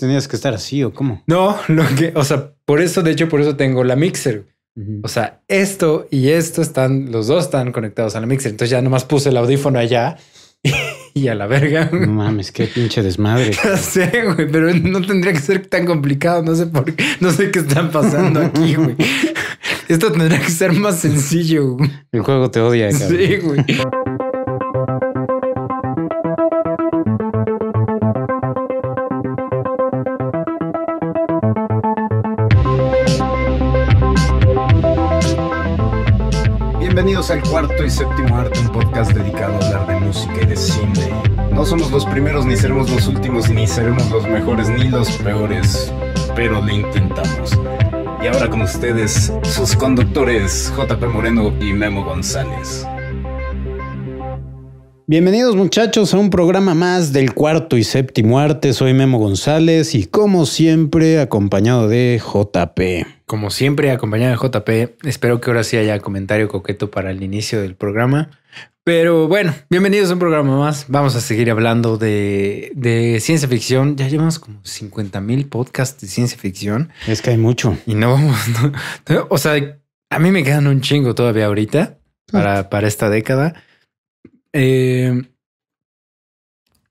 ¿Tenías que estar así o cómo? No, lo que, o sea, por eso, de hecho, por eso tengo la mixer. O sea, esto y esto están, los dos están conectados a la mixer. Entonces ya nomás puse el audífono allá y, a la verga. No mames, qué pinche desmadre. pero no tendría que ser tan complicado. No sé por qué, no sé qué están pasando aquí, güey. Esto tendría que ser más sencillo. El juego te odia. Cabrón. Sí, güey. Bienvenidos al cuarto y séptimo arte, un podcast dedicado a hablar de música y de cine. No somos los primeros, ni seremos los últimos, ni seremos los mejores, ni los peores, pero lo intentamos. Y ahora con ustedes, sus conductores JP Moreno y Memo González. Bienvenidos muchachos a un programa más del cuarto y séptimo arte. Soy Memo González y como siempre acompañado de JP. Como siempre acompañado de JP, espero que ahora sí haya comentario coqueto para el inicio del programa. Pero bueno, bienvenidos a un programa más. Vamos a seguir hablando de, ciencia ficción. Ya llevamos como 50 mil podcasts de ciencia ficción. Es que hay mucho. Y no vamos, o sea, a mí me quedan un chingo todavía ahorita ah. para, para esta década. Eh,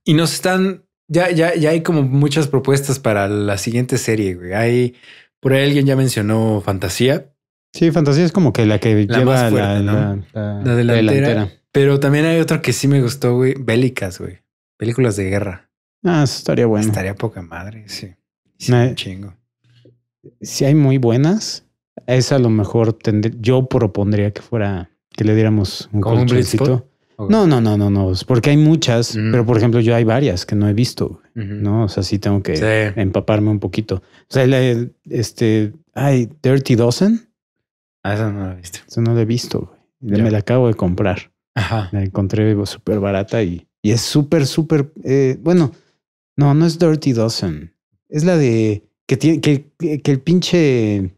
y nos están. Ya, ya, ya hay como muchas propuestas para la siguiente serie, güey. Hay. Por ahí alguien ya mencionó fantasía. Sí, fantasía es como que la que la lleva la, delantera, Pero también hay otra que sí me gustó, güey. Bélicas, güey. Películas de guerra. Ah, eso estaría bueno. Estaría poca madre, sí. chingo. Si hay muy buenas, esa a lo mejor yo propondría que fuera, que le diéramos un colchoncito. No, no, no, no, no. porque hay muchas, pero por ejemplo, yo hay varias que no he visto, ¿no? O sea, sí tengo que empaparme un poquito. O sea, la, este, ay, Dirty Dozen. Ah, esa no la he visto. Eso no la he visto, güey. Me la acabo de comprar. Ajá. La encontré súper barata y, y es súper, súper. Eh, bueno, no, no es Dirty Dozen. Es la de que tiene que, que el pinche.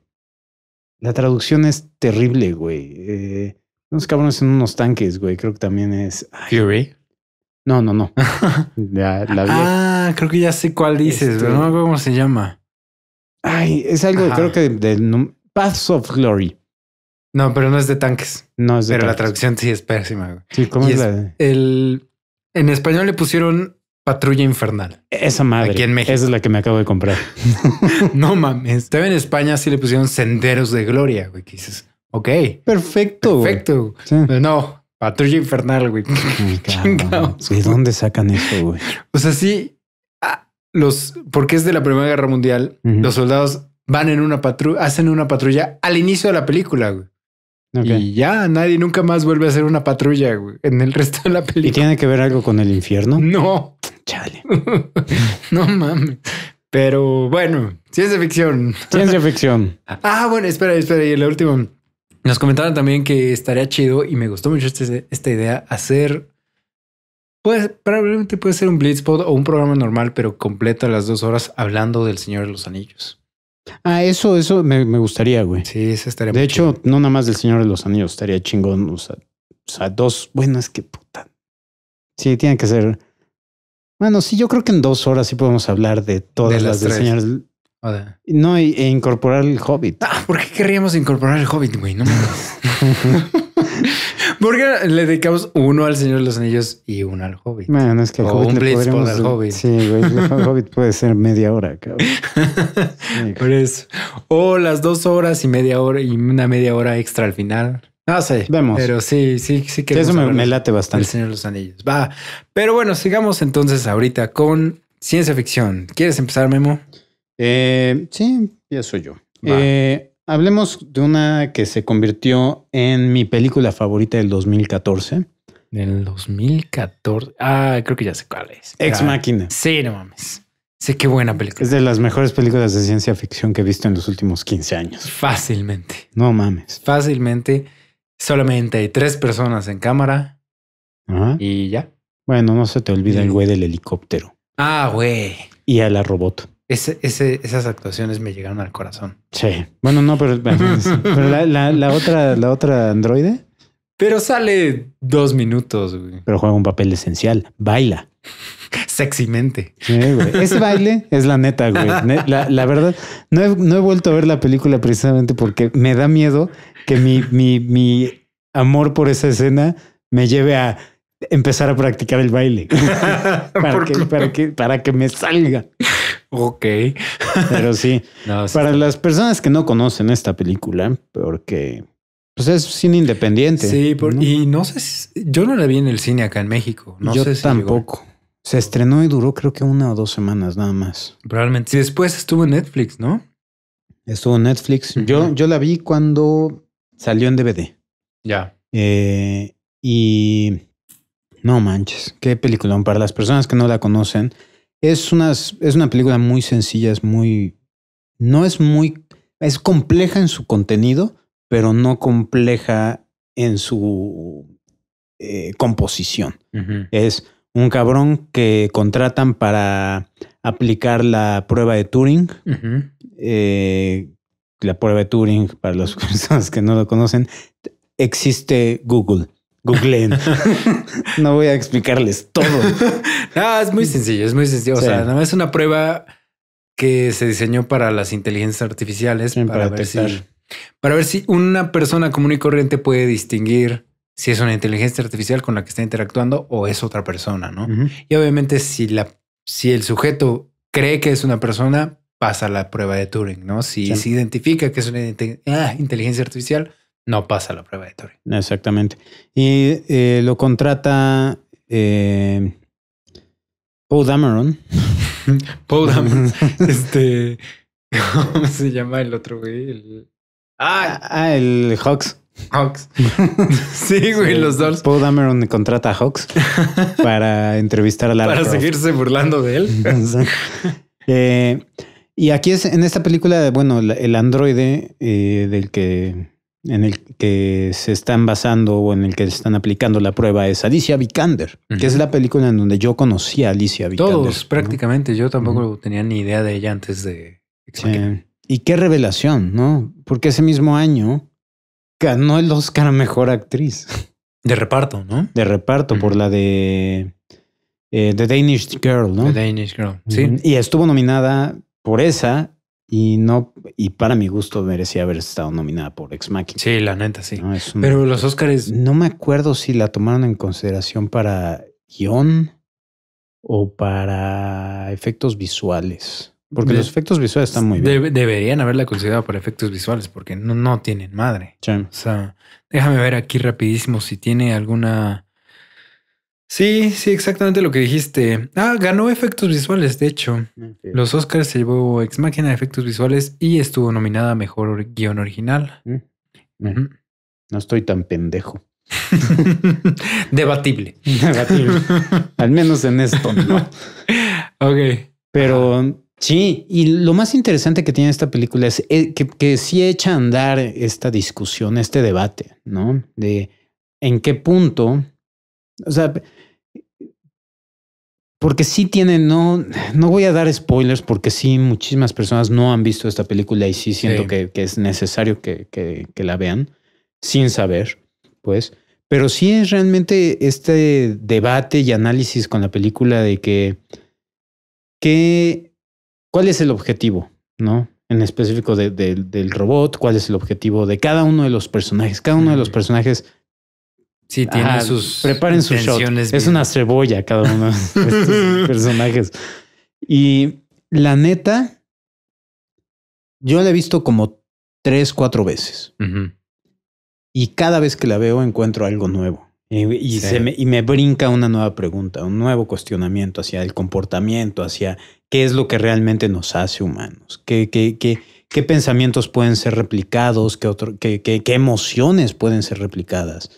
La traducción es terrible, güey. Eh, unos cabrones en unos tanques, güey. Creo que también es. Fury. No, no, no. ya la vi. Ah, creo que ya sé cuál dices, pero este no me cómo se llama. Ay, es algo, creo que del de, Paths of Glory. No, pero no es de tanques. No es de Pero la traducción sí es pésima. Güey. Sí, ¿cómo es, la de? El, en español le pusieron Patrulla Infernal. Esa madre. Aquí en México. Esa es la que me acabo de comprar. no mames. Estaba en España sí le pusieron Senderos de Gloria, güey. Que dices, Ok. Perfecto. Perfecto. No, patrulla infernal, güey. Ah, ¿De dónde sacan eso, güey? O sea, sí, ah, los, porque es de la Primera Guerra Mundial, los soldados van en una patrulla, hacen una patrulla al inicio de la película, güey. Y ya nadie nunca más vuelve a hacer una patrulla güey, en el resto de la película. ¿Y tiene que ver algo con el infierno? No. Chale. no mames. Pero bueno, ciencia ficción. Ciencia ficción. ah, bueno, espera, espera. Y el último... Nos comentaron también que estaría chido y me gustó mucho este, esta idea hacer. Pues probablemente puede ser un Blitzpod o un programa normal, pero completo a las dos horas hablando del Señor de los Anillos. Ah, eso, eso me, gustaría, güey. Sí, eso estaría. De hecho, no nada más del Señor de los Anillos, estaría chingón. O sea, dos. Bueno, es que puta. Sí, tiene que ser. Bueno, sí, yo creo que en dos horas sí podemos hablar de todas las, del Señor no, e incorporar el hobbit. Ah, ¿Por qué querríamos incorporar el hobbit, güey? No Porque le dedicamos uno al Señor de los Anillos y uno al Hobbit. Bueno, es que el o Hobbit Hobbit. Sí, güey, el Hobbit puede ser media hora, cabrón. Por eso. O las dos horas y media hora y una media hora extra al final. No sé. Vemos. Pero sí, sí, sí que Eso me, me, late bastante. El Señor de los Anillos. Va. Pero bueno, sigamos entonces ahorita con ciencia ficción. ¿Quieres empezar, Memo? Eh, sí, soy yo. Eh, hablemos de una que se convirtió en mi película favorita del 2014. Del 2014. Ah, creo que ya sé cuál es. Ex ah, Máquina. Sí, no mames. Sí, qué buena película. Es de las mejores películas de ciencia ficción que he visto en los últimos 15 años. Fácilmente. No mames. Fácilmente. Solamente hay tres personas en cámara. Ajá. Y ya. Bueno, no se te olvida el güey del helicóptero. Ah, güey. Y a la robot esas actuaciones me llegaron al corazón. Sí. Bueno, no, pero, la, otra, la otra androide. Pero sale dos minutos, güey. Pero juega un papel esencial. Baila. Seximente. Sí, güey. Ese baile es la neta, güey. La, verdad, no he, no he, vuelto a ver la película precisamente porque me da miedo que mi, mi, mi amor por esa escena me lleve a empezar a practicar el baile. para, que, para, que, para que me salga. Ok. Pero sí. Para las personas que no conocen esta película, porque pues es cine independiente. Sí, y no sé, si, yo no la vi en el cine acá en México. No yo sé si tampoco. Se estrenó y duró creo que una o dos semanas nada más. Probablemente. Y después estuvo en Netflix, ¿no? Estuvo en Netflix. yo, yo la vi cuando salió en DVD. Ya. Eh, y no manches, qué película. Para las personas que no la conocen, es, es una película muy sencilla, es muy. No es muy. Es compleja en su contenido, pero no compleja en su eh, composición. Es un cabrón que contratan para aplicar la prueba de Turing. Eh, la prueba de Turing, para las personas que no lo conocen, existe Google. Google no voy a explicarles todo. es muy sencillo, es muy sencillo. O sea, es una prueba que se diseñó para las inteligencias artificiales para, ver si, para ver si una persona común y corriente puede distinguir si es una inteligencia artificial con la que está interactuando o es otra persona, ¿no? Y obviamente si la si el sujeto cree que es una persona, pasa la prueba de Turing, ¿no? Si se identifica que es una ah, inteligencia artificial, no pasa la prueba de Turing. Exactamente. Y eh, lo contrata eh, Poe Dameron. Paul Dameron. este, ¿Cómo se llama el otro güey? Ah, ah, el Hawks. Hawks. sí, güey, los dos. Poe Dameron contrata a Hawks para entrevistar a Lara. Para seguirse burlando de él. Eh, y aquí es en esta película, bueno, el androide eh, del que en el que se están basando o en el que están aplicando la prueba es Alicia Vikander, que es la película en donde yo conocí a Alicia Vikander. Todos, prácticamente. Yo tampoco tenía ni idea de ella antes de... y qué revelación, ¿no? Porque ese mismo año ganó el Oscar a Mejor Actriz. De reparto, ¿no? De reparto, por la de eh, The Danish Girl, ¿no? The Danish Girl, sí. Y estuvo nominada por esa y no, y para mi gusto merecía haber estado nominada por Ex Machina. Sí, la neta, sí. Pero los Oscars. No me acuerdo si la tomaron en consideración para guión o para efectos visuales. Porque los efectos visuales están muy bien. deberían haberla considerado para efectos visuales, porque no, no tienen madre. O sea, déjame ver aquí rapidísimo si tiene alguna Sí, sí, exactamente lo que dijiste. Ah, ganó efectos visuales, de hecho. Los Oscars se llevó Ex Máquina de Efectos Visuales y estuvo nominada Mejor Guión Original. Mm. No estoy tan pendejo. Debatible. Debatible. Al menos en esto, ¿no? ok. Pero sí, y lo más interesante que tiene esta película es eh, que, que sí echa a andar esta discusión, este debate, ¿no? De en qué punto... O sea, porque sí tiene, no, no voy a dar spoilers porque sí, muchísimas personas no han visto esta película y sí siento Que, es necesario que, la vean sin saber, pues. Pero sí es realmente este debate y análisis con la película de que, ¿cuál es el objetivo? ¿No? En específico del robot, ¿cuál es el objetivo de cada uno de los personajes? Cada uno de los personajes Sí, tienen sus. Preparen sus shot. Es una cebolla cada uno de estos personajes. Y la neta, yo la he visto como tres, cuatro veces. Y cada vez que la veo encuentro algo nuevo. Y, me, brinca una nueva pregunta, un nuevo cuestionamiento hacia el comportamiento, hacia qué es lo que realmente nos hace humanos, qué, qué, pensamientos pueden ser replicados, qué, qué, emociones pueden ser replicadas.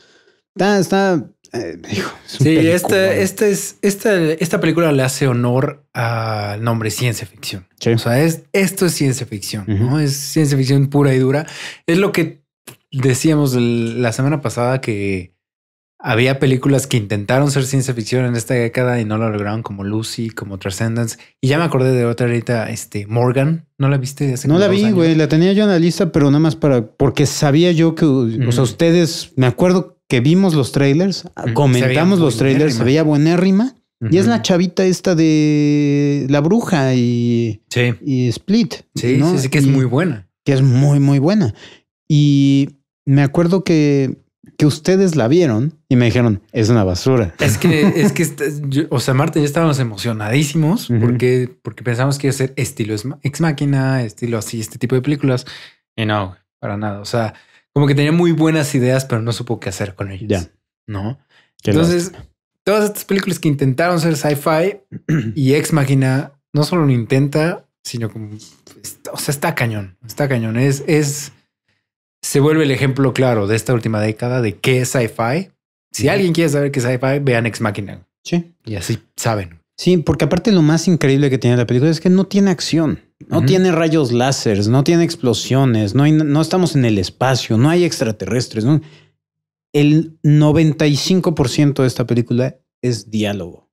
Está, está. Eh, sí, esta, esta es, esta, esta película le hace honor al nombre ciencia ficción. O sea, esto es ciencia ficción, ¿no? Es ciencia ficción pura y dura. Es lo que decíamos la semana pasada que había películas que intentaron ser ciencia ficción en esta década y no lo lograron, como Lucy, como Transcendence. Y ya me acordé de otra ahorita, este Morgan. ¿No la viste? Hace no la vi, güey. La tenía yo en la lista, pero nada más para porque sabía yo que, o sea, ustedes me acuerdo que vimos los trailers, ah, comentamos los trailers, se veía buenérrima. Y es la chavita esta de La Bruja y, y Split. Sí, sí, que es muy buena. Que es muy, muy buena. Y me acuerdo que, que ustedes la vieron y me dijeron, es una basura. Es que, es que, o sea, Marta y estábamos emocionadísimos porque, porque pensamos que iba a ser estilo ex máquina, estilo así, este tipo de películas. Y no, para nada. O sea, como que tenía muy buenas ideas, pero no supo qué hacer con ellas. Ya. ¿No? Entonces, todas estas películas que intentaron ser sci-fi y Ex Máquina no solo lo intenta, sino como, pues, o sea, está cañón, está cañón. Es, es, se vuelve el ejemplo claro de esta última década de qué es sci-fi. Si alguien quiere saber qué es sci-fi, vean Ex Máquina. Sí. Y así saben. Sí, porque aparte lo más increíble que tiene la película es que no tiene acción. No tiene rayos láseres, no tiene explosiones, no, estamos en el espacio, no hay extraterrestres. El 95% de esta película es diálogo,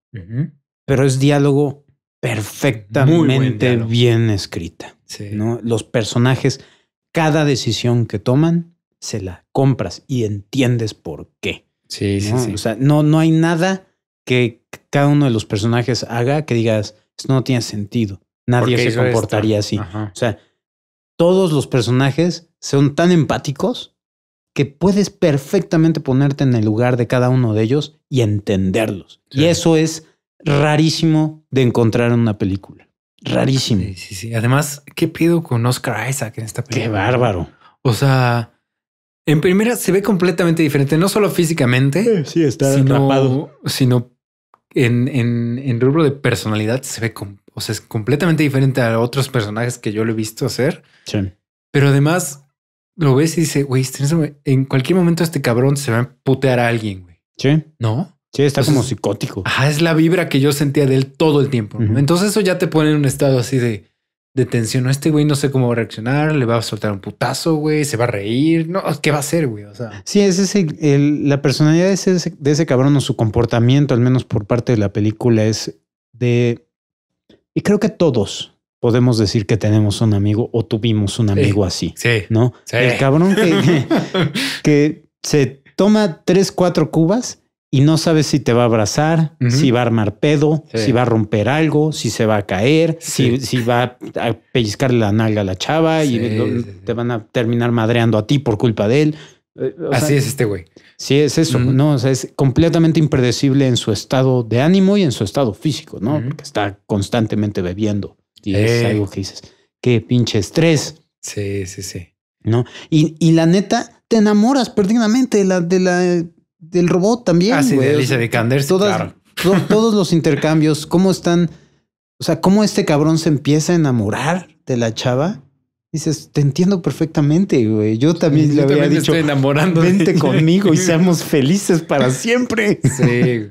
pero es diálogo perfectamente bien escrita. Los personajes, cada decisión que toman, se la compras y entiendes por qué. O sea, no hay nada que cada uno de los personajes haga que digas, esto no tiene sentido. Nadie se comportaría así. O sea, todos los personajes son tan empáticos que puedes perfectamente ponerte en el lugar de cada uno de ellos y entenderlos. Y eso es rarísimo de encontrar en una película. Rarísimo. Sí, sí, sí. Además, ¿qué pido con Oscar Isaac en esta película? Qué bárbaro. O sea, en primera se ve completamente diferente, no solo físicamente, sí, está sino, atrapado. sino en, en, en rubro de personalidad se ve como o sea, es completamente diferente a otros personajes que yo lo he visto hacer. Sí. Pero además lo ves y dice, güey, este en cualquier momento este cabrón se va a putear a alguien, güey. Sí. ¿No? Sí, está como psicótico. Ah, es la vibra que yo sentía de él todo el tiempo. Entonces eso ya te pone en un estado así de, de tensión. Este güey no sé cómo va a reaccionar, le va a soltar un putazo, güey, se va a reír. No, ¿qué va a hacer, güey? O sea. Sí, es ese, la personalidad ese, de ese cabrón o su comportamiento, al menos por parte de la película, es de y creo que todos podemos decir que tenemos un amigo o tuvimos un amigo así. Sí. ¿No? El cabrón que, se toma tres, cuatro cubas y no sabes si te va a abrazar, si va a armar pedo, si va a romper algo, si se va a caer, si, va a pellizcarle la nalga a la chava y te van a terminar madreando a ti por culpa de él. Eh, así es este güey. Sí, es eso, ¿no? es completamente impredecible en su estado de ánimo y en su estado físico, ¿no? Porque está constantemente bebiendo. Y es eh. algo que dices, qué pinche estrés. Sí, sí, sí. ¿No? Y, y la neta, te enamoras perdidamente la, de la, del robot también. Ah, sí, de Elizabeth todos los intercambios, cómo están, o sea, cómo este cabrón se empieza a enamorar de la chava Dices, te entiendo perfectamente, güey. Yo también le había dicho, vente conmigo y seamos felices para siempre. Sí,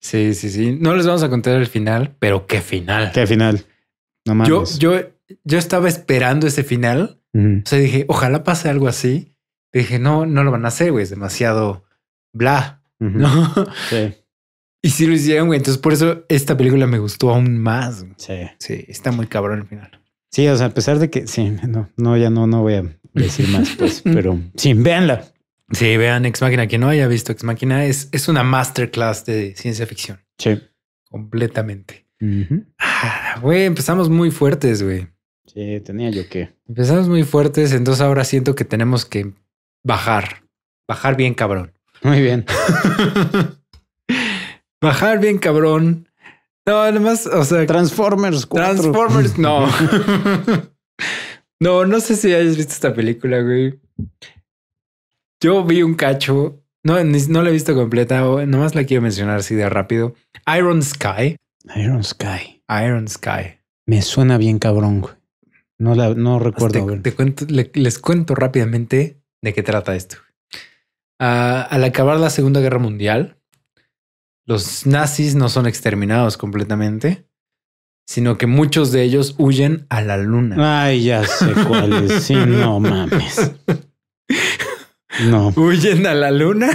sí, sí, sí. No les vamos a contar el final, pero qué final. Qué final. No Yo, yo, yo estaba esperando ese final. O sea, dije, ojalá pase algo así. dije, no, no lo van a hacer, güey. Es demasiado bla, ¿no? Sí. Y sí lo hicieron, güey. Entonces, por eso esta película me gustó aún más. Sí. Sí, está muy cabrón el final. Sí, o sea, a pesar de que sí, no, no, ya no, no voy a decir más, pues, pero sí, véanla. Sí, vean Ex Máquina. Quien no haya visto Ex Máquina es, es una masterclass de ciencia ficción. Sí. Completamente. Ah, güey, empezamos muy fuertes, güey. Sí, tenía yo que. Empezamos muy fuertes, entonces ahora siento que tenemos que bajar. Bajar bien, cabrón. Muy bien. bajar bien, cabrón. No, además, o sea. Transformers 4. Transformers, no. no, no sé si hayas visto esta película, güey. Yo vi un cacho. No, no la he visto completa. Nomás la quiero mencionar así de rápido. Iron Sky. Iron Sky. Iron Sky. Me suena bien cabrón, güey. No, la, no pues recuerdo. Te, cuento, les cuento rápidamente de qué trata esto. Ah, al acabar la Segunda Guerra Mundial, los nazis no son exterminados completamente, sino que muchos de ellos huyen a la luna. Ay, ya sé es, Sí, no mames. No. Huyen a la luna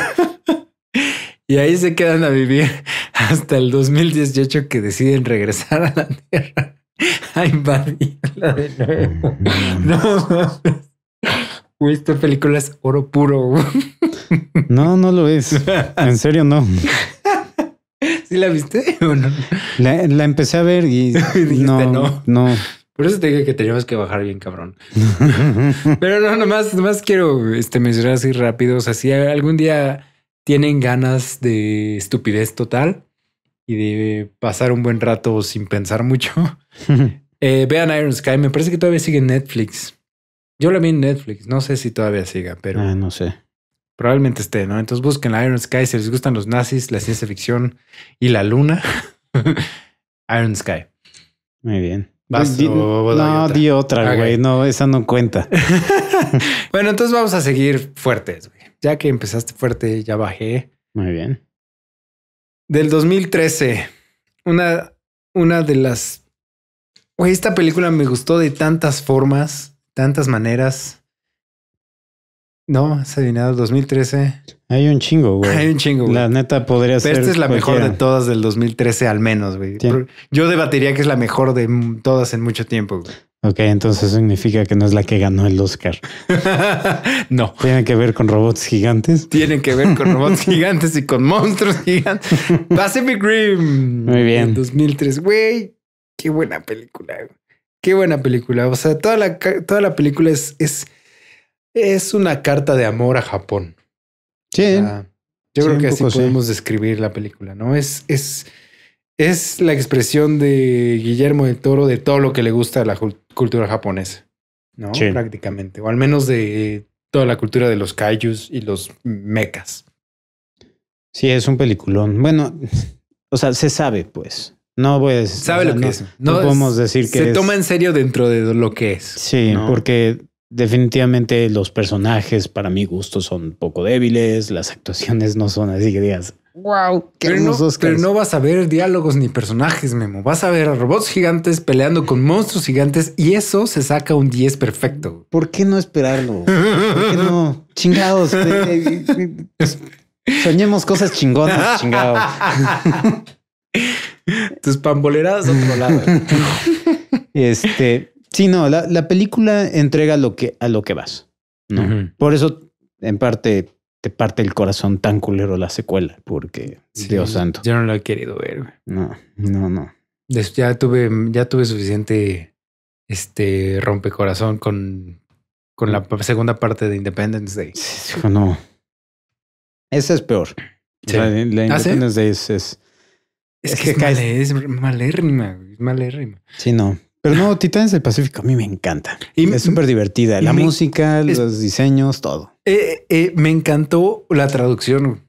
y ahí se quedan a vivir hasta el 2018 que deciden regresar a la Tierra a invadirla de mm, nuevo. No esta película es oro puro. No, no lo es. En serio, no. ¿Sí la viste La, empecé a ver y dijiste, no, no, Por eso te dije que teníamos que bajar bien, cabrón. Pero no, nomás, nomás quiero este, mencionar así rápido. O sea, si algún día tienen ganas de estupidez total y de pasar un buen rato sin pensar mucho, eh, vean Iron Sky. Me parece que todavía sigue en Netflix. Yo la vi en Netflix. No sé si todavía siga, pero. Ah, no sé. Probablemente esté, ¿no? Entonces busquen Iron Sky si les gustan los nazis, la ciencia ficción y la luna. Iron Sky. Muy bien. Vas, no, di otra, güey. No, esa no cuenta. bueno, entonces vamos a seguir fuertes, güey. Ya que empezaste fuerte, ya bajé. Muy bien. Del 2013, una, una de las... Güey, esta película me gustó de tantas formas, tantas maneras. No, es adivinado 2013. Hay un chingo, güey. Hay un chingo, güey. La neta podría ser. esta es la mejor de todas del 2013, al menos, güey. Yo debatiría que es la mejor de todas en mucho tiempo, güey. Ok, entonces significa que no es la que ganó el Oscar. no. Tiene que ver con robots gigantes. Tiene que ver con robots gigantes y con monstruos gigantes. Pacific Rim. Muy bien. 2003, güey. Qué buena película. Qué buena película. O sea, toda la, película es es una carta de amor a Japón. Sí. yo creo que así podemos describir la película, ¿no? Es, es, es la expresión de Guillermo del Toro de todo lo que le gusta a la cultura japonesa, ¿no? Sí. Prácticamente. O al menos de toda la cultura de los kaijus y los mecas. Sí, es un peliculón. Bueno, o sea, se sabe, pues. No voy Sabe lo que es. No, podemos decir que. Se toma en serio dentro de lo que es. Sí, porque definitivamente los personajes para mi gusto son poco débiles, las actuaciones no son así que digas, wow, pero no, vas a ver diálogos ni personajes, Memo, vas a ver a robots gigantes peleando con monstruos gigantes y eso se saca un 10 perfecto. ¿Por qué no esperarlo? no? Chingados. Eh, eh, eh, pues, soñemos cosas chingonas, chingados. Tus pamboleradas otro lado. Este, Sí, no, la, película entrega lo que, a lo que vas. Por eso, en parte, te parte el corazón tan culero la secuela, porque Dios santo. Yo no la he querido ver, No, no, no. Ya tuve, ya tuve suficiente este rompecorazón con, con la segunda parte de Independence Day. no. Esa es peor. La, ¿Ah, Independence Day es, es, que, es, malérrima, es malérrima. Sí, no. Pero no, Titanes del Pacífico a mí me encanta. Y es súper divertida. La música, los diseños, todo. Eh, eh, me encantó la traducción.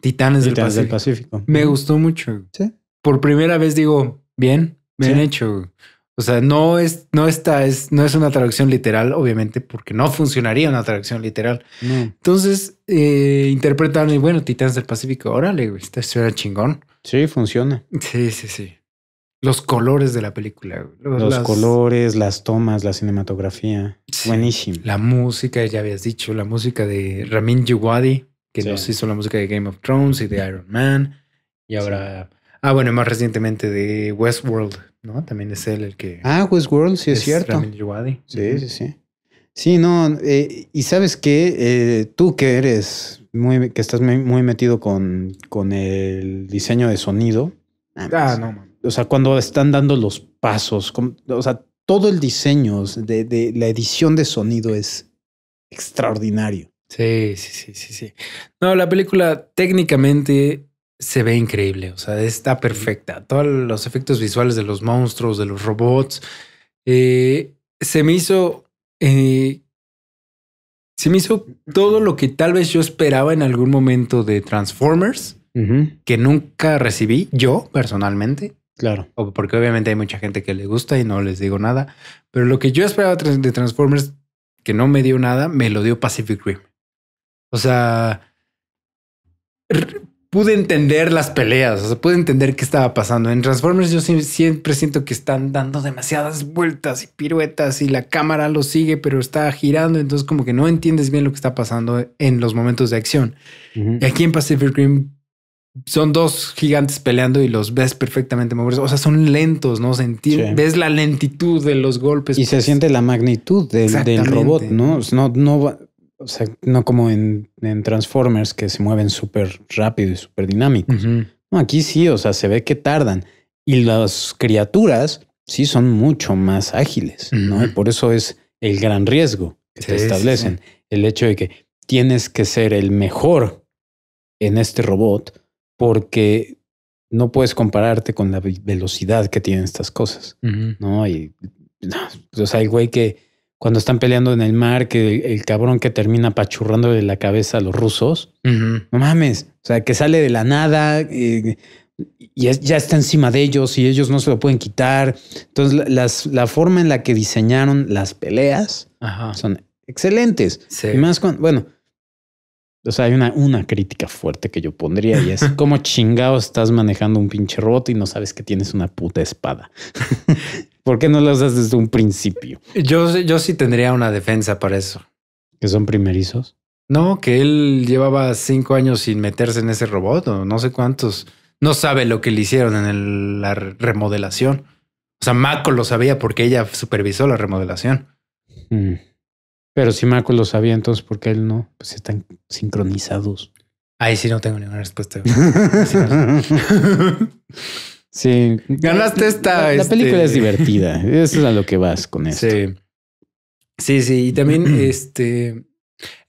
Titanes, del, Pacífico. Me gustó mucho. ¿Sí? Por primera vez digo, bien, bien hecho. O sea, no es, no está, es, no es una traducción literal, obviamente, porque no funcionaría una traducción literal. Entonces, eh, interpretaron y bueno, Titanes del Pacífico, órale, güey, esto era chingón. Sí, funciona. Sí, sí, sí. Los colores de la película. Los, colores, las tomas, la cinematografía. Buenísimo. La música, ya habías dicho, la música de Ramin Djawadi, que nos hizo la música de Game of Thrones y de Iron Man. Y ahora... Ah, bueno, más recientemente de Westworld, ¿no? También es él el que... Ah, Westworld, sí es, cierto. Ramin Djawadi. Sí, sí, sí. Sí, no, eh, y sabes que eh, tú que eres muy, que estás muy metido con, con el diseño de sonido. Ah, no, man o sea, cuando están dando los pasos, o sea, todo el diseño de, la edición de sonido es extraordinario. Sí, sí, sí, sí, sí. No, la película técnicamente se ve increíble, o sea, está perfecta. Todos los efectos visuales de los monstruos, de los robots, eh, se me hizo... Eh, se me hizo todo lo que tal vez yo esperaba en algún momento de Transformers, que nunca recibí yo personalmente. Claro. porque obviamente hay mucha gente que le gusta y no les digo nada. Pero lo que yo esperaba de Transformers, que no me dio nada, me lo dio Pacific Rim. O sea, pude entender las peleas, o pude entender qué estaba pasando. En Transformers yo siempre siento que están dando demasiadas vueltas y piruetas y la cámara lo sigue, pero está girando, entonces como que no entiendes bien lo que está pasando en los momentos de acción. Y aquí en Pacific Rim son dos gigantes peleando y los ves perfectamente moverse. O sea, son lentos, ¿no? se Ves la lentitud de los golpes. Y se pues siente la magnitud del, robot, ¿no? No, no, o sea, no como en, Transformers que se mueven súper rápido y súper dinámicos. No, aquí sí, o sea, se ve que tardan. Y las criaturas sí son mucho más ágiles, ¿no? por eso es el gran riesgo que te establecen. el hecho de que tienes que ser el mejor en este robot porque no puedes compararte con la velocidad que tienen estas cosas, ¿no? Y, pues, o güey que cuando están peleando en el mar, que el, cabrón que termina pachurrando de la cabeza a los rusos, no mames, o sea, que sale de la nada eh, y ya está encima de ellos y ellos no se lo pueden quitar. Entonces, las, la forma en la que diseñaron las peleas son excelentes. Y más cuando... bueno, o sea, hay una, una crítica fuerte que yo pondría y es como chingado estás manejando un pinche robot y no sabes que tienes una puta espada. ¿Por qué no lo usas desde un principio? Yo, yo sí tendría una defensa para eso. ¿Que son primerizos? No, que él llevaba cinco años sin meterse en ese robot o no sé cuántos. No sabe lo que le hicieron en la remodelación. O sea, Mako lo sabía porque ella supervisó la remodelación. Mm. Pero si Marco lo sabía entonces, ¿por qué él no? Pues están sincronizados. Ahí sí no tengo ninguna respuesta. sí. Ganaste esta. La, este, película es divertida. Eso es a lo que vas con esto. Sí. Sí, Y también, este.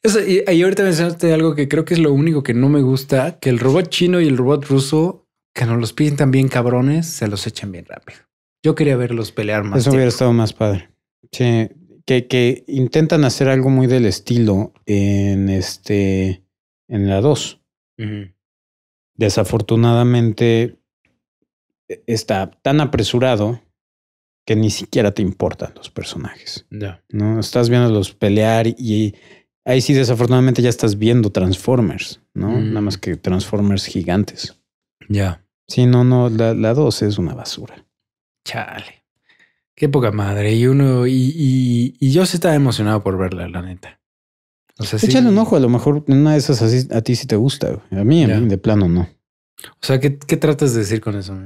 Eso, y, ahorita mencionaste algo que creo que es lo único que no me gusta: que el robot chino y el robot ruso, que no los piden tan bien cabrones, se los echan bien rápido. Yo quería verlos pelear más. Eso hubiera estado más padre. Sí, que, intentan hacer algo muy del estilo en este en la 2. Desafortunadamente e, está tan apresurado que ni siquiera te importan los personajes. ya ¿no? Estás los pelear y ahí sí desafortunadamente ya estás viendo Transformers, ¿no? Nada más que Transformers gigantes. Ya. Sí, no, no, la, la 2 es una basura. Chale. Qué poca madre. Y uno, y, y, yo sí estaba emocionado por verla, la neta. O sea, Échale un ojo, a lo mejor una de esas así, a ti sí te gusta. A mí, a mí, de plano no. O sea, ¿qué, qué tratas de decir con eso,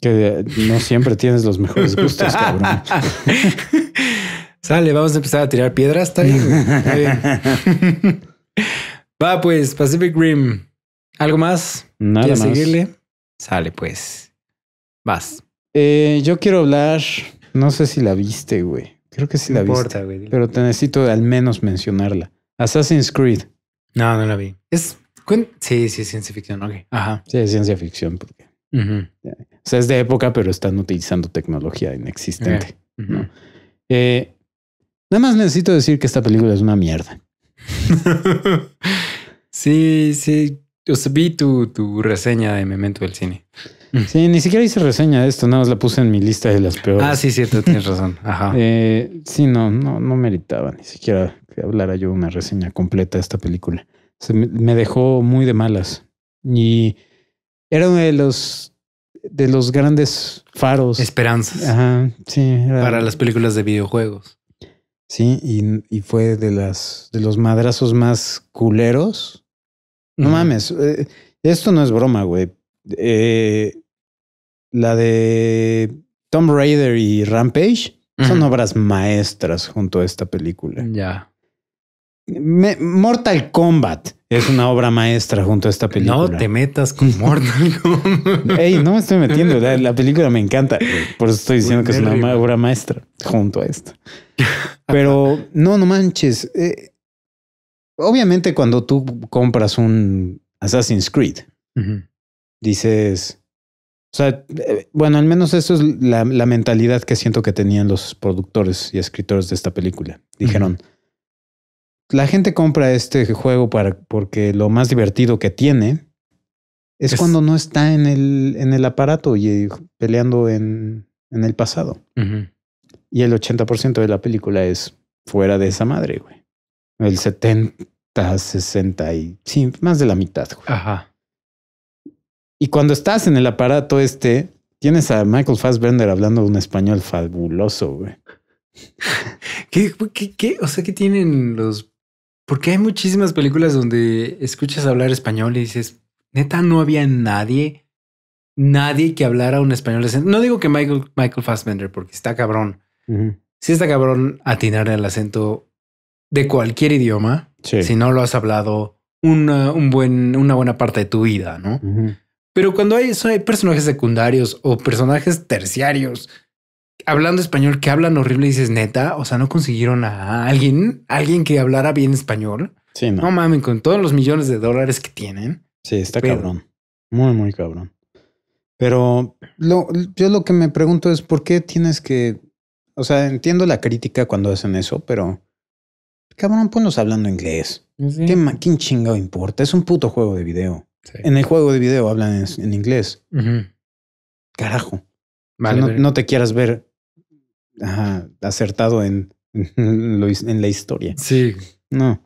Que eh, no siempre tienes los mejores gustos, cabrón. Sale, vamos a empezar a tirar piedras. también Va, pues, Pacific Rim. ¿Algo más? Nada más. seguirle? Sale, pues. Vas. Eh, yo quiero hablar no sé si la viste, güey. Creo que sí la no importa, Güey. Pero te necesito al menos mencionarla. Assassin's Creed. No, no la vi. Es. Sí, sí, ciencia ficción. Ok. Ajá. Sí, es ciencia ficción. Porque... O sea, es de época, pero están utilizando tecnología inexistente. eh, nada más necesito decir que esta película es una mierda. sí, sí. Yo vi tu, tu reseña de Memento del Cine. Sí, ni siquiera hice reseña de esto, nada más la puse en mi lista de las peores. Ah, sí, cierto, tienes razón. Ajá. Eh, sí, no, no, no meritaba ni siquiera que hablara yo una reseña completa de esta película. me dejó muy de malas. Y era uno de los de los grandes faros. Esperanzas. Ajá, sí. Para las películas de videojuegos. Sí, y, fue de las de los madrazos más culeros. No mames, eh, esto no es broma, güey. Eh, la de Tomb Raider y Rampage son obras maestras junto a esta película. Ya. Mortal Kombat es una obra maestra junto a esta película. No te metas con Mortal Kombat. Ey, no me estoy metiendo. La, película me encanta. Por eso estoy diciendo que es una obra maestra junto a esta. Pero no, no manches. Eh, obviamente, cuando tú compras un Assassin's Creed, dices, o sea, eh, bueno, al menos eso es la, mentalidad que siento que tenían los productores y escritores de esta película. Dijeron, la gente compra este juego para, porque lo más divertido que tiene es, cuando no está en el, en el aparato y peleando en, el pasado. Y el 80% de la película es fuera de esa madre, güey. El 70, 60 y... Sí, más de la mitad, güey. Ajá. Y cuando estás en el aparato este, tienes a Michael Fassbender hablando un español fabuloso, güey. ¿Qué, qué, O sea, ¿qué tienen los...? Porque hay muchísimas películas donde escuchas hablar español y dices, neta, no había nadie, nadie que hablara un español. No digo que Michael, Michael Fassbender, porque está cabrón. Si Sí está cabrón atinar el acento de cualquier idioma, si no lo has hablado una, buena parte de tu vida, ¿no? Pero cuando hay, personajes secundarios o personajes terciarios hablando español que hablan horrible, y dices neta, o sea, no consiguieron a alguien, alguien que hablara bien español. Sí, no. no mames con todos los millones de dólares que tienen. Sí, está cabrón. Muy, muy cabrón. Pero yo lo que me pregunto es por qué tienes que. O sea, entiendo la crítica cuando hacen eso, pero cabrón, ponlos hablando inglés. Pues ¿Qué, ¿Quién chingado importa? Es un puto juego de video. En el juego de video hablan en, inglés. Carajo. no, te quieras ver acertado en, en la historia. Sí. No.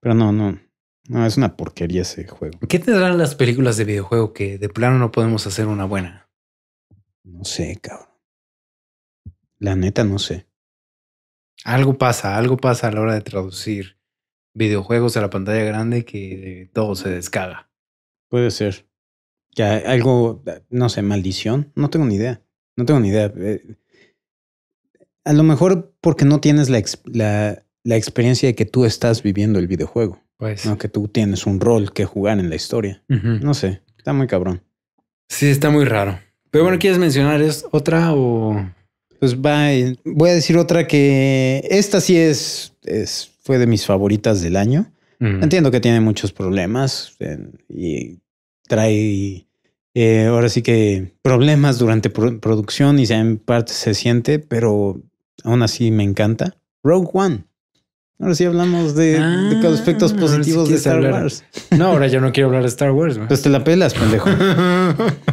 Pero no, no. No, es una porquería ese juego. ¿Qué tendrán las películas de videojuego que de plano no podemos hacer una buena? No sé, cabrón. La neta, no sé. Algo pasa, algo pasa a la hora de traducir videojuegos a la pantalla grande que todo se descaga. Puede ser. Que algo, no sé, maldición. No tengo ni idea. No tengo ni idea. Eh, a lo mejor porque no tienes la, la, la experiencia de que tú estás viviendo el videojuego. Pues. No, que tú tienes un rol que jugar en la historia. No sé. Está muy cabrón. Sí, está muy raro. Pero bueno, ¿quieres mencionar es otra o...? Pues va, eh, voy a decir otra que esta sí es, es, fue de mis favoritas del año. Entiendo que tiene muchos problemas eh, y trae eh, ahora sí que problemas durante producción y en parte se siente, pero aún así me encanta. Rogue One. Ahora sí hablamos de, ah, aspectos positivos de Star Wars. No, ahora yo no quiero hablar de Star Wars. Pues te la pelas, pendejo.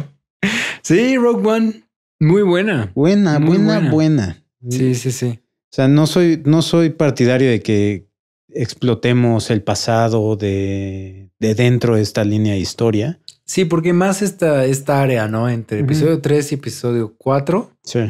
sí, Rogue One. Muy buena. Buena, buena, buena, buena. Sí, sí, sí. O sea, no soy, no soy partidario de que explotemos el pasado de, dentro de esta línea de historia. Sí, porque más esta, esta área, ¿no? Entre episodio 3 y episodio 4. Sí.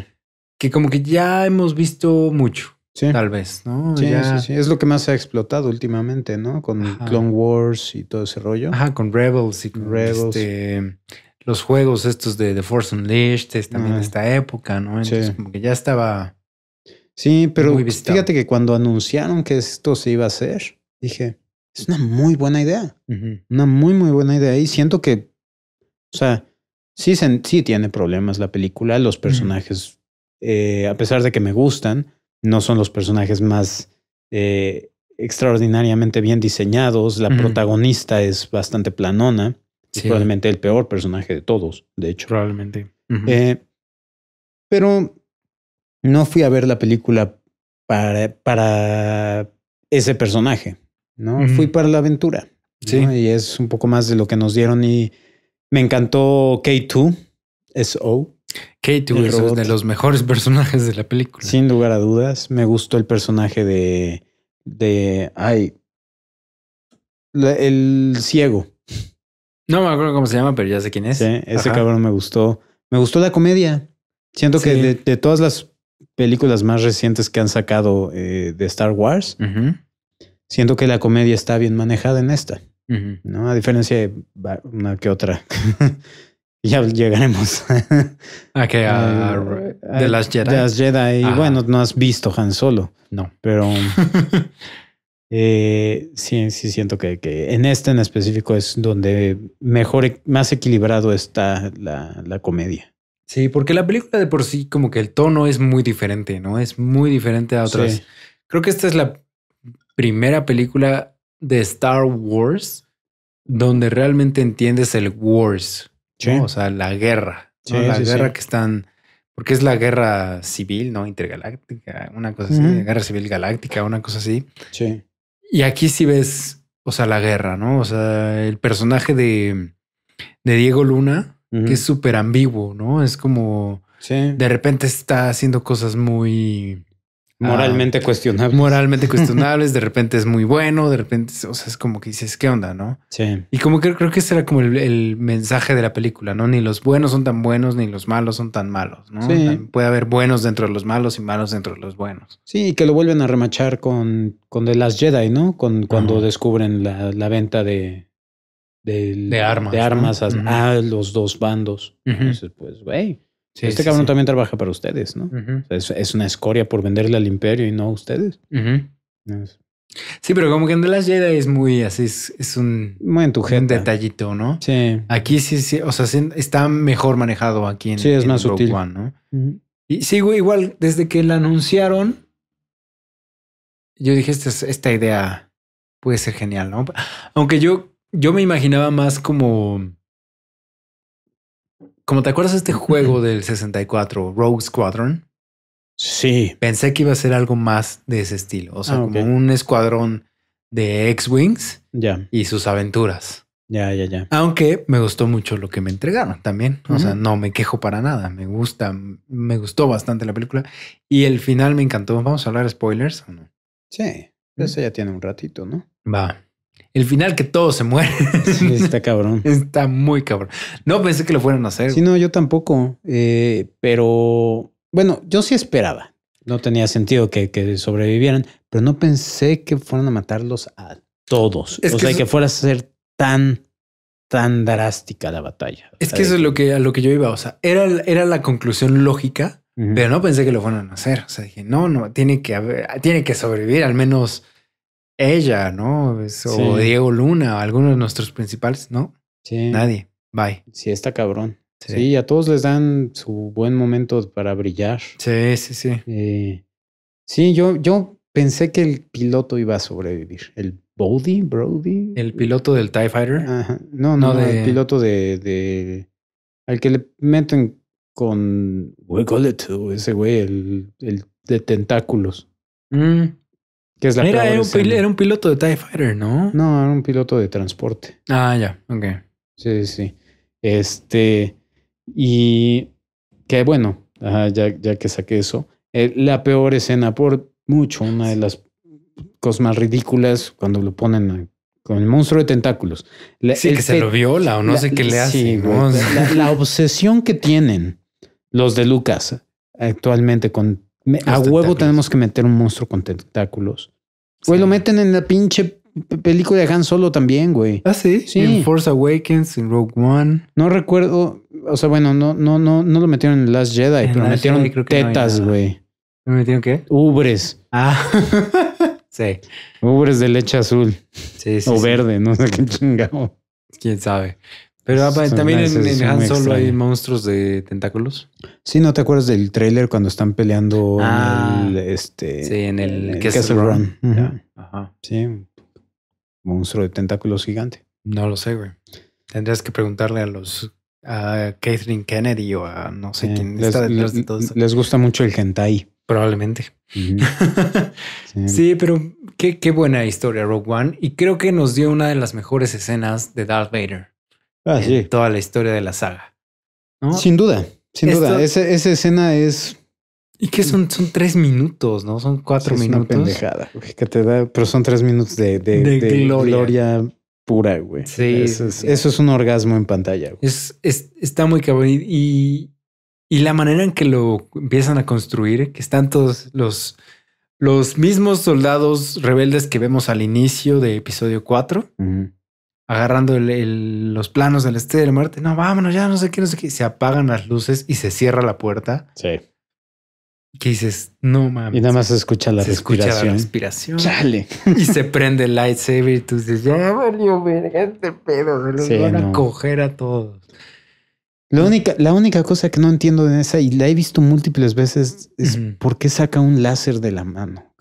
Que como que ya hemos visto mucho. Sí. Tal vez, ¿no? Sí, sí, sí. Es lo que más se ha explotado últimamente, ¿no? Con Clone Wars y todo ese rollo. Ajá, con Rebels y con Rebels. Este, los juegos estos de The Force Unleashed, también esta época, ¿no? Entonces, como que ya estaba Sí, pero pues fíjate que cuando anunciaron que esto se iba a hacer, dije, es una muy buena idea. Una muy, muy buena idea. Y siento que, o sea, sí, sí tiene problemas la película. Los personajes, eh, a pesar de que me gustan, no son los personajes más eh, extraordinariamente bien diseñados. La protagonista es bastante planona. probablemente el peor personaje de todos, de hecho. Probablemente. Eh, pero no fui a ver la película para, para ese personaje, ¿no? Fui para la aventura. Sí. Y es un poco más de lo que nos dieron y me encantó K2, SO. K2 es uno de los mejores personajes de la película. Sin lugar a dudas, me gustó el personaje de... de ay, el ciego. No me acuerdo cómo se llama, pero ya sé quién es. Sí, ese cabrón me gustó. Me gustó la comedia. Siento que de, todas las películas más recientes que han sacado eh, de Star Wars, siento que la comedia está bien manejada en esta, ¿no? A diferencia de una que otra. ya llegaremos. ¿A que A, de eh, eh, las Jedi. De las Jedi. Y bueno, no has visto Han Solo. No. Pero sí, sí siento que, en este en específico es donde mejor, más equilibrado está la comedia. Sí, porque la película de por sí, como que el tono es muy diferente, ¿no? Es muy diferente a otras. Creo que esta es la primera película de Star Wars donde realmente entiendes el wars, o sea, la guerra, la guerra que están, porque es la guerra civil, ¿no? Intergaláctica, una cosa así, guerra civil galáctica, una cosa así. Sí. Y aquí sí ves, o sea, la guerra, ¿no? O sea, el personaje de, de Diego Luna que es súper ambiguo, ¿no? Es como sí. de repente está haciendo cosas muy ah, moralmente cuestionables. Moralmente cuestionables, de repente es muy bueno, de repente, o sea, es como que dices, ¿qué onda, no? Sí. Y como que creo que ese era como el, mensaje de la película, ¿no? Ni los buenos son tan buenos, ni los malos son tan malos, ¿no? Sí. Puede haber buenos dentro de los malos y malos dentro de los buenos. Sí, y que lo vuelven a remachar con, con The Last Jedi, ¿no? Con cuando descubren la, venta de, de armas, de armas a, los dos bandos. Entonces, ah, pues, güey, este cabrón también trabaja para ustedes, ¿no? es, una escoria por venderle al imperio y no a ustedes. Sí, pero como que en The Last Jedi es muy así, es, un, muy en detallito, ¿no? Sí. Aquí sí, sí, o sea, está mejor manejado aquí en Sí, es más Rogue ¿no? Y sí, güey, igual, desde que la anunciaron, yo dije, esta, esta idea puede ser genial, ¿no? Aunque yo yo me imaginaba más como. Como te acuerdas de este juego del 64, Rogue Squadron. Sí. Pensé que iba a ser algo más de ese estilo. O sea, ah, como un escuadrón de X-Wings y sus aventuras. Ya, ya, ya. Aunque me gustó mucho lo que me entregaron también. O sea, no me quejo para nada. Me gusta, me gustó bastante la película y el final me encantó. Vamos a hablar spoilers o no? Sí, mm. eso ya tiene un ratito, ¿no? Va el final que todos se mueren. está cabrón. Está muy cabrón. No pensé que lo fueran a hacer. Sí, no, yo tampoco. Eh, pero bueno, yo sí esperaba. No tenía sentido que, sobrevivieran, pero no pensé que fueran a matarlos a todos. o que sea, que fuera a ser tan, tan drástica la batalla. Es que eso es lo que, a lo que yo iba. O sea, era, era la conclusión lógica, pero no pensé que lo fueran a hacer. O sea, dije, no, no, tiene que tiene que sobrevivir al menos ella, ¿no? O Diego Luna, alguno de nuestros principales, ¿no? Sí. Nadie. Bye. Sí, está cabrón. Sí. a todos les dan su buen momento para brillar. Sí, sí, sí. Eh, sí, yo, yo pensé que el piloto iba a sobrevivir. El Bodie, Brody. El piloto del TIE Fighter. Ajá. No, no, el piloto de, de, Al que le meten con. We call it ese güey, el, el de tentáculos. Mm. Que es la era un, piloto de TIE Fighter, ¿no? No, era un piloto de transporte. Ah, ya, ok. Sí, sí, Este, y que bueno, ya, que saqué eso, eh, la peor escena por mucho, una de las cosas más ridículas cuando lo ponen con el monstruo de tentáculos. sí, que se lo viola o no sé qué le hace. Sí, la obsesión que tienen los de Lucas actualmente con a huevo tenemos que meter un monstruo con tentáculos. Güey, lo meten en la pinche película de Han Solo también, güey. Ah, sí. sí. En Force Awakens, en Rogue One. No recuerdo. O sea, bueno, no, no, no, no lo metieron en Last Jedi, pero metieron tetas, güey. ¿Lo metieron qué? Ubres. Ah. sí. Ubres de leche azul. Sí, sí. O verde, no sé qué chingado. Quién sabe. Pero también en, Han Solo hay monstruos de tentáculos. Sí, ¿no te acuerdas del trailer cuando están peleando en ah, el, este, sí, en el, Castle, Run? Sí, monstruo de tentáculos gigante. No lo sé, güey. Tendrías que preguntarle a los a Catherine Kennedy o a no sé quién está detrás de todo Les gusta mucho el hentai. Probablemente. sí. sí. pero qué, qué buena historia Rogue One. Y creo que nos dio una de las mejores escenas de Darth Vader. Ah, toda la historia de la saga. Sin duda, sin duda. Esa, escena es y que son, son tres minutos, ¿no? Son cuatro minutos. pendejada, que te da, pero son tres minutos de, de, gloria. pura, güey. Sí eso, es, un orgasmo en pantalla. Es, está muy cabrón. Y, y la manera en que lo empiezan a construir, que están todos los, los mismos soldados rebeldes que vemos al inicio de episodio 4, agarrando los planos del este de la muerte. No, vámonos ya, no sé qué, no sé qué. Se apagan las luces y se cierra la puerta. Sí. ¿Qué dices, no mames. Y nada más se escucha la se Escucha la respiración. Chale. Y se prende el lightsaber y tú dices, ya valió verga este pedo. Se los van a coger a todos. La única, la única cosa que no entiendo de esa, y la he visto múltiples veces, es por qué saca un láser de la mano.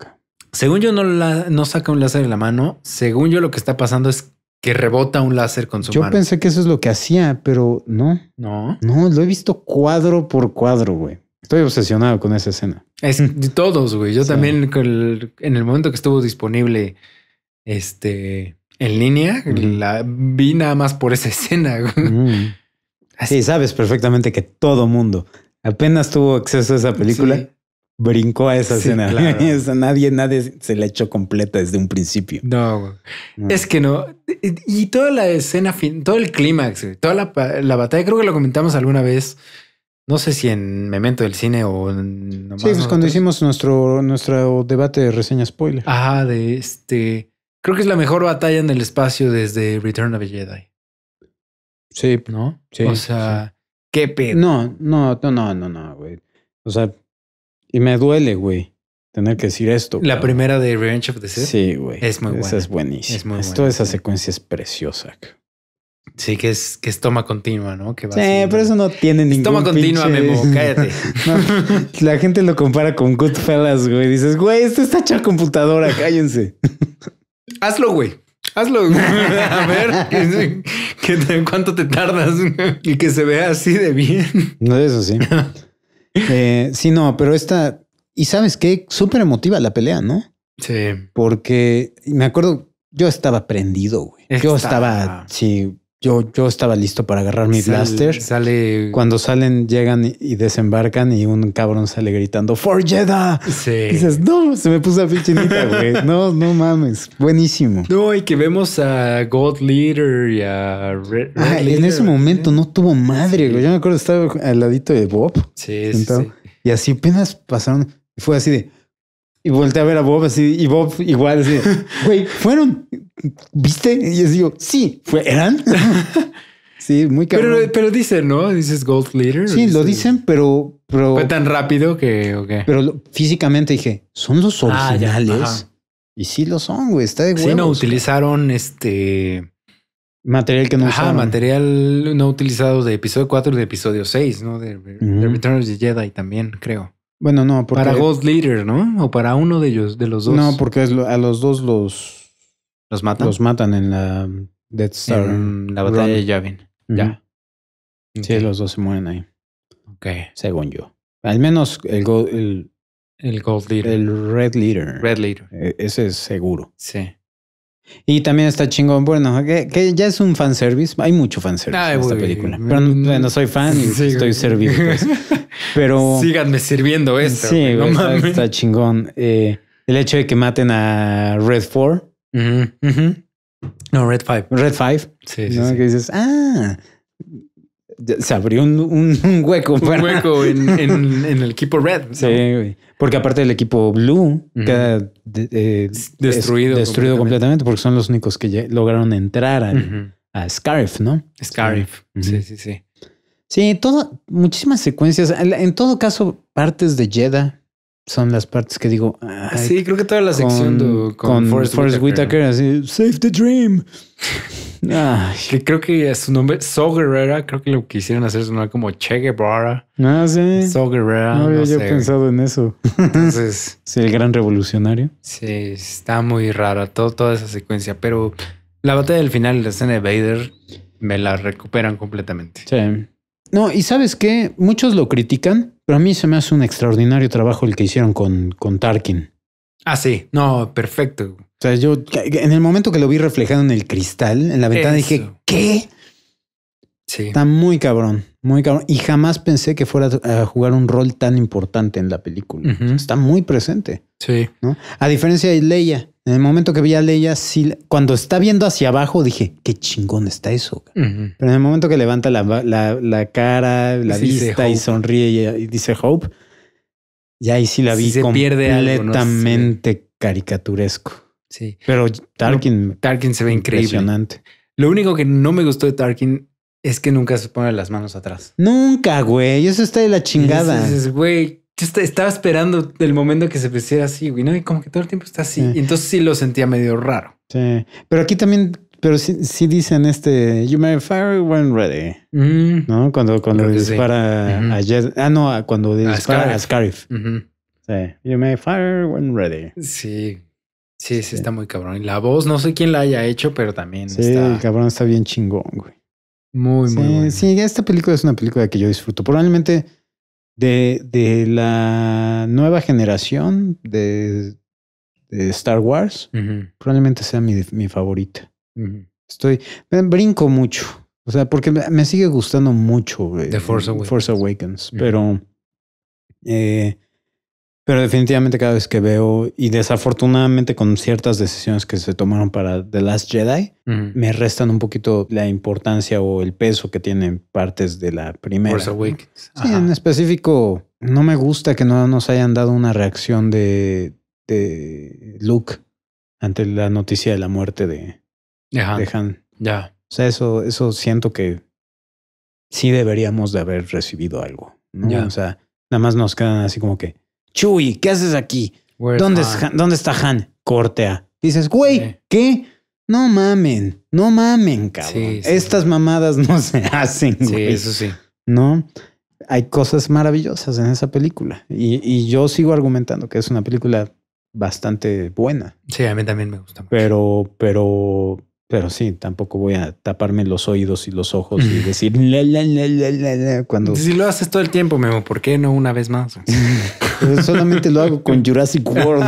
Según yo no, la, no saca un láser de la mano, según yo lo que está pasando es que rebota un láser con su Yo Yo pensé que eso es lo que hacía, pero no. No. No, lo he visto cuadro por cuadro, güey. Estoy obsesionado con esa escena. Es de todos, güey. Yo también en el momento que estuvo disponible este en línea, la vi nada más por esa escena. Así. Sí, sabes perfectamente que todo mundo apenas tuvo acceso a esa película brincó a esa escena. nadie, nadie se la echó completa desde un principio. No, es que no. Y toda la escena, todo el clímax, toda la, batalla, creo que lo comentamos alguna vez. No sé si en Memento del Cine o en Sí, pues cuando hicimos nuestro, nuestro debate de reseña spoiler. Ajá, de este. Creo que es la mejor batalla en el espacio desde Return of the Jedi. Sí. ¿No? Sí. O sea, qué pedo. No, no, no, no, no, güey. O sea, y me duele, güey, tener que decir esto. La primera de Revenge of the Sith. Sí, güey. Es muy buena. Esa es buenísima. Toda esa secuencia es preciosa. Sí, que es, que es toma continua, ¿no? Que va sí, pero eso no tiene ningún Toma continua, Memo, cállate. la gente lo compara con Goodfellas, güey. Dices, güey, esto está hecho a computadora, cállense. Hazlo, güey. Hazlo. A ver, que, ¿cuánto te tardas? Y que se vea así de bien. No, es así. Eh, sí, no, pero esta, y sabes qué, súper emotiva la pelea, ¿no? Sí. Porque me acuerdo, yo estaba prendido, güey. Yo estaba, sí, yo, yo estaba listo para agarrar mi blaster. Sale. Cuando salen, llegan y desembarcan y un cabrón sale gritando ¡For Jedha! Sí. dices, no, se me puso la pichinita, güey. No, no mames. Buenísimo. No, y que vemos a God Leader y a Red, ah, En ese momento no tuvo madre, Yo me acuerdo, estaba al ladito de Bob. Sí, sí. Y así apenas pasaron. Fue así de. Y volteé a ver a Bob así, y Bob igual así, güey, fueron, ¿viste? Y yo digo, sí, eran. sí, muy cabrón. Pero, pero dicen, ¿no? Dices Gold Leader. Sí, lo dicen, pero, pero. Fue tan rápido que. Pero físicamente dije, son los ah, originales. y sí lo son, güey. Está de huevos. Sí, no utilizaron este. Material que no Ajá, material no utilizado de episodio 4 y de episodio 6, ¿no? De, de Return of the Jedi también, creo. Bueno, no, porque... Para Ghost Leader, ¿no? O para uno de ellos, de los dos. No, porque a los dos los... ¿Los matan? Los matan en la Death Star. En la batalla de Yavin. Ya. Sí, los dos se mueren ahí. Ok. Según yo. Al menos el, el, Gold Leader. El Red Leader. Red Leader. E, ese es seguro. Sí. Y también está chingón, bueno, que, ya es un fanservice, hay mucho fanservice service en esta película. Pero no, soy fan y estoy servido. Pues. Pero... Síganme sirviendo esto. Sí, está, está, chingón. Eh, el hecho de que maten a Red 4. No, Red 5. Red 5. Sí, sí, sí. Que dices, ah, se abrió un, hueco. Un hueco en, el equipo red. Sí, Porque aparte del equipo blue queda eh, destruido. Destruido completamente. porque son los únicos que lograron entrar a Scarif, ¿no? Scarif. Sí, sí, sí. Sí, todo, muchísimas secuencias. En todo caso, partes de Jeddah son las partes que digo. sí, creo que toda la sección con, Forrest, Whitaker, así, Save the Dream. Que creo que su nombre, So Guerrera, creo que lo quisieron hacer sonar como Che Guevara. Ah, sí. So No había yo pensado en eso. Entonces. sí, el gran revolucionario. Sí, está muy rara toda esa secuencia, pero la batalla del final, la escena de Vader, me la recuperan completamente. Sí. No, y sabes qué, muchos lo critican, pero a mí se me hace un extraordinario trabajo el que hicieron con, con Tarkin. Ah, sí, no, perfecto. O sea, yo en el momento que lo vi reflejado en el cristal, en la ventana, dije, ¿qué? Sí. Está muy cabrón, muy cabrón. Y jamás pensé que fuera a jugar un rol tan importante en la película. Está muy presente. Sí. ¿no? A diferencia de Leia, en el momento que vi a Leia, sí, cuando está viendo hacia abajo, dije, qué chingón está eso. Pero en el momento que levanta la, cara, la vista y sonríe y, dice Hope, ya ahí sí la vi completamente caricaturesco. Sí. Pero Tarkin. se ve increíble. Impresionante. Lo único que no me gustó de Tarkin es que nunca se pone las manos atrás. Nunca, güey. Eso está de la chingada. güey, yo estaba esperando el momento que se pusiera así, güey, ¿no? Y como que todo el tiempo está así. Y entonces sí lo sentía medio raro. Sí. Pero aquí también, pero sí, sí dicen este, you may fire when ready. Mm. ¿No? Cuando, cuando dispara a Jed. Ah, no, cuando dispara a Scarif. Sí. You may fire when ready. Sí. Sí, sí, está muy cabrón. Y la voz, no sé quién la haya hecho, pero también sí, está... cabrón está bien chingón, güey. Muy, muy Sí, esta película es una película que yo disfruto. Probablemente de, de la nueva generación de, Star Wars, probablemente sea mi, mi favorita. Estoy, brinco mucho, o sea, porque me sigue gustando mucho eh, The Force Awakens, Force Awakens pero eh, pero definitivamente cada vez que veo, y desafortunadamente con ciertas decisiones que se tomaron para The Last Jedi, me restan un poquito la importancia o el peso que tienen partes de la primera. Sí, en específico, no me gusta que no nos hayan dado una reacción de, de Luke ante la noticia de la muerte de, Han. Ya. O sea, eso, eso siento que sí deberíamos de haber recibido algo. O sea, nada más nos quedan así como que Chuy, ¿qué haces aquí? ¿Dónde, está Han? Cortea. Dices, güey, ¿qué? No mamen, no mamen, cabrón. Estas mamadas no se hacen, Sí, eso sí. ¿No? Hay cosas maravillosas en esa película. Y, yo sigo argumentando que es una película bastante buena. Sí, a mí también me gusta mucho. Pero, pero, pero sí, tampoco voy a taparme los oídos y los ojos y mm. decir cuando. Si lo haces todo el tiempo, Memo, ¿por qué no una vez más? solamente lo hago con Jurassic World.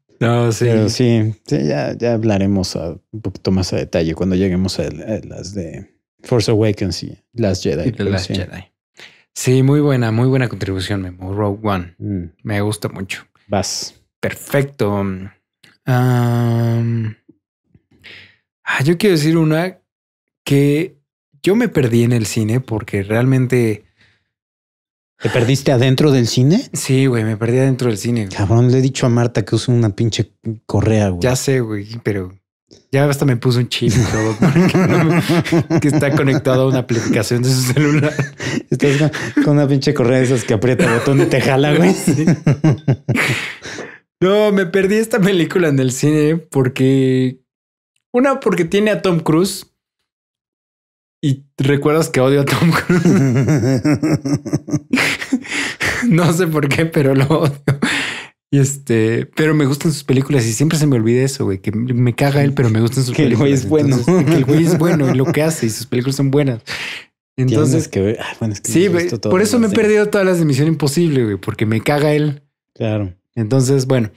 no, sí. sí, ya, ya, hablaremos un poquito más a detalle cuando lleguemos a, las de Force Awakens y Last Jedi. sí. Jedi. Sí, muy buena, muy buena contribución, Memo. Rogue One. Mm. Me gusta mucho. Vas. Perfecto. Ah, yo quiero decir una que yo me perdí en el cine porque realmente ¿Te perdiste adentro del cine? Sí, güey, me perdí adentro del cine. Cabrón, le he dicho a Marta que use una pinche correa, güey. Ya sé, güey, pero ya hasta me puso un chip que está conectado a una aplicación de su celular. Estás con, una pinche correa de esas que aprieta botón y te jala, güey. No, me perdí esta película en el cine porque... Una, porque tiene a Tom Cruise y recuerdas que odio a Tom no sé por qué, pero lo odio. Y este, pero me gustan sus películas y siempre se me olvida eso, güey, que me caga él, pero me gustan sus que películas. El güey es bueno. que el güey es bueno y lo que hace y sus películas son buenas. Entonces, que ah, bueno, es que sí, güey, por eso me he perdido todas las de Misión Imposible, güey, porque me caga él. Claro. Entonces, bueno,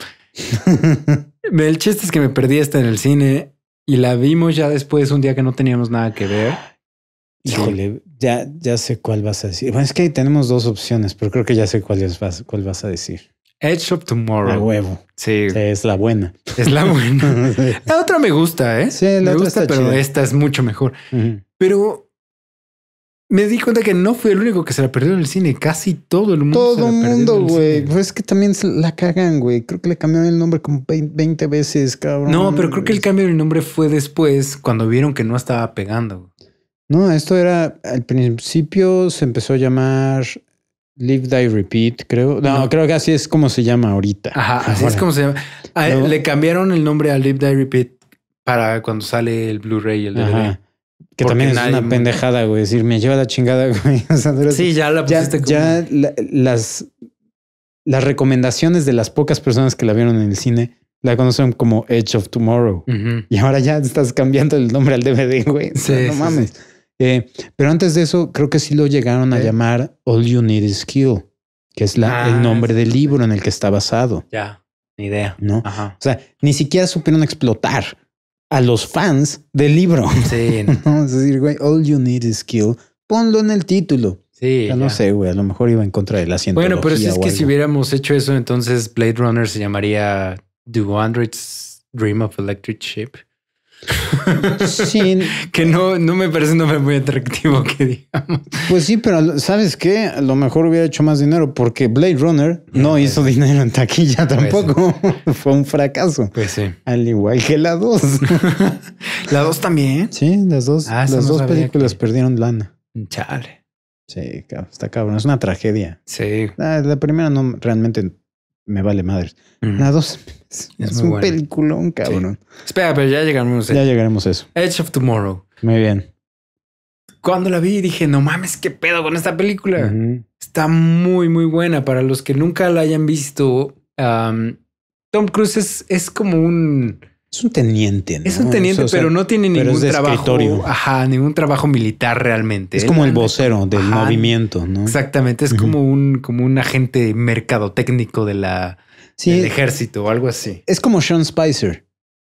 el chiste es que me perdí esta en el cine y la vimos ya después un día que no teníamos nada que ver. Híjole, ya, ya sé cuál vas a decir. Bueno, es que tenemos dos opciones, pero creo que ya sé cuál, es, cuál vas a decir. Edge of Tomorrow. A huevo. Sí. Es la buena. Es la buena. La otra me gusta, ¿eh? Sí, la me gusta, pero esta es mucho mejor. Pero me di cuenta que no fue el único que se la perdió en el cine. Casi todo el mundo. Todo se la perdió mundo, güey. Pues es que también la cagan, güey. Creo que le cambiaron el nombre como 20 veces, cabrón. No, pero creo que el cambio del nombre fue después, cuando vieron que no estaba pegando. No, esto era, al principio se empezó a llamar Live, Die, Repeat, creo. No, creo que así es como se llama ahorita. Ajá, así es como se llama. Ah, eh, le cambiaron el nombre a Live, Die, Repeat para cuando sale el Blu-ray y el DVD. Ajá. Que también es una pendejada, güey. Decir, me lleva la chingada, güey. sí, ya la ya, las, las recomendaciones de las pocas personas que la vieron en el cine la conocen como Edge of Tomorrow. Y ahora ya estás cambiando el nombre al DVD, güey. no, mames. Eh, pero antes de eso, creo que sí lo llegaron a llamar All You Need Is Kill, que es el ah, nombre del libro en el que está basado. Ya, ni idea. No, o sea, ni siquiera supieron explotar a los fans del libro. Sí. ¿no? Es decir, güey, All You Need Is Kill, ponlo en el título. Sí. Ya no sé, güey, a lo mejor iba en contra de la Bueno, pero si es que si hubiéramos hecho eso, entonces Blade Runner se llamaría Do Androids Dream of Electric Ship? que no, no me parece un nombre muy atractivo que digamos. Pues sí, pero ¿sabes qué? A lo mejor hubiera hecho más dinero porque Blade Runner no hizo dinero en taquilla pues tampoco. Fue un fracaso. Pues sí. Al igual que la 2. ¿La 2 también? Sí, las dos, ah, las dos películas perdieron lana. Chale. Sí, está cabrón. Es una tragedia. Sí. Ah, la primera no realmente me vale madre, Nada, dos. Es, un peliculón, cabrón. Espera, pero ya llegaremos eso. Ya llegaremos a eso. Edge of Tomorrow. Muy bien. Cuando la vi dije, no mames, qué pedo con esta película. Está muy, muy buena. Para los que nunca la hayan visto, Tom Cruise es, es como un es un teniente, Es un teniente, pero no tiene ningún trabajo. Ajá, ningún trabajo militar realmente. Es como el vocero del movimiento, ¿no? Exactamente, es como un, como un agente mercadotécnico de la del ejército o algo así. Es como Sean Spicer.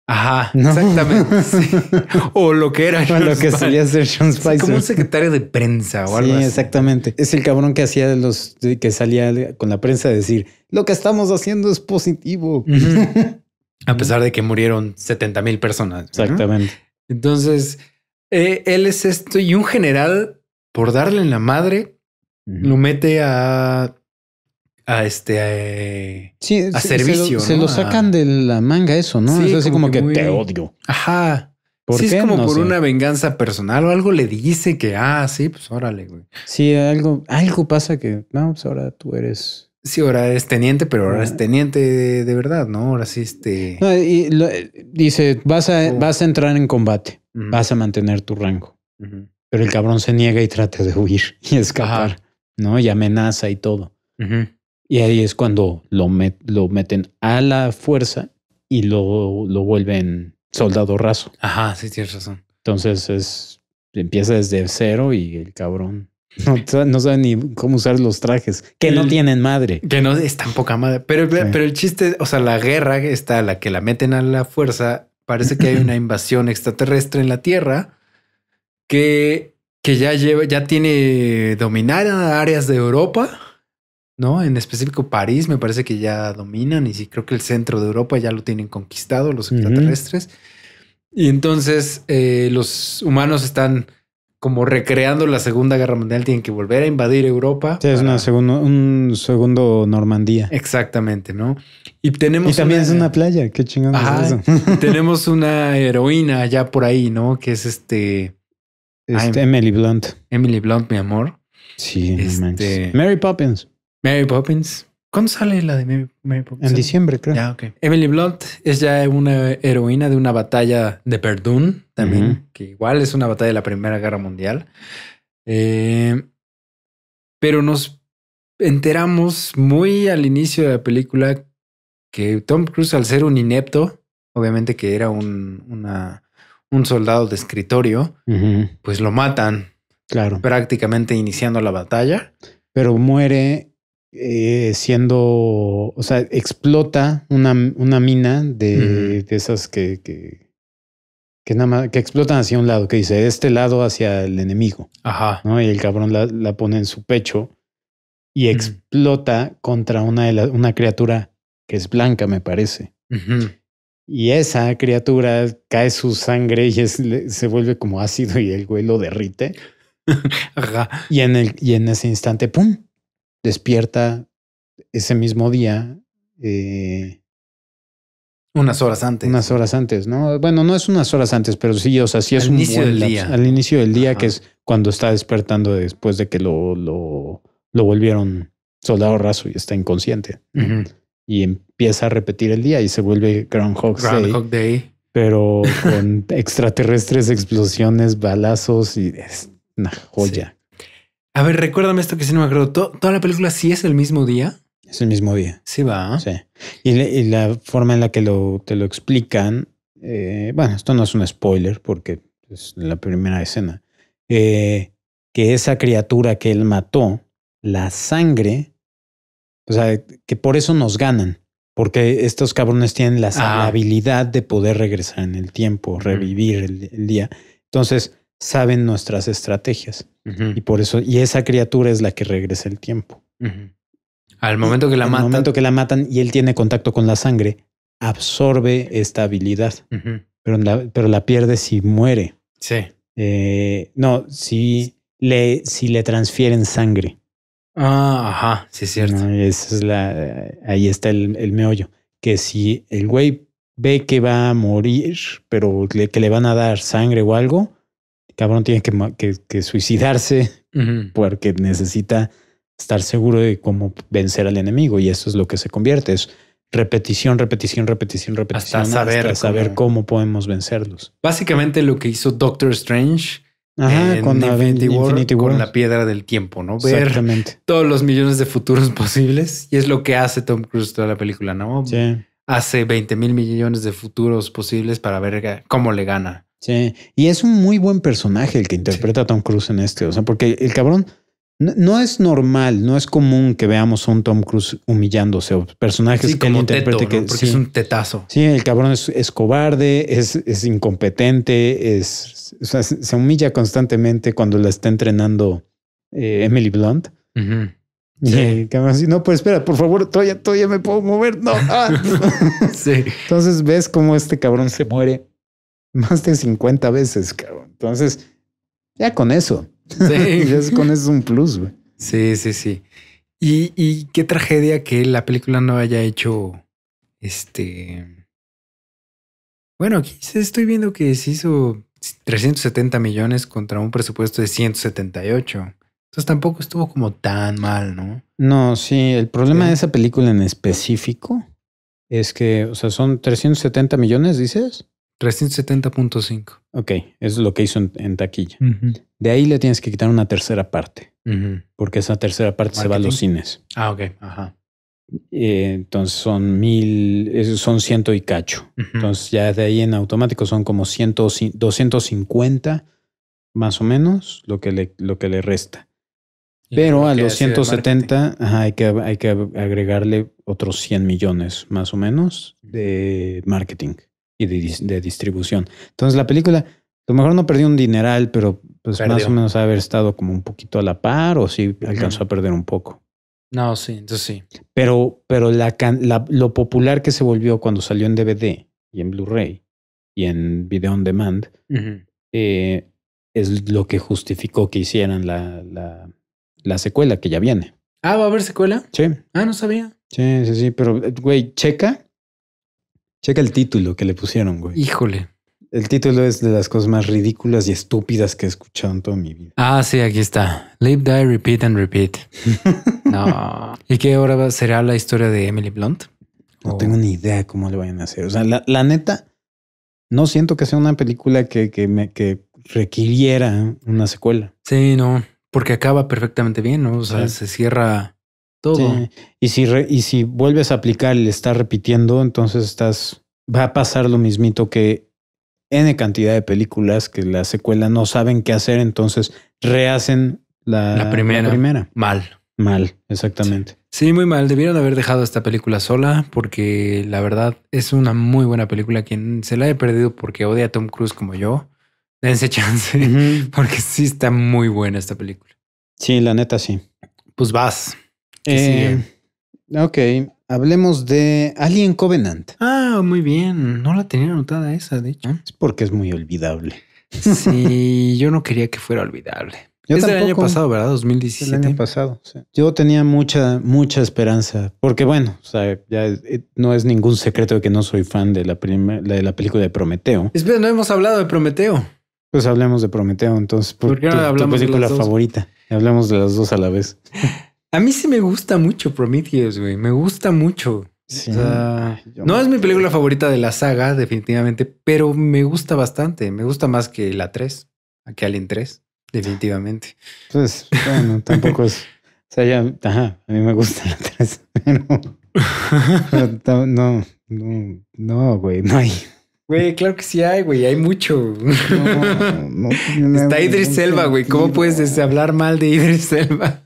Ajá, exactamente. O lo que era. lo que solía ser Sean Spicer. Es como un secretario de prensa o algo exactamente. Es el cabrón que hacía los que salía con la prensa a decir lo que estamos haciendo es positivo. a pesar de que murieron 70 mil personas. Exactamente. Entonces, e, él es esto y un general, por darle en la madre, lo mete a a este sí, a servicio. Se lo, sacan de la manga eso, ¿no? es así como, que, te odio. Ajá. ¿Por es como por una venganza personal o algo le dice que, ah, sí, pues órale, güey. Sí, algo, algo pasa que, no, pues ahora tú eres Sí, ahora es teniente, pero ahora es teniente de, verdad, ¿no? Ahora sí, este. No, y dice, vas a, oh. vas a entrar en combate, vas a mantener tu rango. Pero el cabrón se niega y trata de huir y escapar, ¿no? Y amenaza y todo. Y ahí es cuando lo, lo meten a la fuerza y lo, lo vuelven soldado raso. Ajá, sí, tienes razón. Entonces es empieza desde cero y el cabrón no, saben ni cómo usar los trajes, que no tienen madre. Que no es tan poca madre. Pero, pero el chiste, o sea, la guerra está, la que la meten a la fuerza, parece que hay una invasión extraterrestre en la Tierra que, que ya lleva, ya tiene dominada áreas de Europa, ¿no? En específico París, me parece que ya dominan y sí, creo que el centro de Europa ya lo tienen conquistado los extraterrestres. Y entonces eh, los humanos están como recreando la Segunda Guerra Mundial, tienen que volver a invadir Europa. es una segundo, un segundo Normandía. Exactamente, ¿no? Y tenemos. también es una playa, qué chingón eso. tenemos una heroína allá por ahí, ¿no? Que es este. este Emily Blunt. Emily Blunt, mi amor. Sí, este... Mary Poppins. Mary Poppins. ¿Cuándo sale la de En diciembre, creo. Emily Blunt es ya una heroína de una batalla de perdón también, que igual es una batalla de la Primera Guerra Mundial. Eh, pero nos enteramos muy al inicio de la película que Tom Cruise, al ser un inepto, obviamente que era un, un soldado de escritorio, pues lo matan. Claro. Prácticamente iniciando la batalla. Pero muere eh, siendo, o sea, explota una, una mina de, esas que, que, nada que explotan hacia un lado, que dice este lado hacia el enemigo. Ajá. ¿no? Y el cabrón la, pone en su pecho y explota contra una, una criatura que es blanca, me parece. Y esa criatura cae su sangre y se vuelve como ácido y el güey lo derrite. Ajá. Y en, el, y en ese instante, ¡pum! despierta ese mismo día. Eh unas horas antes. Unas horas antes, ¿no? Bueno, no es unas horas antes, pero sí, o sea, sí es al un inicio del día. Al inicio del día, que es cuando está despertando después de que lo, lo, lo volvieron soldado raso y está inconsciente. Y empieza a repetir el día y se vuelve Groundhog, Day, Pero con extraterrestres, explosiones, balazos y es una joya. A ver, recuérdame esto que si no me acuerdo. ¿Toda la película sí es el mismo día? Es el mismo día. Sí, va. Sí. Y, la forma en la que lo, te lo explican, eh, bueno, esto no es un spoiler porque es la primera escena, eh, que esa criatura que él mató, la sangre, o sea, que por eso nos ganan, porque estos cabrones tienen la, ah. habilidad de poder regresar en el tiempo, revivir el día. Entonces, saben nuestras estrategias. Y por eso, y esa criatura es la que regresa el tiempo. Al momento que la matan. momento que la matan y él tiene contacto con la sangre, absorbe esta habilidad. pero, la, pero la pierde si muere. Sí. Eh, no, si le, si le transfieren sangre. Ah, ajá, sí, es cierto. Ah, esa es la, ahí está el, meollo. Que si el güey ve que va a morir, pero que le van a dar sangre o algo, cabrón tiene que, suicidarse porque necesita estar seguro de cómo vencer al enemigo y eso es lo que se convierte. Es repetición, repetición, repetición, repetición. Hasta saber, saber cómo, podemos vencerlos. Básicamente lo que hizo Doctor Strange con la piedra del tiempo, ¿no? Ver todos los millones de futuros posibles y es lo que hace Tom Cruise toda la película, ¿no? Hace 20 mil millones de futuros posibles para ver eh, cómo le gana. Sí, y es un muy buen personaje el que interpreta a Tom Cruise en este, o sea, porque el cabrón no, es normal, no es común que veamos a un Tom Cruise humillándose o personajes que como que porque es un tetazo. Sí, el cabrón es, cobarde, es, es, incompetente, es se humilla constantemente cuando la está entrenando eh, Emily Blunt. Y -huh. Sí. no, pues espera, por favor, todavía, me puedo mover. No. Ah. sí. Entonces ves cómo este cabrón se muere más de 50 veces, cabrón. Entonces, ya con eso. Sí. ya con eso es un plus, güey. Sí, sí, sí. Y, y, qué tragedia que la película no haya hecho este. Bueno, aquí estoy viendo que se hizo 370 millones contra un presupuesto de 178. Entonces tampoco estuvo como tan mal, ¿no? No, sí. El problema de esa película en específico es que, o sea, son 370 millones, dices. 370.5. Ok, es lo que hizo en, taquilla. De ahí le tienes que quitar una tercera parte, porque esa tercera parte se va a los cines. Ah, ok. Ajá. Eh, entonces son mil, son ciento y cacho. Entonces ya de ahí en automático son como 100, 250 más o menos lo que le, lo que le resta. Pero a los 170 hay, que, hay que agregarle otros 100 millones más o menos de marketing y de, distribución. Entonces la película, a lo mejor no perdió un dineral, pero pues más o menos haber estado como un poquito a la par o si alcanzó a perder un poco. No, sí, entonces sí. Pero, pero la, lo popular que se volvió cuando salió en DVD y en Blu-ray y en video on demand eh, es lo que justificó que hicieran la, la, la secuela que ya viene. Ah, ¿va a haber secuela? Sí. Ah, no sabía. Sí, sí, sí, pero eh, güey, checa Checa el título que le pusieron, güey. Híjole. El título es de las cosas más ridículas y estúpidas que he escuchado en toda mi vida. Ah, sí, aquí está. Live, die, repeat and repeat. no. ¿Y qué ahora será la historia de Emily Blunt? No tengo ni idea cómo lo vayan a hacer. O sea, la, neta, no siento que sea una película que, requiriera una secuela. Sí, no, porque acaba perfectamente bien, ¿no? O sea, se cierra y, si y si vuelves a aplicar y le estás repitiendo, entonces estás. Va a pasar lo mismito que N cantidad de películas que la secuela no saben qué hacer, entonces rehacen la, primera. Mal. Mal, exactamente. Sí, muy mal. Debieron haber dejado esta película sola porque la verdad es una muy buena película. Quien se la he perdido porque odia a Tom Cruise como yo, dense chance porque sí está muy buena esta película. Sí, la neta sí. Pues vas. Eh, ok, hablemos de Alien Covenant. Ah, muy bien. No la tenía anotada esa, de hecho. Ah, es porque es muy olvidable. Sí, yo no quería que fuera olvidable. Yo es año pasado, ¿verdad? 2017. El año pasado. Sí. Yo tenía mucha, mucha esperanza. Porque, bueno, ya eh, no es ningún secreto que no soy fan de la, primera, de la película de Prometeo. Espera, no hemos hablado de Prometeo. Pues hablemos de Prometeo, entonces. Porque qué tu, hablamos tu película favorita. Hablamos de las dos a la vez. A mí sí me gusta mucho Prometheus, güey. Me gusta mucho. no es mi película favorita de la saga, definitivamente, pero me gusta bastante. Me gusta más que la 3, que Alien 3, definitivamente. Entonces, pues, bueno, tampoco es. O sea, ya, ajá, a mí me gusta la 3, pero, no, no, no, güey, no hay. Güey, claro que sí hay, güey, hay mucho. Está Idris Elba, güey. ¿Cómo puedes hablar mal de Idris Elba?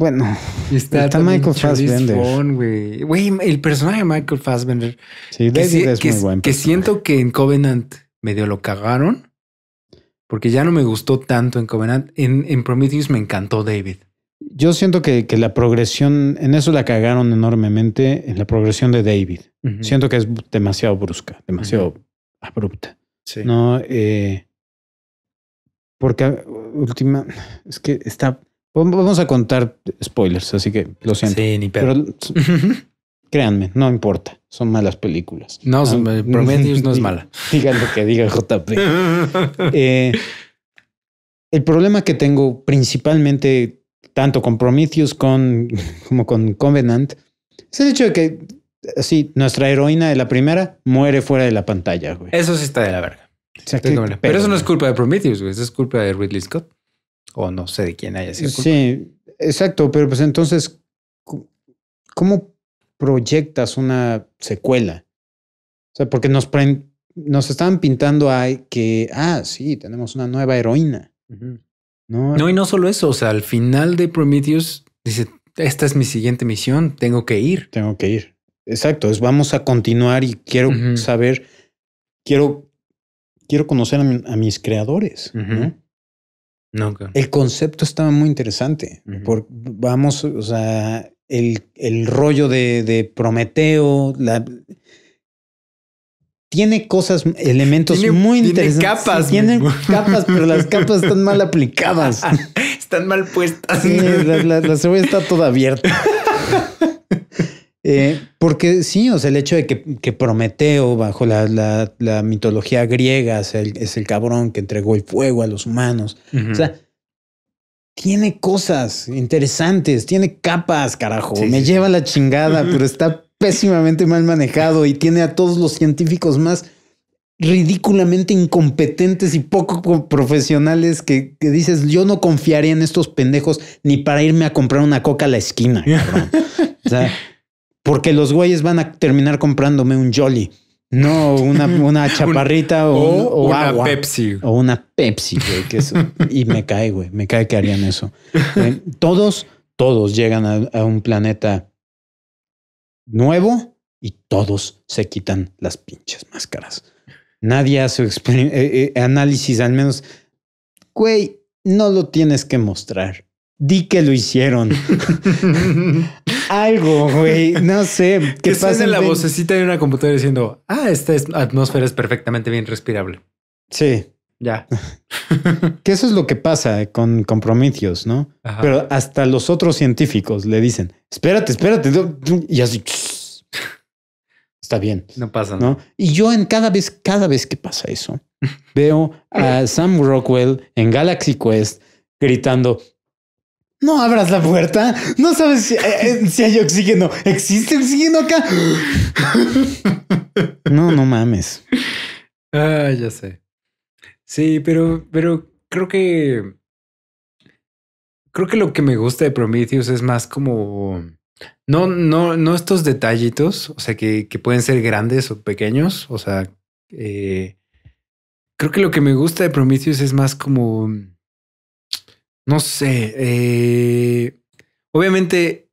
Bueno, está, Michael Fassbender. Güey, el personaje de Michael Fassbender. Sí, David que, es muy buen Que siento que en Covenant medio lo cagaron. Porque ya no me gustó tanto en Covenant. En, Prometheus me encantó David. Yo siento que, la progresión, en eso la cagaron enormemente, en la progresión de David. Siento que es demasiado brusca, demasiado abrupta. Sí. No, eh, porque última, es que está Vamos a contar spoilers, así que lo siento. Sí, ni Pero créanme, no importa. Son malas películas. No, eh, Prometheus no es mala. Digan lo que diga JP. Eh, el problema que tengo principalmente tanto con Prometheus con, como con Covenant es el hecho de que así nuestra heroína de la primera muere fuera de la pantalla. Güey. Eso sí está de la verga. pero, eso no es culpa de Prometheus, güey. Eso es culpa de Ridley Scott. O no sé de quién haya sido. Sí, exacto, pero pues entonces, ¿cómo proyectas una secuela? O sea, porque nos, nos estaban pintando a que, ah, sí, tenemos una nueva heroína. ¿no? no, y no solo eso, o sea, al final de Prometheus dice, esta es mi siguiente misión, tengo que ir. Tengo que ir. Exacto, es vamos a continuar y quiero saber, quiero, quiero conocer a, mis creadores, el concepto estaba muy interesante. por, vamos, o sea, el, el rollo de, de Prometeo, tiene cosas, elementos muy interesantes. Capas, tiene capas. capas, pero las capas están mal aplicadas. están mal puestas. Sí, la, la cebolla está toda abierta. Eh, porque sí, o sea, el hecho de que, Prometeo, bajo la, mitología griega, es el, cabrón que entregó el fuego a los humanos. O sea, tiene cosas interesantes, tiene capas, carajo. Me lleva la chingada, pero está pésimamente mal manejado y tiene a todos los científicos más ridículamente incompetentes y poco profesionales que, dices, yo no confiaría en estos pendejos ni para irme a comprar una coca a la esquina. o sea, porque los güeyes van a terminar comprándome un Jolly. No, una, chaparrita o, una Pepsi. O una Pepsi, güey. y me cae, güey. Me cae que harían eso. Eh, todos, todos llegan a, un planeta nuevo y todos se quitan las pinches máscaras. Nadie hace eh, eh, análisis, al menos. Güey, no lo tienes que mostrar. Di que lo hicieron. algo, güey. No sé. Que, en la vocecita de una computadora diciendo, ah, esta atmósfera es perfectamente bien respirable. Sí. Ya. que eso es lo que pasa con, compromisos, ¿no? Pero hasta los otros científicos le dicen, espérate, espérate. Y así, está bien. No pasa ¿no? Y yo en cada vez, cada vez que pasa eso, veo a Sam Rockwell en Galaxy Quest gritando, no abras la puerta. No sabes eh, eh, si, hay oxígeno. ¿Existe oxígeno acá? No, no mames. Ah, ya sé. Sí, pero, pero creo que. Creo que lo que me gusta de Prometheus es más como. No, no, no estos detallitos, o sea, que, pueden ser grandes o pequeños. O sea, eh, creo que lo que me gusta de Prometheus es más como no sé. Eh, obviamente,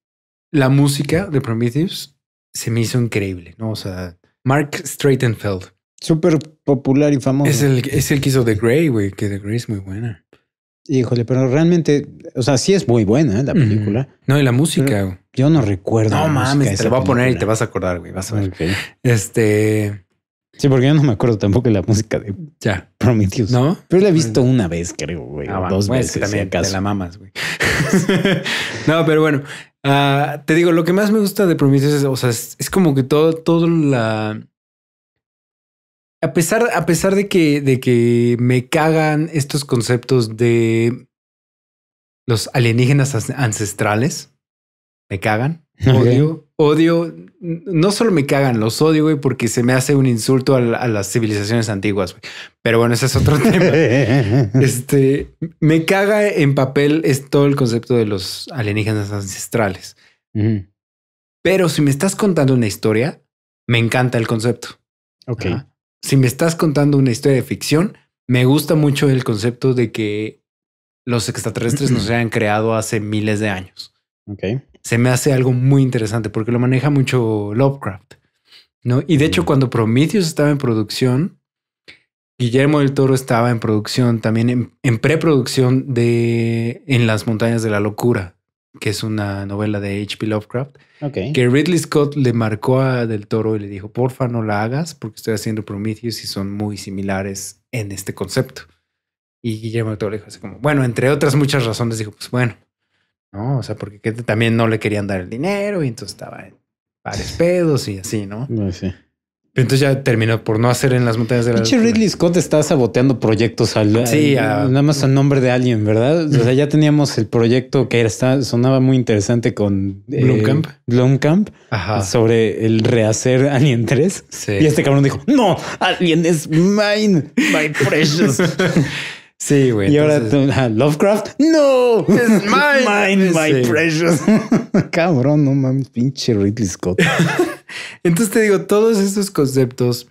la música de Prometheus se me hizo increíble, ¿no? O sea, Mark Straitenfeld. Súper popular y famoso. Es el, es el que hizo The Grey, güey, que The Grey es muy buena. Híjole, pero realmente, o sea, sí es muy buena ¿eh? la película. No, y la música. Yo no recuerdo. No mames, te la voy a poner y te vas a acordar, güey. Vas a ver. Este. Sí, porque yo no me acuerdo tampoco de la música de ya. Prometheus. ¿No? Pero la he visto una vez, creo, güey. Ah, dos veces. de la mamas, güey. no, pero bueno. Ah, te digo, lo que más me gusta de Prometheus es, o sea, es, es como que todo, todo la. A pesar, a pesar de que, de que me cagan estos conceptos de los alienígenas ancestrales, me cagan. Odio, odio, no solo me cagan, los odio, güey, porque se me hace un insulto a, las civilizaciones antiguas, güey. Pero bueno, ese es otro tema. este, me caga en papel es todo el concepto de los alienígenas ancestrales. Pero si me estás contando una historia, me encanta el concepto. Ok. Si me estás contando una historia de ficción, me gusta mucho el concepto de que los extraterrestres nos hayan creado hace miles de años. Ok se me hace algo muy interesante porque lo maneja mucho Lovecraft, ¿no? Y de hecho, cuando Prometheus estaba en producción, Guillermo del Toro estaba en producción también, en, preproducción de En las montañas de la locura, que es una novela de H.P. Lovecraft, que Ridley Scott le marcó a Del Toro y le dijo, porfa, no la hagas porque estoy haciendo Prometheus y son muy similares en este concepto. Y Guillermo del Toro le dijo así como, bueno, entre otras muchas razones, dijo, pues bueno, ¿no? O sea, porque también no le querían dar el dinero y entonces estaba en pares pedos y así, ¿no? Pues entonces ya terminó por no hacer en las montañas de la. Ridley Scott está saboteando proyectos al, sí, nada más a nombre de alguien, ¿verdad? O sea, ya teníamos el proyecto que era, sonaba muy interesante con eh, Bloom Camp Bloom Camp sobre el rehacer Alien 3. Y este cabrón dijo: No, Alien es mine, my precious. Sí, güey. Y ahora ah, Lovecraft, no, es mine, mine precious. Cabrón, no mames, pinche Ridley Scott. entonces te digo, todos estos conceptos,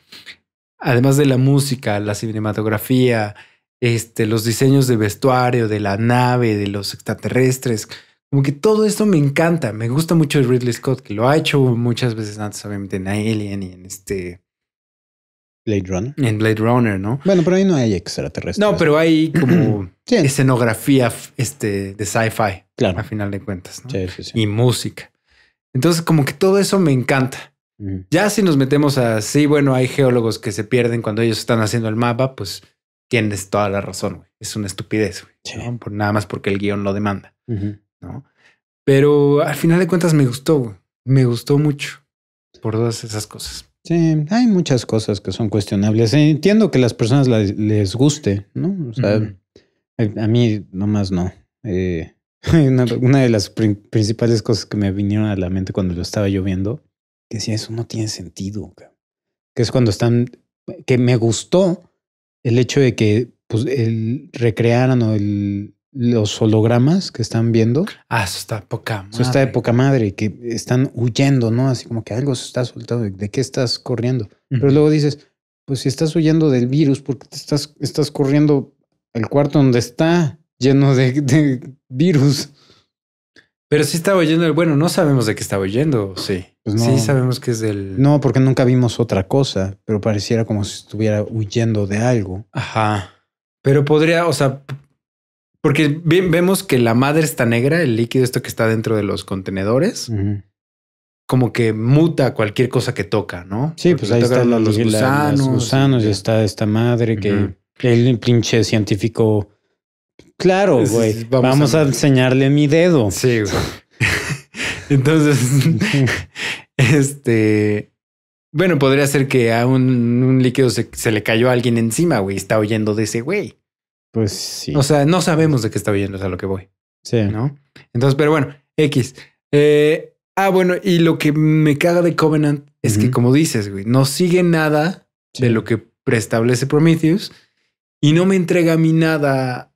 además de la música, la cinematografía, este, los diseños de vestuario, de la nave, de los extraterrestres, como que todo esto me encanta, me gusta mucho Ridley Scott, que lo ha hecho muchas veces antes, obviamente en Alien y en este Blade Runner. En Blade Runner, ¿no? Bueno, pero ahí no hay extraterrestres. No, pero hay como escenografía este, de sci-fi, claro. a final de cuentas, ¿no? Sí, sí, Y música. Entonces, como que todo eso me encanta. Mm. Ya si nos metemos a, sí, bueno, hay geólogos que se pierden cuando ellos están haciendo el mapa, pues tienes toda la razón, güey. Es una estupidez, güey. nada más porque el guión lo demanda, ¿no? Pero al final de cuentas me gustó, güey. Me gustó mucho por todas esas cosas. Sí, hay muchas cosas que son cuestionables. Eh, entiendo que las personas les guste, ¿no? O sea, eh, a, mí nomás no. Eh, una, de las principales cosas que me vinieron a la mente cuando lo estaba lloviendo, que decía, eso no tiene sentido, que es cuando están, que me gustó el hecho de que pues, el recrearan o el los hologramas que están viendo. Hasta ah, poca madre. Eso está de poca madre, que están huyendo, ¿no? Así como que algo se está soltando, ¿de qué estás corriendo? Pero luego dices, pues si estás huyendo del virus, porque te estás, estás corriendo al cuarto donde está lleno de, virus? Pero si estaba huyendo el bueno, no sabemos de qué estaba huyendo. sí. Pues sí sabemos que es del. No, porque nunca vimos otra cosa, pero pareciera como si estuviera huyendo de algo. Ajá. Pero podría, o sea, porque vemos que la madre está negra, el líquido, esto que está dentro de los contenedores, como que muta cualquier cosa que toca, ¿no? Sí, pues ahí están los, gusanos. gusanos y está esta madre que el pinche científico. Claro, güey. Vamos, a... enseñarle mi dedo. Sí, güey. Entonces, este. Bueno, podría ser que a un, líquido se, le cayó alguien encima, güey. Está oyendo de ese güey. Pues sí. O sea, no sabemos de qué está viendo, o sea, lo que voy. Sí. ¿No? Entonces, pero bueno, X. Eh, ah, bueno, y lo que me caga de Covenant es que, como dices, güey, no sigue nada de lo que preestablece Prometheus y no me entrega a mí nada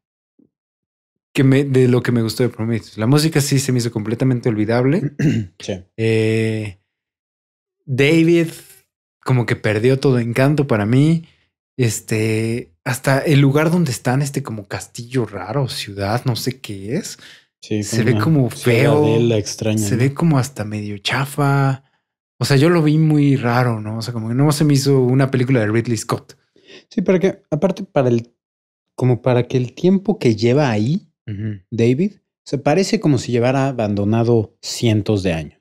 de lo que me gustó de Prometheus. La música sí se me hizo completamente olvidable. Sí. Eh, David como que perdió todo encanto para mí. Este, hasta el lugar donde están, este como castillo raro, ciudad, no sé qué es. se ve como feo. se ve como hasta medio chafa. O sea, yo lo vi muy raro, ¿no? O sea, como que no se me hizo una película de Ridley Scott. Sí, para que aparte para el, como para que el tiempo que lleva ahí, David, se parece como si llevara abandonado cientos de años,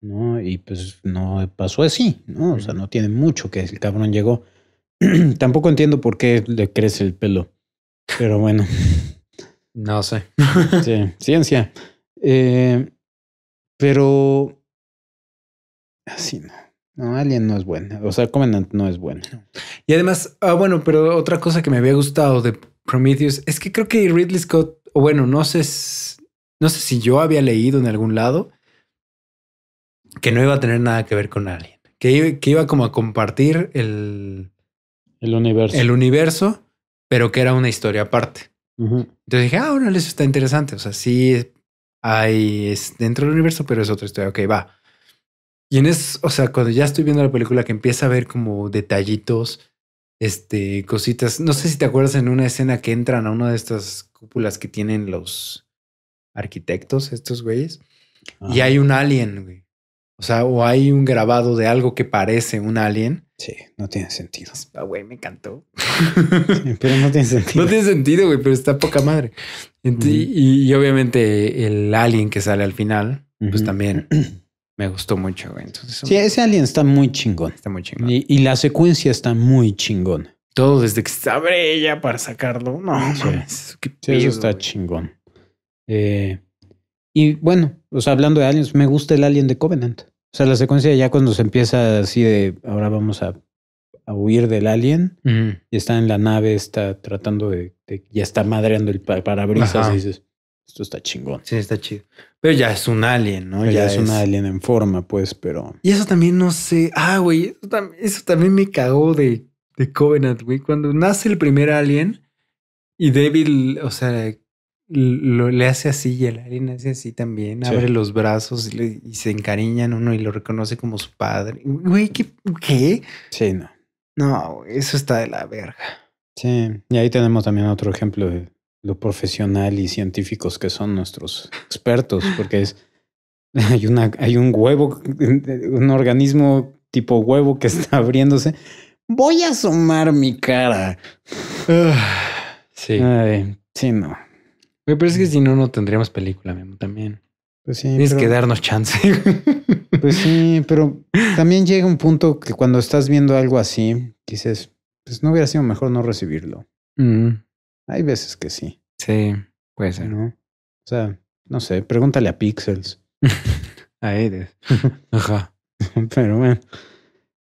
¿no? Y pues no pasó así, ¿no? O sea, no tiene mucho que el cabrón llegó. Tampoco entiendo por qué le crece el pelo, pero bueno. No sé. sí, ciencia. Eh, pero así ah, no. No, Alien no es buena. O sea, Covenant no es bueno. Y además, ah, bueno, pero otra cosa que me había gustado de Prometheus es que creo que Ridley Scott, o bueno, no sé, no sé si yo había leído en algún lado que no iba a tener nada que ver con Alien, que, iba, que iba como a compartir el, el universo. El universo, pero que era una historia aparte. Entonces dije, ah, bueno, eso está interesante. O sea, sí hay, es dentro del universo, pero es otra historia. Ok, va. Y en eso, o sea, cuando ya estoy viendo la película que empieza a ver como detallitos, este, cositas. No sé si te acuerdas en una escena que entran a una de estas cúpulas que tienen los arquitectos, estos güeyes, y hay un alien, O sea, o hay un grabado de algo que parece un alien Sí, no tiene sentido. Ah, güey, me encantó. pero no tiene sentido. No tiene sentido, güey, pero está poca madre. y, obviamente el alien que sale al final, pues también me gustó mucho, güey. sí, ese alien está muy chingón. Está muy chingón. Y, la secuencia está muy chingón. Todo desde que se abre ella para sacarlo. No, sí. eso está chingón. Eh, y bueno, o hablando de aliens, me gusta el alien de Covenant. O sea, la secuencia ya cuando se empieza así de ahora vamos a, huir del alien y está en la nave, está tratando de, ya está madreando el parabrisas y dices, esto está chingón. Sí, está chido. Pero ya es un alien, ¿no? Ya, es, un alien en forma, pues, pero. Y eso también no sé. Ah, güey, eso también, me cagó de, de Covenant, güey. Cuando nace el primer alien y David, o sea, lo, le hace así y el alien hace así también, abre los brazos y, se encariñan uno y lo reconoce como su padre. Güey, ¿qué, Sí, no. No, eso está de la verga. Sí, y ahí tenemos también otro ejemplo de lo profesional y científicos que son nuestros expertos, porque es hay una hay un huevo, un organismo tipo huevo que está abriéndose. Voy a asomar mi cara. Ah. sí. sí, no me parece que mm. si no, no tendríamos película, mismo también. Pues sí, Tienes que darnos chance. Pues sí, pero también llega un punto que cuando estás viendo algo así, dices, pues no hubiera sido mejor no recibirlo. Mm. Hay veces que sí. Sí, puede ser. O sea, no sé, pregúntale a Pixels. a Eres. Ajá. Pero bueno,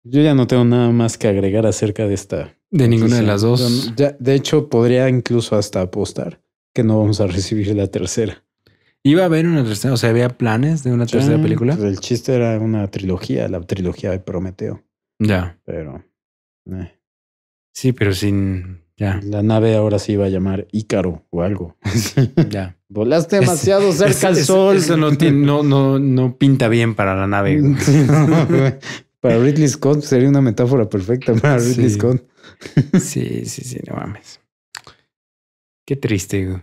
yo ya no tengo nada más que agregar acerca de esta. De ninguna de las dos. de hecho, podría incluso hasta apostar que no vamos a recibir la tercera. Iba a haber una tercera, o sea, había planes de una tercera película. Pues, el chiste era una trilogía, la trilogía de Prometeo. Ya. Pero. Eh. Sí, pero sin. Ya. La nave ahora sí iba a llamar Ícaro o algo. ya. Volaste demasiado cerca al sol. Eso no, no, no, pinta bien para la nave. para Ridley Scott sería una metáfora perfecta para Ridley Scott. sí, sí, sí, no mames. Qué triste, güey.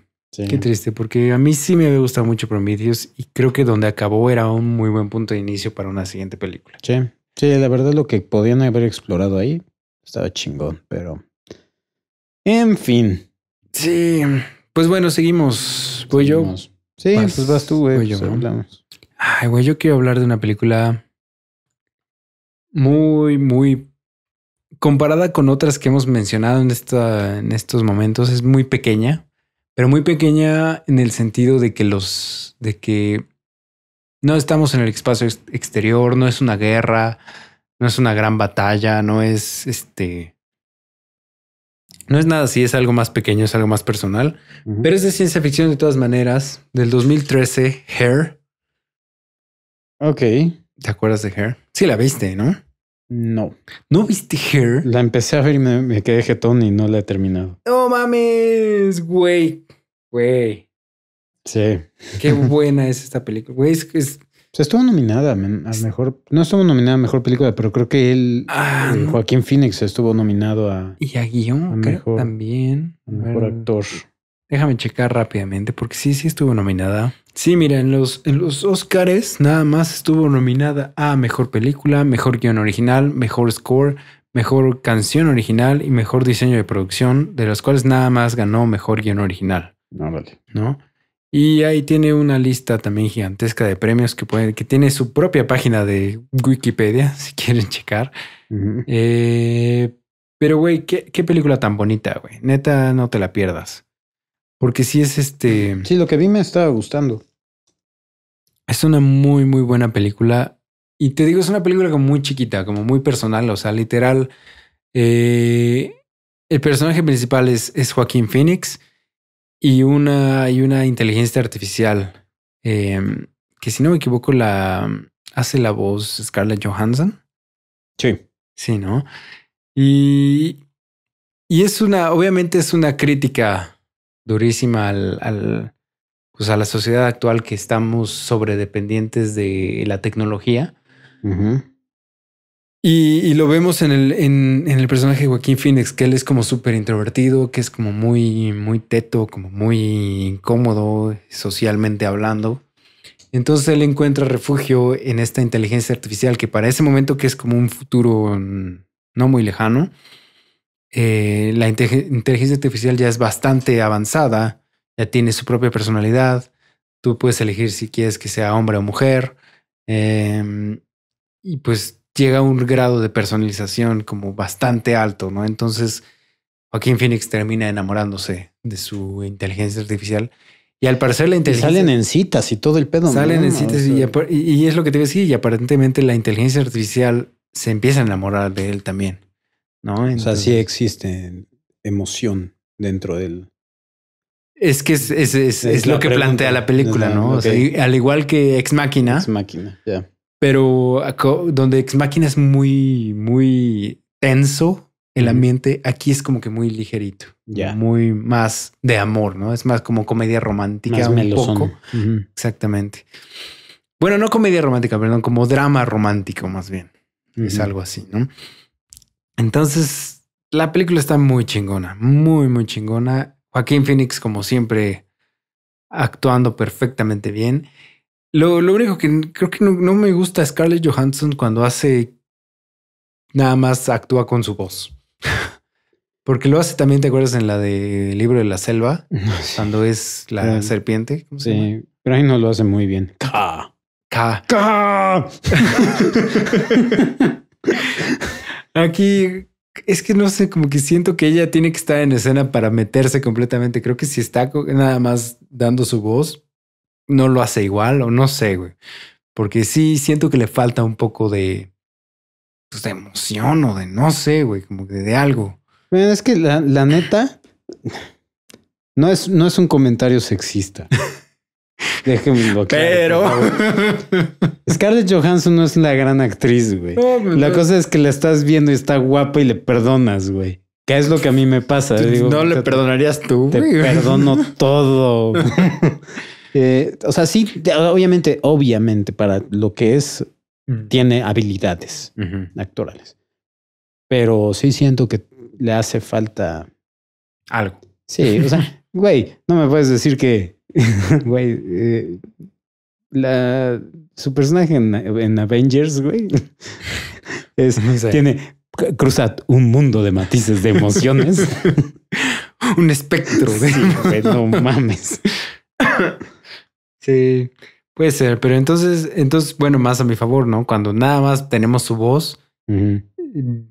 Qué triste, porque a mí sí me había gustado mucho Prometheus y creo que donde acabó era un muy buen punto de inicio para una siguiente película. Sí, sí, la verdad lo que podían haber explorado ahí estaba chingón, pero... En fin. Sí, pues bueno, seguimos. Pues yo. Sí, pues vas tú, güey. Pues Hablamos. Ay, güey, yo quiero hablar de una película muy, muy comparada con otras que hemos mencionado en, esta, en estos momentos, es muy pequeña, pero muy pequeña en el sentido de que los, de que no estamos en el espacio exterior, no es una guerra, no es una gran batalla, no es este, no es nada así, es algo más pequeño, es algo más personal, pero es de ciencia ficción de todas maneras, del 2013, Hair. Ok. ¿Te acuerdas de Hair? Sí, la viste, ¿no? No. ¿No viste Hair? La empecé a ver y me, quedé jetón y no la he terminado. No mames, güey. Güey. Sí. Qué buena es esta película. Güey, es, es... estuvo nominada a mejor. No estuvo nominada a mejor película, pero creo que él, ah, eh, Joaquín Phoenix, estuvo nominado a. Y a guión, mejor, también. A mejor actor. Déjame checar rápidamente porque sí, sí estuvo nominada. Sí, mira, en los, los Oscars nada más estuvo nominada a Mejor Película, Mejor Guión Original, Mejor Score, Mejor Canción Original y Mejor Diseño de Producción, de los cuales nada más ganó Mejor Guión Original. No, ah, vale. ¿No? Y ahí tiene una lista también gigantesca de premios que, puede que tiene su propia página de Wikipedia, si quieren checar. Eh, pero, güey, ¿qué, ¿qué película tan bonita, güey. Neta, no te la pierdas. Porque sí es este. Sí, lo que vi me estaba gustando. Es una muy, muy buena película. Y te digo, es una película como muy chiquita, como muy personal. O sea, literal. Eh, el personaje principal es, Joaquín Phoenix y una, y una inteligencia artificial. Em, que si no me equivoco, la um, hace la voz Scarlett Johansson. Sí. Sí, ¿no? Y, y es una, obviamente es una crítica durísima al, pues, a la sociedad actual que estamos sobredependientes de la tecnología. y, lo vemos en el, en, el personaje de Joaquín Phoenix, que él es como súper introvertido, que es como muy, muy teto, como muy incómodo socialmente hablando. Entonces él encuentra refugio en esta inteligencia artificial que para ese momento que es como un futuro mm, no muy lejano, eh, la inteligencia artificial ya es bastante avanzada, ya tiene su propia personalidad, tú puedes elegir si quieres que sea hombre o mujer, em, y pues llega a un grado de personalización como bastante alto, ¿no? Entonces, Joaquín Phoenix termina enamorándose de su inteligencia artificial. Y al parecer la inteligencia... salen en citas y todo el pedo. Salen en citas y, es lo que te decía, y aparentemente la inteligencia artificial se empieza a enamorar de él también o sea, sí existe emoción dentro del... Es que es, lo que plantea la película, ¿no? O sea, al igual que Ex Máquina. Ex Máquina, ya. Pero donde Ex Máquina es muy, muy tenso el ambiente, aquí es como que muy ligerito. Ya. Muy más de amor, ¿no? Es más como comedia romántica. Es un poco. Exactamente. Bueno, no comedia romántica, perdón, como drama romántico más bien. Es algo así, ¿no? Entonces, la película está muy chingona, muy, muy chingona. Joaquín Phoenix, como siempre, actuando perfectamente bien. Lo, único que creo que no, me gusta Scarlett Johansson cuando hace nada más actúa con su voz. Porque lo hace también, ¿te acuerdas? En la de Libro de la Selva, cuando es la serpiente. sí, pero ahí no lo hace muy bien. Aquí es que no sé, como que siento que ella tiene que estar en escena para meterse completamente. Creo que si está nada más dando su voz, no lo hace igual o no sé, güey. Porque sí siento que le falta un poco de, pues, emoción o de no sé, güey, como que de algo. Es que la, la neta no es, no es un comentario sexista. Déjenme Pero. Scarlett Johansson no es la gran actriz, güey. Pues la cosa es que la estás viendo y está guapa y le perdonas, güey. Que es lo que a mí me pasa. no le perdonarías tú. Te perdono todo. Eh, o sea, sí, obviamente, obviamente, para lo que es, mm. tiene habilidades actorales. Pero sí siento que le hace falta algo. Sí, o sea, güey, no me puedes decir que güey, eh, la, su personaje en, Avengers, güey, es, tiene, cruza un mundo de matices de emociones. un espectro. Sí, no mames. sí, puede ser, pero entonces, entonces, bueno, más a mi favor, ¿no? Cuando nada más tenemos su voz,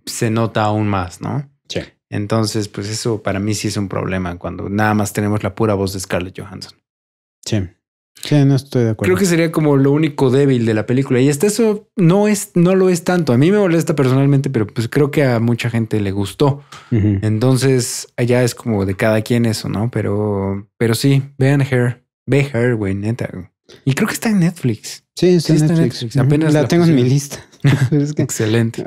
se nota aún más, ¿no? Sí. Entonces, pues eso para mí sí es un problema cuando nada más tenemos la pura voz de Scarlett Johansson. Sí. Sí, no estoy de acuerdo. Creo que sería como lo único débil de la película. Y hasta eso no es, no lo es tanto. A mí me molesta personalmente, pero pues creo que a mucha gente le gustó. Entonces, allá es como de cada quien eso, ¿no? Pero, pero sí, vean Her. Ve Her, güey, neta. Y creo que está en Netflix. Sí, está, sí, en Netflix. Apenas la, tengo en mi lista. Excelente.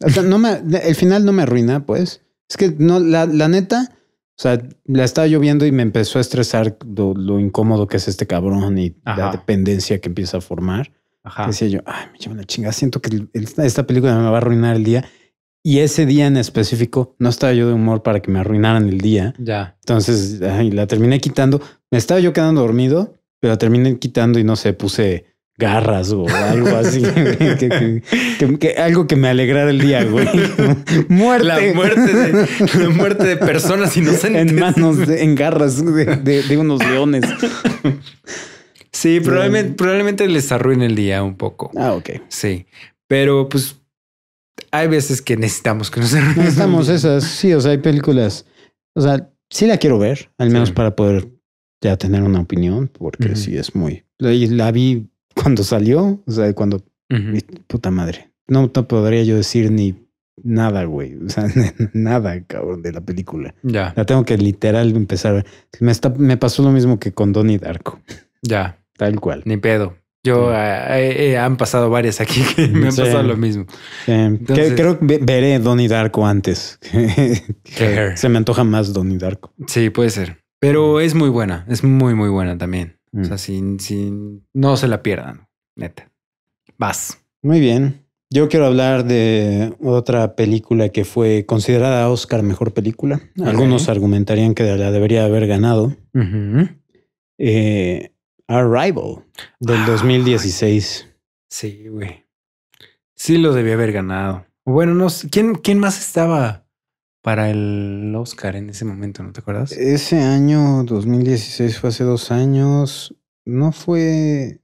Ah, no me, el final no me arruina, pues. Es que no, la, la neta o sea, la estaba lloviendo y me empezó a estresar lo, incómodo que es este cabrón y la dependencia que empieza a formar. Ajá. Decía yo, ay, me la chinga, siento que esta película me va a arruinar el día. Y ese día en específico no estaba yo de humor para que me arruinaran el día. Ya. Entonces la terminé quitando. Me estaba yo quedando dormido, pero la terminé quitando y no sé, puse garras o algo así. algo que me alegrara el día, güey. muerte. La muerte de, personas inocentes. En manos, en garras de, unos leones. Sí, probablemente, probablemente les arruine el día un poco. Ah, ok. Sí. Pero pues hay veces que necesitamos que nos arruinen. Necesitamos esas, sí, o sea, hay películas. O sea, sí la quiero ver, al menos para poder ya tener una opinión, porque sí es muy. la vi cuando salió, o sea, cuando... Puta madre. No, no podría yo decir ni nada, güey. O sea, nada, cabrón, de la película. Ya. La tengo que literal empezar. Me, está, me pasó lo mismo que con Donnie Darko. Ya. Tal cual. Ni pedo. Yo eh, eh, eh, han pasado varias aquí que me han pasado lo mismo. creo que veré Donnie Darko antes. Se me antoja más Donnie Darko. Sí, puede ser. Pero es muy buena, es muy, muy buena también. Mm. O sea, sin, sin, no se la pierdan, neta. Vas. Muy bien. Yo quiero hablar de otra película que fue considerada Oscar Mejor Película. Algunos argumentarían que la debería haber ganado. Eh, Arrival, del 2016. Ah. Sí, güey. Sí lo debía haber ganado. Bueno, no ¿Quién, ¿Quién más estaba? para el Oscar en ese momento, ¿no te acuerdas? Ese año 2016 fue hace dos años, no fue,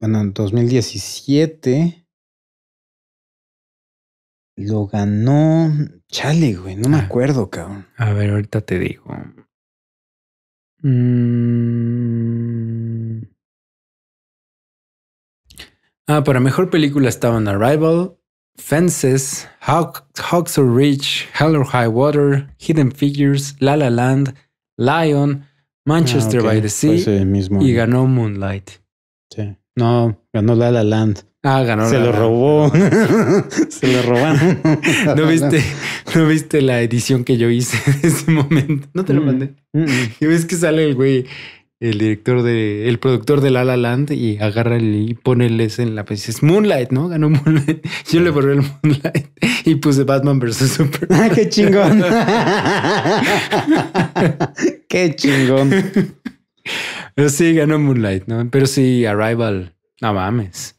bueno, en 2017 lo ganó, chale, güey, no me ah. acuerdo, cabrón. A ver, ahorita te digo. Mm. Ah, para mejor película estaban Arrival, Fences, Hawks or Rich, Hell or High Water, Hidden Figures, La La Land, Lion, Manchester ah, by the Sea pues, eh, y ganó Moonlight. Sí. No, ganó La La Land. Ah, ganó. Se lo robó. Se lo robaron. ¿No viste, ¿No viste la edición que yo hice en ese momento? No te lo mm, mandé. Mm, mm. Y ves que sale el güey el director de, el productor de La La Land y agarra y pone el S en la pues es Moonlight, ¿no? Ganó Moonlight. Yo le borré el Moonlight y puse Batman vs. Superman. Ah, ¡Qué chingón! ¡Qué chingón! Pero sí, ganó Moonlight, ¿no? Pero sí, Arrival, no mames.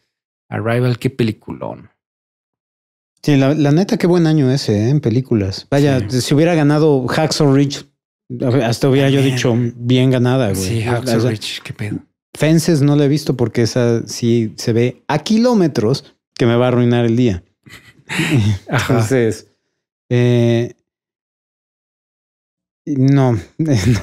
Arrival, qué peliculón. Sí, la, neta, qué buen año ese ¿eh? en películas. Vaya, si hubiera ganado Hacksaw Ridge hasta hubiera yo dicho bien ganada, güey. Sí, qué pedo. Fences no la he visto porque esa sí se ve a kilómetros que me va a arruinar el día. Entonces, eh, no, no,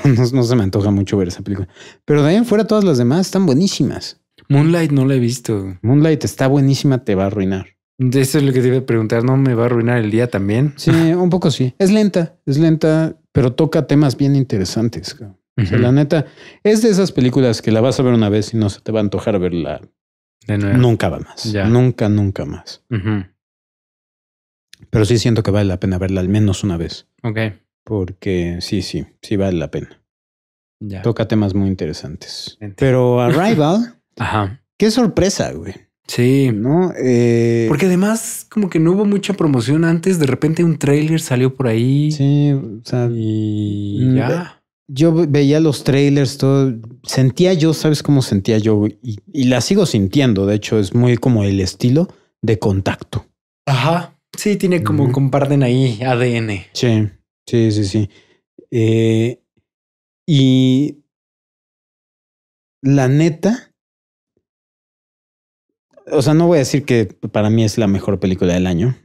no, no, se me antoja mucho ver esa película. Pero de ahí en fuera todas las demás están buenísimas. Moonlight no la he visto. Moonlight está buenísima, te va a arruinar. Eso es lo que te iba a preguntar, ¿no me va a arruinar el día también? Sí, un poco sí. Es lenta, es lenta, pero toca temas bien interesantes. la neta, es de esas películas que la vas a ver una vez y no se te va a antojar verla nunca va más. Nunca, nunca más. Pero sí siento que vale la pena verla al menos una vez. Ok. Porque sí, sí, sí vale la pena. Ya. Toca temas muy interesantes. Pero Arrival, Ajá. qué sorpresa, güey. Sí. ¿No? Eh, Porque además, como que no hubo mucha promoción antes. De repente un trailer salió por ahí. Sí, o sea. Y mm, ya. yo veía los trailers, todo. Sentía yo, ¿sabes cómo sentía yo? Y, la sigo sintiendo. De hecho, es muy como el estilo de contacto. Ajá. Sí, tiene como comparten ahí ADN. Sí, sí, sí, sí. Eh, y la neta o sea, no voy a decir que para mí es la mejor película del año,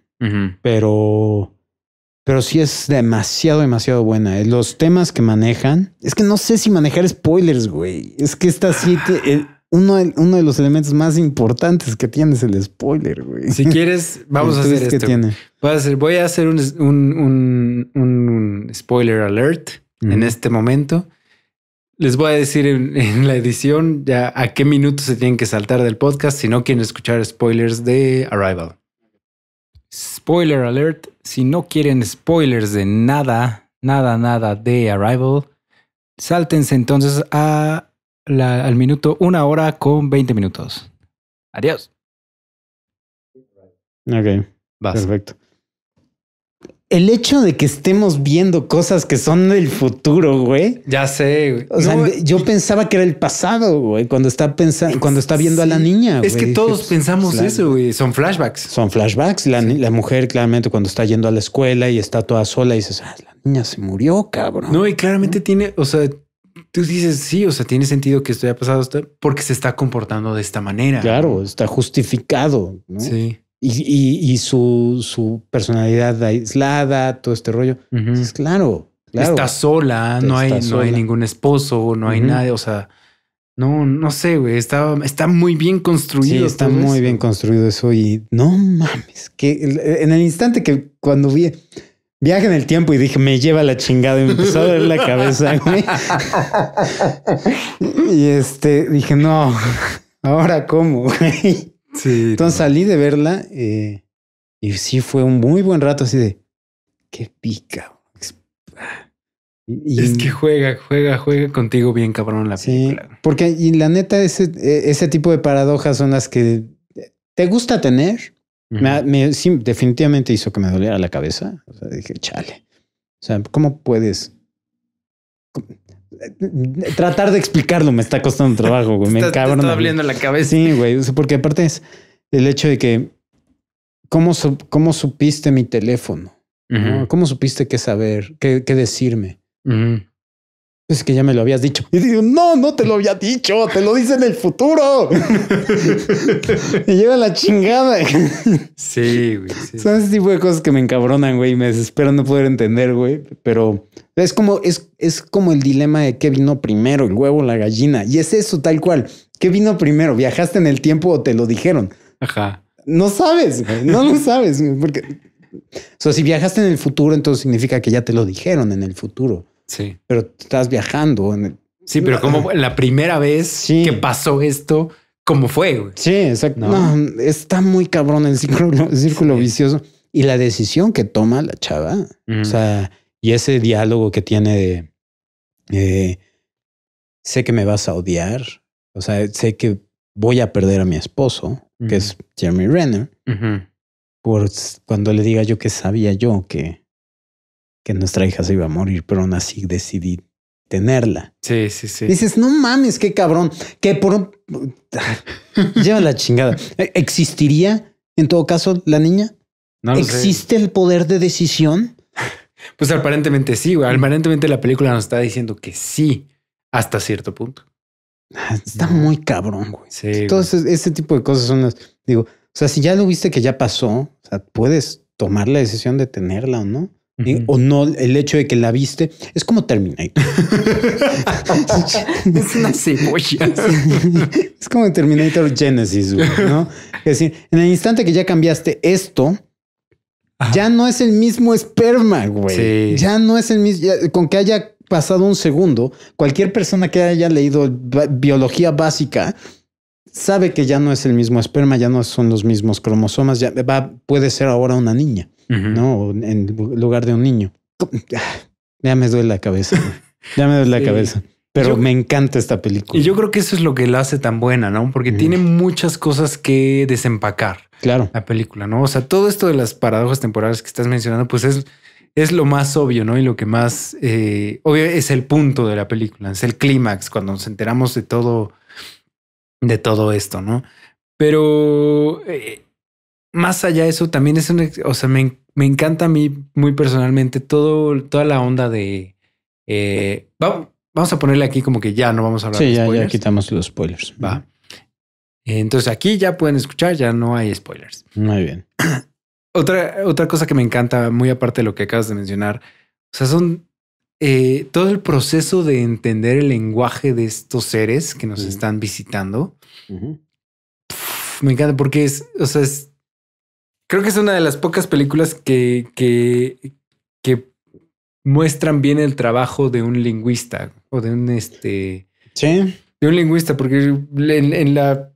pero, pero sí es demasiado, demasiado buena. Eh, los temas que manejan, es que no sé si manejar spoilers, güey. Es que esta sí, eh, uno, de los elementos más importantes que tiene es el spoiler, güey. Si quieres, vamos a hacer esto. Voy, a hacer, voy a hacer un, un, spoiler alert en este momento. Les voy a decir en, la edición ya a qué minuto se tienen que saltar del podcast si no quieren escuchar spoilers de Arrival. Spoiler alert, si no quieren spoilers de nada, nada, nada de Arrival, sáltense entonces a al minuto una hora con 20 minutos. Adiós. Ok. Perfecto el hecho de que estemos viendo cosas que son del futuro, güey. Ya sé, güey. O sea, yo pensaba que era el pasado, güey, cuando está pensando, cuando está viendo a la niña. Es que todos pensamos pues, eso, güey. Son flashbacks. Son flashbacks. La, mujer, claramente, cuando está yendo a la escuela y está toda sola, y dices, ah, la niña se murió, cabrón. No, y claramente tiene, o sea, tú dices, sí, o sea, tiene sentido que esto haya pasado porque se está comportando de esta manera. Claro, está justificado. ¿no? Sí y, su, personalidad aislada, todo este rollo. es claro, claro, Está sola, no, hay, hay ningún esposo, no hay nadie, o sea, no, no sé, güey, está, muy bien construido. Sí, está muy bien construido eso y no mames, que en el instante que cuando vi... Viaje en el tiempo y dije, me lleva la chingada y me empezó a doler la cabeza, güey. y este, dije, no, ahora cómo, güey. Entonces salí de verla eh, y sí fue un muy buen rato así de, qué pica. Y, es que juega, juega, juega contigo bien cabrón la película. Sí, porque y la neta, ese, e, ese tipo de paradojas son las que eh, te gusta tener. me, definitivamente hizo que me doliera la cabeza. O sea, dije, chale. O sea, ¿cómo puedes Tratar de explicarlo me está costando trabajo, güey. Me cabrón. Te está abriendo la cabeza. Sí, güey. Porque aparte es el hecho de que. ¿Cómo, cómo supiste mi teléfono? ¿Cómo supiste qué saber, qué, decirme? Es que ya me lo habías dicho. Y digo, no, no te lo había dicho, te lo dice en el futuro. y lleva la chingada. Sí, güey. Son ese tipo de cosas que me encabronan, güey, y me desespero no poder entender, güey. Pero es como, es, es como el dilema de qué vino primero, el huevo o la gallina. Y es eso tal cual. ¿Qué vino primero? ¿Viajaste en el tiempo o te lo dijeron? Ajá. No sabes, güey. No lo sabes, porque... O sea, si viajaste en el futuro, entonces significa que ya te lo dijeron en el futuro. Sí. Pero estás viajando. Sí, pero como ah. la primera vez que pasó esto, ¿cómo fue? Sí, exacto. está muy cabrón el círculo, círculo vicioso. Y la decisión que toma la chava, o sea, y ese diálogo que tiene de, eh, sé que me vas a odiar, o sea, sé que voy a perder a mi esposo, que es Jeremy Renner, por cuando le diga yo que sabía yo que que nuestra hija se iba a morir, pero aún así decidí tenerla. Sí, sí, sí. Dices, no mames, qué cabrón, que por lleva la chingada. ¿E-, ¿Existiría en todo caso la niña? No ¿Existe sé. el poder de decisión? Pues aparentemente sí, güey. Mm. Aparentemente la película nos está diciendo que sí, hasta cierto punto. Ah, está muy cabrón, güey. Sí, Entonces, ese tipo de cosas son las. Digo, o sea, si ya lo viste que ya pasó, o sea, puedes tomar la decisión de tenerla o no. O no, el hecho de que la viste es como Terminator. es una cebolla. es como Terminator Genesis, güey, ¿no? Es decir, en el instante que ya cambiaste esto, ya no es el mismo esperma, güey. Ya no es el mismo. con que haya pasado un segundo, cualquier persona que haya leído biología básica sabe que ya no es el mismo esperma, ya no son los mismos cromosomas, ya va, puede ser ahora una niña. ¿no? En lugar de un niño. Ya me duele la cabeza. ya me duele la cabeza. Pero me encanta esta película. Y yo creo que eso es lo que la hace tan buena, ¿no? Porque tiene muchas cosas que desempacar. Claro. La película, ¿no? O sea, todo esto de las paradojas temporales que estás mencionando, pues es, es lo más obvio, ¿no? Y lo que más eh, obvio es el punto de la película, es el clímax cuando nos enteramos de todo, de todo esto, ¿no? Pero eh, más allá de eso, también es un, o sea, me, encanta a mí muy personalmente todo, toda la onda de, eh, vamos a ponerle aquí como que ya no vamos a hablar sí, de ya, ya quitamos los spoilers. Va. Entonces aquí ya pueden escuchar, ya no hay spoilers. Muy bien. Otra, otra cosa que me encanta, muy aparte de lo que acabas de mencionar, o sea, son eh, todo el proceso de entender el lenguaje de estos seres que nos están visitando. me encanta porque es, o sea, es creo que es una de las pocas películas que, que, muestran bien el trabajo de un lingüista o de un este. Sí. De un lingüista, porque en, la.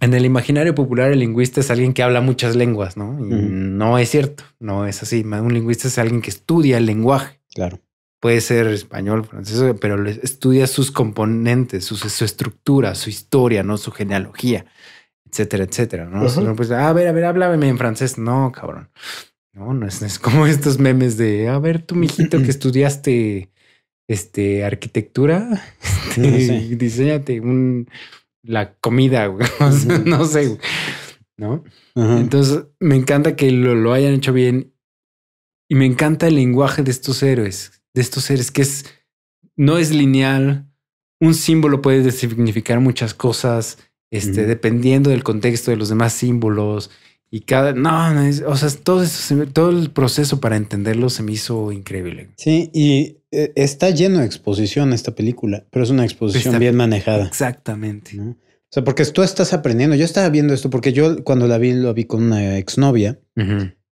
En el imaginario popular, el lingüista es alguien que habla muchas lenguas, ¿no? No es cierto, no es así. Un lingüista es alguien que estudia el lenguaje. Claro. Puede ser español, francés, pero estudia sus componentes, su estructura, su historia, ¿no? Su genealogía etcétera, etcétera. ¿no? pues, a ver, a ver, háblame en francés. No, cabrón. No, no es, como estos memes de, a ver, tú, mijito, que estudiaste este, arquitectura, este, diseñate un, la comida, no sé, ¿no? Entonces, me encanta que lo, lo hayan hecho bien y me encanta el lenguaje de estos héroes, de estos seres, que es, no es lineal, un símbolo puede significar muchas cosas, este, dependiendo del contexto de los demás símbolos. Y cada, no, o sea, todo, eso, todo el proceso para entenderlo se me hizo increíble. Sí, y eh, está lleno de exposición esta película, pero es una exposición bien manejada. Exactamente. O sea, porque tú estás aprendiendo. Yo estaba viendo esto porque yo cuando la vi, lo vi con una exnovia.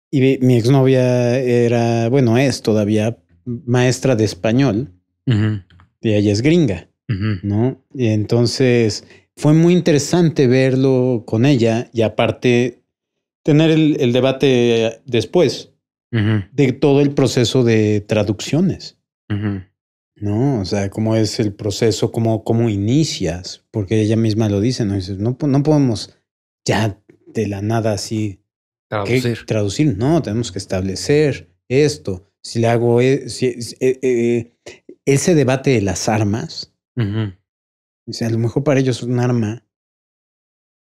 Y mi exnovia era, bueno, es todavía maestra de español. Y ella es gringa, ¿no? Y entonces fue muy interesante verlo con ella y aparte tener el, debate después de todo el proceso de traducciones. No, o sea, cómo es el proceso, cómo, cómo inicias, porque ella misma lo dice, ¿no? Dices, no, podemos ya de la nada así traducir. No, tenemos que establecer esto. Si le hago e, eh, eh, ese debate de las armas, Dice, a lo mejor para ellos un arma.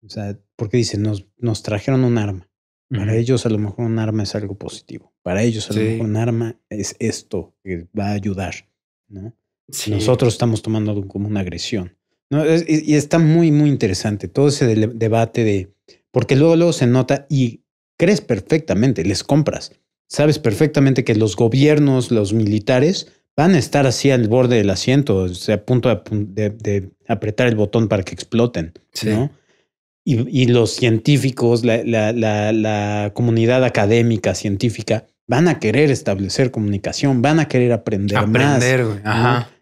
O sea, porque dicen nos, nos trajeron un arma. Para ellos a lo mejor un arma es algo positivo. Para ellos a lo mejor un arma es esto que va a ayudar, ¿no? Nosotros estamos tomando como una agresión. ¿no? y está muy, muy interesante todo ese debate de... Porque luego, luego se nota y crees perfectamente, les compras. Sabes perfectamente que los gobiernos, los militares, van a estar así al borde del asiento, a punto de, apretar el botón para que exploten, ¿no? Y, los científicos, la, comunidad académica, científica, van a querer establecer comunicación, van a querer aprender, aprender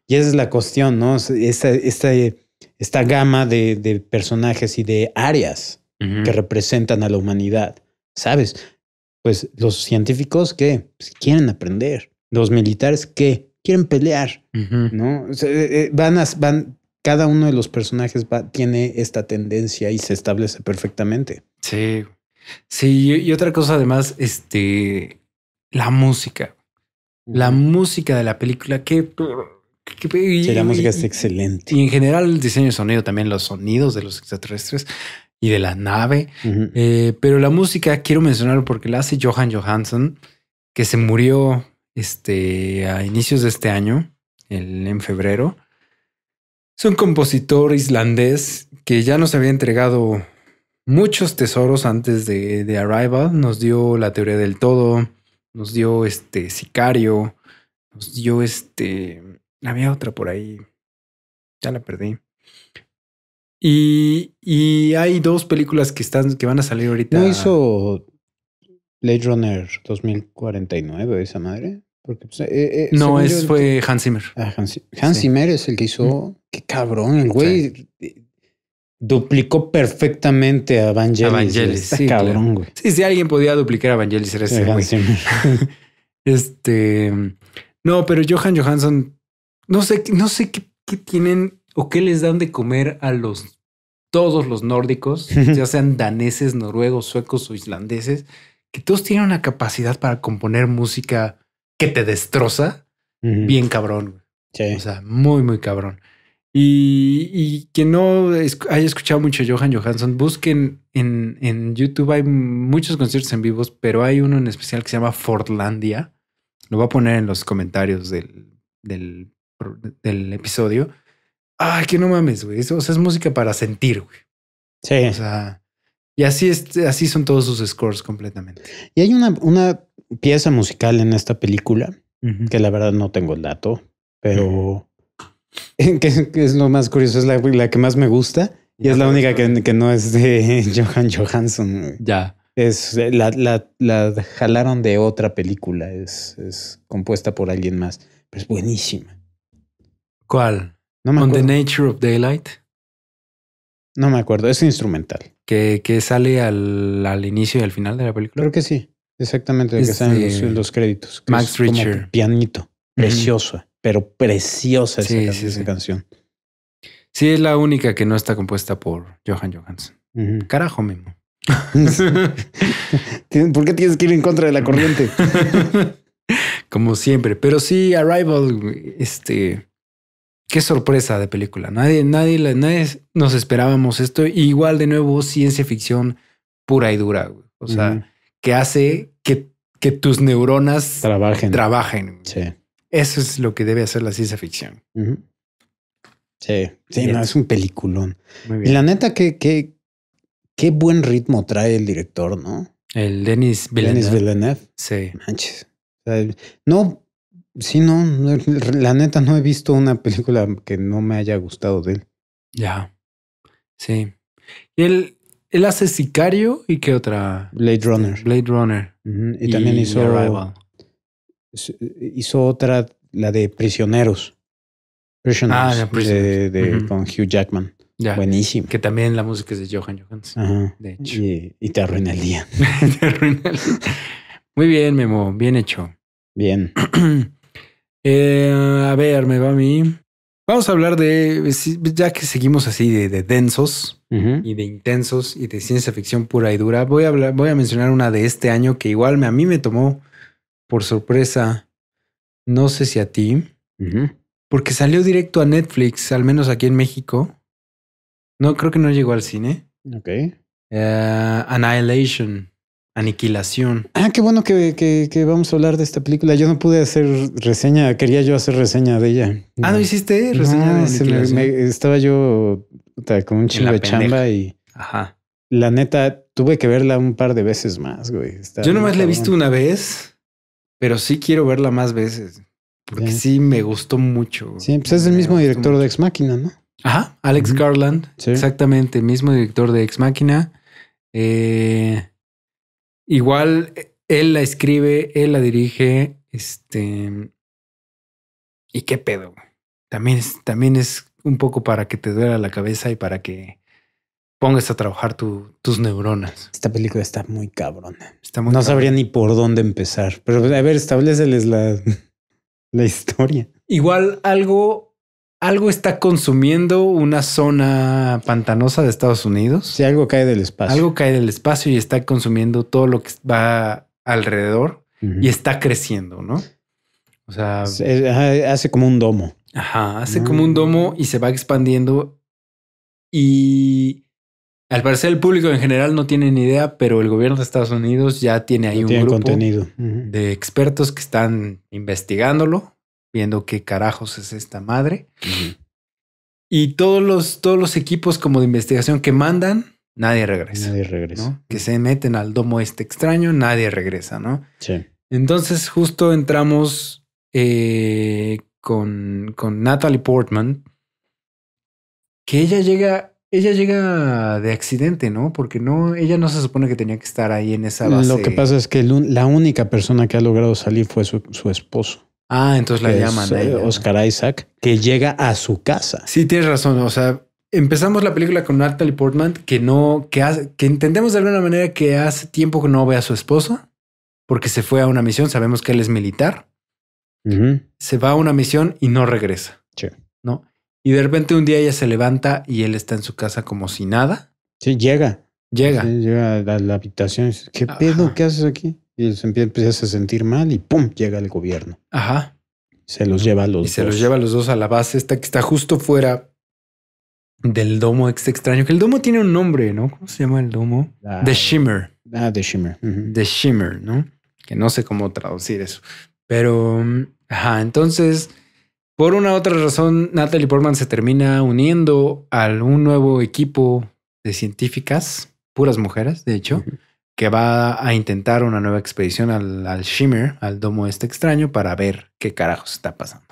Y esa es la cuestión, ¿no? Esta, gama de, personajes y de áreas que representan a la humanidad, ¿sabes? Pues los científicos, ¿qué? Pues, quieren aprender. Los militares, ¿qué? quieren pelear, ¿no? Eh, eh, van a, van, cada uno de los personajes va, tiene esta tendencia y se establece perfectamente. Sí. Sí, y, otra cosa además, este, la música. La música de la película, que... que la música es excelente. Y en general el diseño de sonido, también los sonidos de los extraterrestres y de la nave. Eh, pero la música quiero mencionar porque la hace Johan Johansson, que se murió este, a inicios de este año, en febrero. Es un compositor islandés que ya nos había entregado muchos tesoros antes de, de Arrival. Nos dio la teoría del todo, nos dio este Sicario, nos dio este. Había otra por ahí. Ya la perdí. Y, hay dos películas que están que van a salir ahorita. ¿No hizo Blade Runner 2049 esa madre? Porque, pues, eh, eh, no, es, fue Hans Zimmer. Ah, Hans, Zimmer es el que hizo. Qué cabrón, el güey. Eh, duplicó perfectamente a Vangelis. sí, cabrón, güey. Sí, si alguien podía duplicar a Vangelis, era ese güey. este. No, pero Johan Johansson, no sé, no sé qué tienen o qué les dan de comer a los todos los nórdicos, ya sean daneses, noruegos, suecos o islandeses, que todos tienen una capacidad para componer música que te destroza bien cabrón. Sí. O sea, muy, muy cabrón. Y, y quien no haya escuchado mucho Johan Johansson, busquen en, YouTube. Hay muchos conciertos en vivos, pero hay uno en especial que se llama Fortlandia. Lo voy a poner en los comentarios del, del, episodio. Ay, que no mames, güey. O sea, es música para sentir, güey. Sí. O sea, y así, es, así son todos sus scores completamente. Y hay una, una pieza musical en esta película, que la verdad no tengo el dato, pero que, es lo más curioso, es la, que más me gusta y es la única que, que, no es de Johan Johansson. Ya. Es, eh, la, la, la, jalaron de otra película, es, es compuesta por alguien más, pero es buenísima. ¿Cuál? No the Nature of Daylight. No me acuerdo, es instrumental. ¿Que, que sale al, al, inicio y al final de la película? Creo que sí. Exactamente, de que están este, los, créditos. Max Richard pianito. Preciosa, pero preciosa esa, canción. Sí, es la única que no está compuesta por Johan Johansson. Carajo, mismo. ¿Por qué tienes que ir en contra de la corriente? Como siempre. Pero sí, Arrival, este. Qué sorpresa de película. Nadie, nadie, nadie nos esperábamos esto. Igual, de nuevo, ciencia ficción pura y dura. O sea, que hace que, tus neuronas trabajen. trabajen. Sí. Eso es lo que debe hacer la ciencia ficción. Sí, sí no, es un peliculón. Muy bien. Y la neta, que, qué buen ritmo trae el director, ¿no? El Denis Villeneuve. Denis Villeneuve. Sí. Manches. no, sí, no, la neta no he visto una película que no me haya gustado de él. Ya. Sí. Y él, él hace Sicario y qué otra. Blade este, Runner. Blade Runner. y, también hizo. Hizo otra, la de Prisioneros. Prisoners. Ah, de, Con Hugh Jackman. Buenísimo. Que también la música es de Johan Johansson. De hecho. Y, te arruina el día. te arruina el día. Muy bien, Memo. Bien hecho. Bien. Eh, a ver, me va a mí. Vamos a hablar de, ya que seguimos así de, densos y de intensos y de ciencia ficción pura y dura, voy a, hablar, voy a mencionar una de este año que igual a mí me tomó por sorpresa, no sé si a ti, porque salió directo a Netflix, al menos aquí en México. No, creo que no llegó al cine. Ok. Eh, Annihilation. Aniquilación. Ah, qué bueno que, que, vamos a hablar de esta película. Yo no pude hacer reseña, quería yo hacer reseña de ella. Ah, ¿no hiciste reseña de estaba yo con un chingo de chamba y... Ajá. La neta, tuve que verla un par de veces más, güey. yo nomás la he visto una vez, pero sí quiero verla más veces. Porque sí, me gustó mucho. Sí, pues es el mismo director de Ex Máquina, ¿no? Ajá, Alex Garland. Sí. Exactamente, mismo director de Ex Máquina. Eh... Igual él la escribe, él la dirige, este... ¿Y qué pedo? También es, también es un poco para que te duela la cabeza y para que pongas a trabajar tus neuronas. Esta película está muy cabrona. no sabría ni por dónde empezar, pero a ver, estableceles la, la historia. Igual algo algo está consumiendo una zona pantanosa de Estados Unidos. Si algo cae del espacio. Algo cae del espacio y está consumiendo todo lo que va alrededor y está creciendo, ¿no? O sea, hace como un domo. Ajá, hace ah. como un domo y se va expandiendo y al parecer el público en general no tiene ni idea, pero el gobierno de Estados Unidos ya tiene ahí un grupo contenido. de expertos que están investigándolo viendo qué carajos es esta madre. Y todos los, todos los equipos como de investigación que mandan, nadie regresa. Nadie regresa. Que se meten al domo este extraño, nadie regresa, ¿no? Sí. Entonces justo entramos eh, con, con Natalie Portman, que ella llega ella llega de accidente, ¿no? Porque no, ella no se supone que tenía que estar ahí en esa base. Lo que pasa es que la única persona que ha logrado salir fue su esposo. Ah, entonces la llaman. Eh, Oscar Isaac, que llega a su casa. Sí, tienes razón. O sea, empezamos la película con Natalie Portman, que no, que, hace, que entendemos de alguna manera que hace tiempo que no ve a su esposa, porque se fue a una misión. Sabemos que él es militar. Se va a una misión y no regresa. ¿No? Y de repente un día ella se levanta y él está en su casa como si nada. Sí, llega. Llega. llega a la, habitación. ¿Qué pedo? ¿Qué haces aquí? Y se empieza a sentir mal y ¡pum! llega el gobierno. Ajá. Se los lleva a los y se los lleva a los dos a la base esta que está justo fuera del domo extraño. Que el domo tiene un nombre, ¿no? ¿Cómo se llama el domo? The Shimmer. Ah, The Shimmer. The Shimmer, ¿no? Que no sé cómo traducir eso. Pero, ajá, entonces... Por una u otra razón, Natalie Portman se termina uniendo a un nuevo equipo de científicas, puras mujeres, de hecho, que va a intentar una nueva expedición al, al, Shimmer, al domo este extraño, para ver qué carajos está pasando.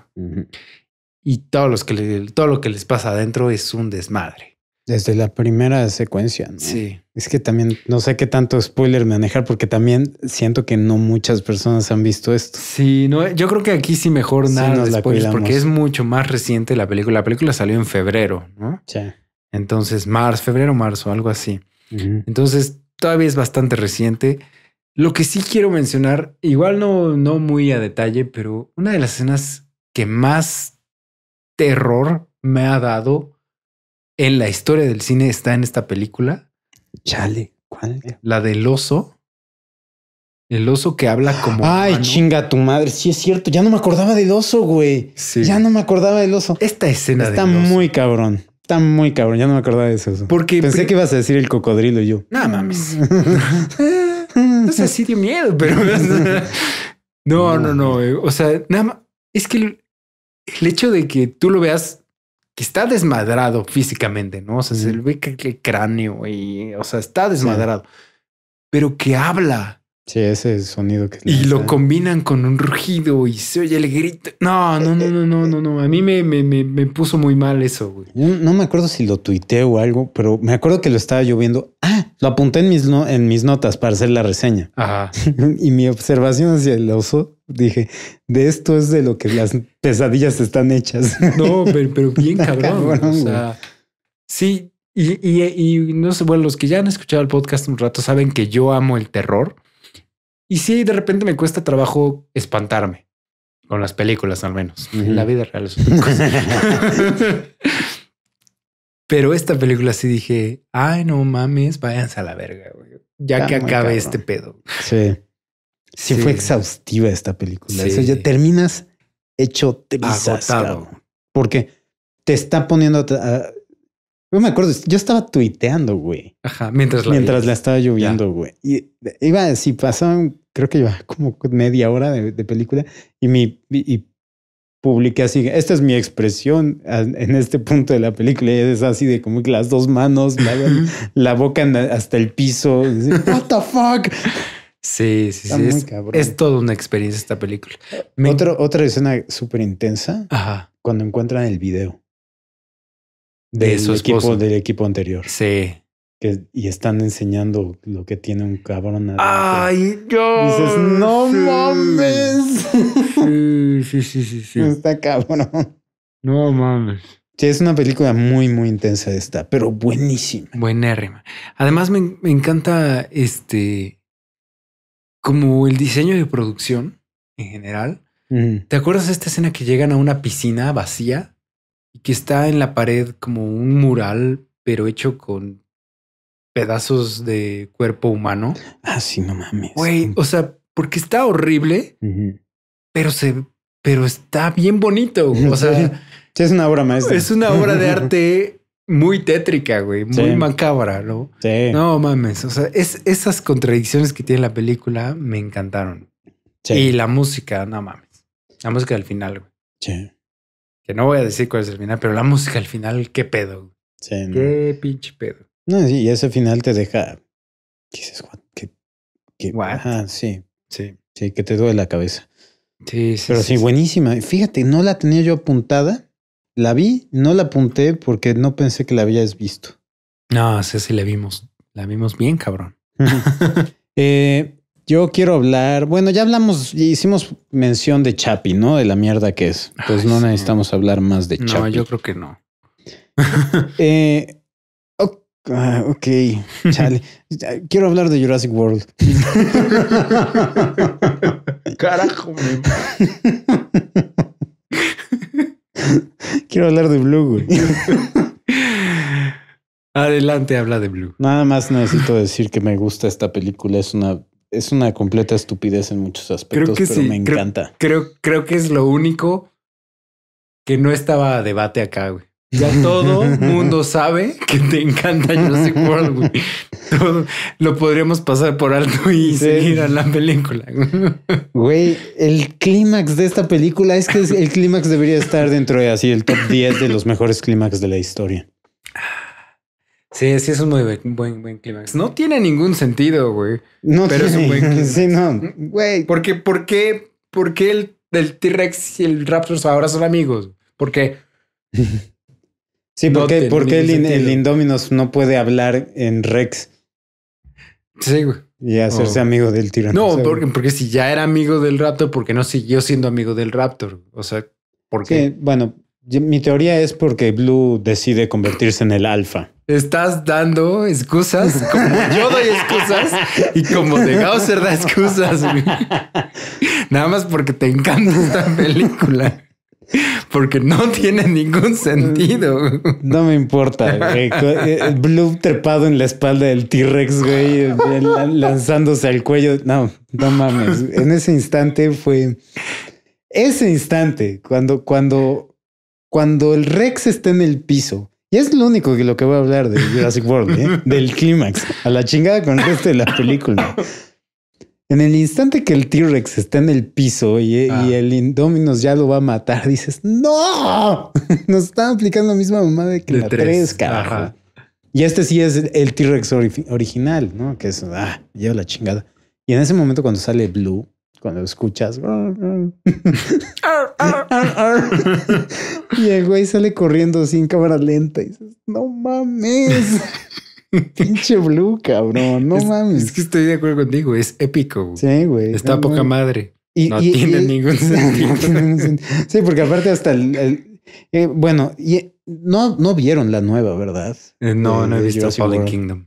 Y todos los que todo lo que les pasa adentro es un desmadre. Desde la primera secuencia, Sí. Es que también no sé qué tanto spoiler manejar, porque también siento que no muchas personas han visto esto. Sí, no, eh, yo creo que aquí sí mejor nada spoilers, porque es mucho más reciente la película. La película salió en febrero, ¿no? Sí. Entonces, marzo, febrero, marzo, algo así. Entonces, todavía es bastante reciente. Lo que sí quiero mencionar, igual no, no muy a detalle, pero una de las escenas que más terror me ha dado en la historia del cine está en esta película. Chale, ¿cuál? La del oso. El oso que habla como. Ay, chinga tu madre. Sí, es cierto. Ya no me acordaba del oso, güey. Ya no me acordaba del oso. Esta escena está muy cabrón. Está muy cabrón, ya no me acordaba de eso. Porque pensé que ibas a decir el cocodrilo y yo. No mames. no sé si dio miedo, pero no, no, no. Eh, o sea, nada más es que el, hecho de que tú lo veas que está desmadrado físicamente, no? O sea, se le ve el cráneo y, o sea, está desmadrado, pero que habla. Sí, ese sonido que... y lo combinan con un rugido y se oye el grito. No, no, no, no, no, no, no. A mí me, me, puso muy mal eso, güey. No, me acuerdo si lo tuiteé o algo, pero me acuerdo que lo estaba lloviendo. Ah, lo apunté en mis, en mis notas para hacer la reseña. Ajá. y mi observación hacia el oso, dije, de esto es de lo que las pesadillas están hechas. no, pero, bien cabrón. o sea, sí, y, y, no sé, bueno, los que ya han escuchado el podcast un rato saben que yo amo el terror. Y sí, de repente me cuesta trabajo espantarme. Con las películas al menos. En la vida real. Pero esta película sí dije, ay, no mames, váyanse a la verga, güey. Ya que acabe este pedo. Sí. sí. fue exhaustiva esta película. ya terminas hecho te Agotado. Porque te está poniendo a, yo me acuerdo, yo estaba tuiteando, güey. Ajá, mientras la, mientras la estaba lloviendo, güey. Y iba, así, pasaban, creo que iba como media hora de, película y me y publiqué así, esta es mi expresión en este punto de la película, es así de como que las dos manos, la, boca hasta el piso, what the fuck. Sí, sí, sí. Es, todo toda una experiencia esta película. otra escena súper intensa cuando encuentran el video del de su equipo, del equipo anterior. Sí. y están enseñando lo que tiene un cabrón. Ay, yo. no mames. Sí, sí, sí, sí, Está cabrón. No mames. Sí, es una película muy, muy intensa esta, pero buenísima. Buenérrima. Además, me, encanta este. Como el diseño de producción en general. ¿Te acuerdas de esta escena que llegan a una piscina vacía? y que está en la pared como un mural, pero hecho con pedazos de cuerpo humano. Ah, sí, no mames. Güey, o sea, porque está horrible, pero se, pero está bien bonito. O sea, es una obra maestra. Es una obra de arte muy tétrica, güey, muy macabra, ¿no? Sí. No mames, o sea, es, esas contradicciones que tiene la película me encantaron. Sí. Y la música, no mames. La música del final, güey. Sí. Que no voy a decir cuál es el final, pero la música al final, qué pedo. Sí, qué pinche pedo. No, sí, y ese final te deja. ¿Qué dices, what? ¿Qué, qué? sí. Sí. Sí, que te duele la cabeza. Sí, sí. Pero sí, buenísima. Fíjate, no la tenía yo apuntada. La vi, no la apunté porque no pensé que la habías visto. No, sí, sí, la vimos. La vimos bien, cabrón. eh, yo quiero hablar, bueno, ya hablamos, hicimos mención de Chapi, ¿no? De la mierda que es. Pues no necesitamos hablar más de Chapi. No, yo creo que no. eh, ok, ah, chale. quiero hablar de Jurassic World. Carajo, Quiero hablar de Blue, Adelante, habla de Blue. Nada más necesito decir que me gusta esta película. Es una es una completa estupidez en muchos aspectos, pero me encanta. Creo, que es lo único que no estaba a debate acá, güey. Ya todo mundo sabe que te encanta Jurassic güey. lo podríamos pasar por alto y seguir a la película. Güey, el clímax de esta película es que el clímax debería estar dentro de así el top 10 de los mejores clímax de la historia. Sí, sí, es un muy buen, buen, No tiene ningún sentido, güey. No pero tiene. es un buen Sí, no, güey. ¿por qué, por qué el, T-Rex y el Raptor ahora son amigos? ¿Por qué? Sí, porque, el, el, Indominus no puede hablar en Rex. Sí, güey. Y hacerse amigo del T-Rex. No, porque, porque, si ya era amigo del Raptor, ¿por qué no siguió siendo amigo del Raptor? O sea, ¿por qué? bueno, mi teoría es porque Blue decide convertirse en el alfa estás dando excusas como yo doy excusas y como de Gausser da excusas. Nada más porque te encanta esta película. Porque no tiene ningún sentido. No me importa, güey. Eh, eh, Blue trepado en la espalda del T-Rex, güey, lanzándose al cuello. No, no mames. En ese instante fue. Ese instante, cuando, cuando, cuando el Rex está en el piso y es lo único que lo que voy a hablar de Jurassic World, ¿eh? del clímax, a la chingada con este de la película. En el instante que el T-Rex está en el piso y, ah. el Indominus ya lo va a matar, dices, ¡No! Nos está aplicando la misma mamá de que la tres, carajo. Y este sí es el T-Rex original, ¿no? Que es, ah, lleva la chingada. Y en ese momento cuando sale Blue, cuando escuchas. y el güey sale corriendo sin cámara lenta y dices, no mames. Pinche Blue, cabrón. No mames. Es que estoy de acuerdo contigo. Es épico. Sí, güey. Está poca madre. Y, no tiene ningún sentido. sí, porque aparte hasta el... Eh, bueno, eh, no, no vieron la nueva, ¿verdad? Eh, no, no he visto Fallen Kingdom.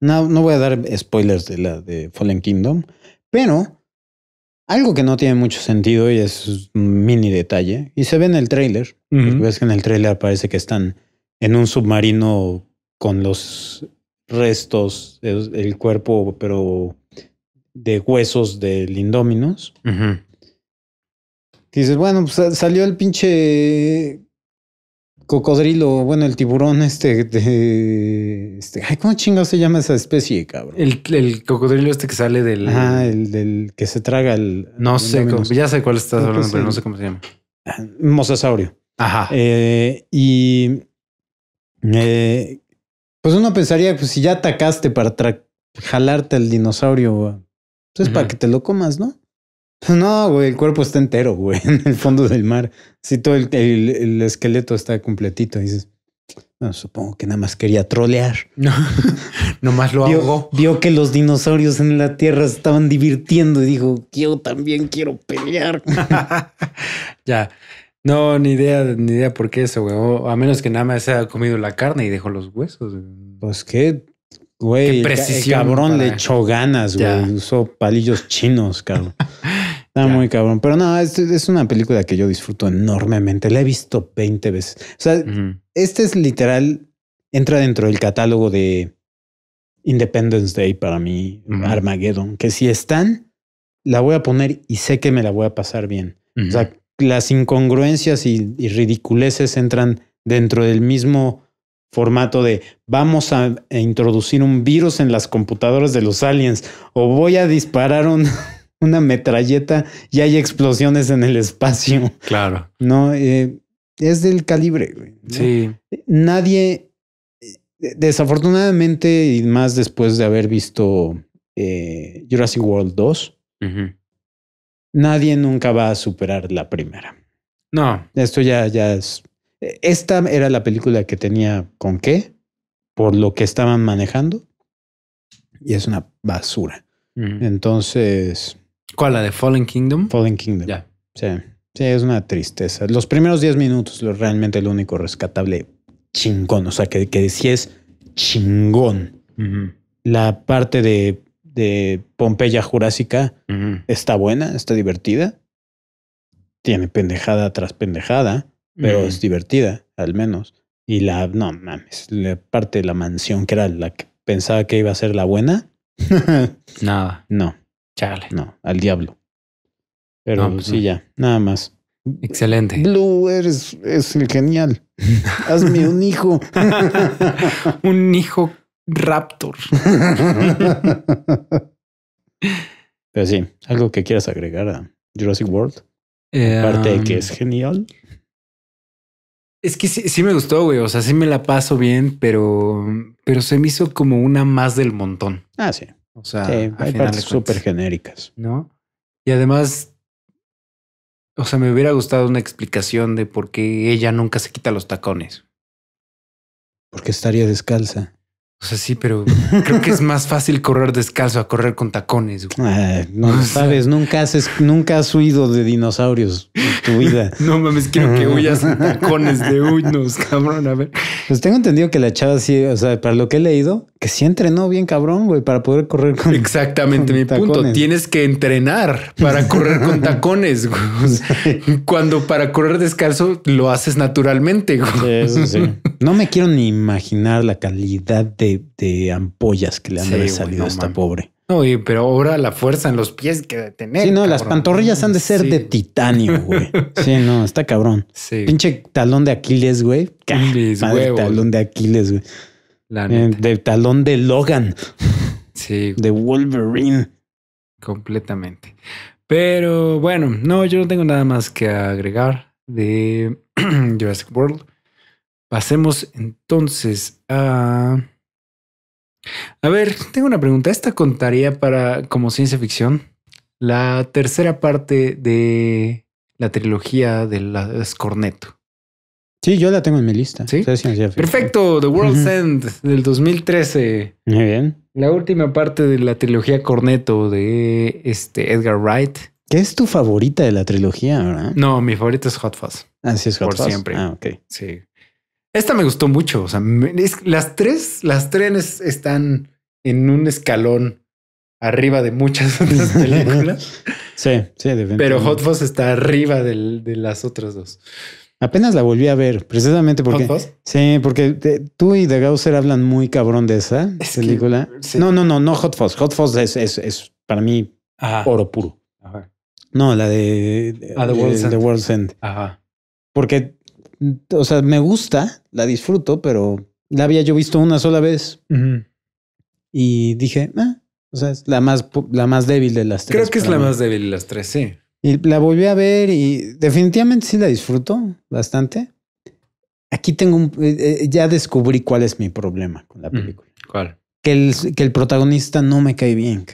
no, no voy a dar spoilers de la de Fallen Kingdom, pero algo que no tiene mucho sentido y es un mini detalle, y se ve en el tráiler, ves que en el tráiler parece que están en un submarino con los restos, el, cuerpo, pero de huesos del Lindóminos. Dices, bueno, pues salió el pinche cocodrilo, bueno, el tiburón este, de, este, ay, ¿cómo chingado se llama esa especie, cabrón? El, el cocodrilo este que sale del... Ah, el del que se traga el... No sé, ya sé cuál estás hablando, pero no sé cómo se llama. Ah, mosasaurio. Ajá. Eh, y... Eh, pues uno pensaría, pues si ya atacaste para jalarte al dinosaurio, pues para que te lo comas, ¿no? Pues no, güey, el cuerpo está entero, güey, en el fondo del mar. Sí, todo el, esqueleto está completito. dices, bueno, supongo que nada más quería trolear. No, más lo vio, ahogó. Vio que los dinosaurios en la Tierra estaban divirtiendo y dijo, yo también quiero pelear. ya. No, ni idea, ni idea por qué eso, güey. a menos que nada más se haya comido la carne y dejó los huesos. Pues qué, güey. Qué cabrón le echó ganas, güey. Usó palillos chinos, cabrón. Está muy cabrón. Pero no, es, es, una película que yo disfruto enormemente. La he visto 20 veces. O sea, este es literal, entra dentro del catálogo de Independence Day para mí, Armageddon, que si están, la voy a poner y sé que me la voy a pasar bien. O sea, las incongruencias y, y, ridiculeces entran dentro del mismo formato de vamos a introducir un virus en las computadoras de los aliens o voy a disparar un una metralleta y hay explosiones en el espacio. Claro. No, eh, es del calibre. Sí. Nadie, eh, desafortunadamente, y más después de haber visto eh, Jurassic World 2, nadie nunca va a superar la primera. No. Esto ya, ya es. Esta era la película que tenía con qué, por lo que estaban manejando, y es una basura. Entonces, ¿Cuál? ¿La de Fallen Kingdom? Fallen Kingdom. Ya. Sí. es una tristeza. Los primeros 10 minutos lo realmente el único rescatable chingón. O sea, que, que sí es chingón. La parte de, de Pompeya Jurásica está buena, está divertida. Tiene pendejada tras pendejada, pero es divertida, al menos. Y la, no mames, la parte de la mansión que era la que pensaba que iba a ser la buena. Nada. No. No, al diablo. Pero pues sí, ya, nada más. Excelente. Blue eres, es el genial. Hazme un hijo. un hijo raptor. Pero sí, algo que quieras agregar a Jurassic World. Aparte de que es em, genial. Es que sí, me gustó, güey. O sea, sí me la paso bien, pero, pero se me hizo como una más del montón. Ah, sí. O sea, hay súper genéricas. ¿No? Y además, o sea, me hubiera gustado una explicación de por qué ella nunca se quita los tacones. Porque estaría descalza. O sea, sí, pero creo que es más fácil correr descalzo a correr con tacones. Ah, no sabes, nunca has, nunca has huido de dinosaurios en tu vida. no mames, quiero que huyas con tacones de unos, cabrón. A ver. Pues tengo entendido que la chava sí, o sea, para lo que he leído, que sí entrenó bien cabrón, güey, para poder correr con Exactamente mi punto. Tienes que entrenar para correr con tacones. Güey. Cuando para correr descalzo lo haces naturalmente. Güey. No me quiero ni imaginar la calidad de, de ampollas que le han salido a esta pobre. No, pero ahora la fuerza en los pies que debe tener. Sí, no, las pantorrillas han de ser de titanio, güey. Sí, no, está cabrón. Sí. Pinche talón de Aquiles, güey. Madre, talón de Aquiles, güey. La eh, de talón de Logan. Sí. De Wolverine. Completamente. Pero bueno, no, yo no tengo nada más que agregar de Jurassic World. Pasemos entonces a... A ver, tengo una pregunta. ¿Esta contaría para como ciencia ficción? La tercera parte de la trilogía del Escorneto. Sí, yo la tengo en mi lista. ¿Sí? Perfecto, The World's End del 2013. Muy bien. La última parte de la trilogía Corneto de este Edgar Wright. ¿Qué es tu favorita de la trilogía, No, mi favorita es Hot Fuzz. Así ah, es Hot Por siempre. Ah, ok. Sí. Esta me gustó mucho. O sea, las tres, las trenes están en un escalón arriba de muchas otras películas. sí, sí, definitivamente. Pero Hot Fuzz está arriba de las otras dos. Apenas la volví a ver, precisamente porque. Sí, porque tú y The Gausser hablan muy cabrón de esa película. No, no, no, no Hot Fuzz. Hot Fuzz es, es, para mí oro puro. No, la de, ah, The, World's End. Ajá. Porque, o sea, me gusta, la disfruto, pero la había yo visto una sola vez. Y dije, ah, o sea, es la más, la más débil de las tres. Creo que es la más débil de las tres, sí. Y la volví a ver y definitivamente sí la disfruto bastante. Aquí tengo un, eh, eh, ya descubrí cuál es mi problema con la película. ¿Cuál? Que el, que el protagonista no me cae bien.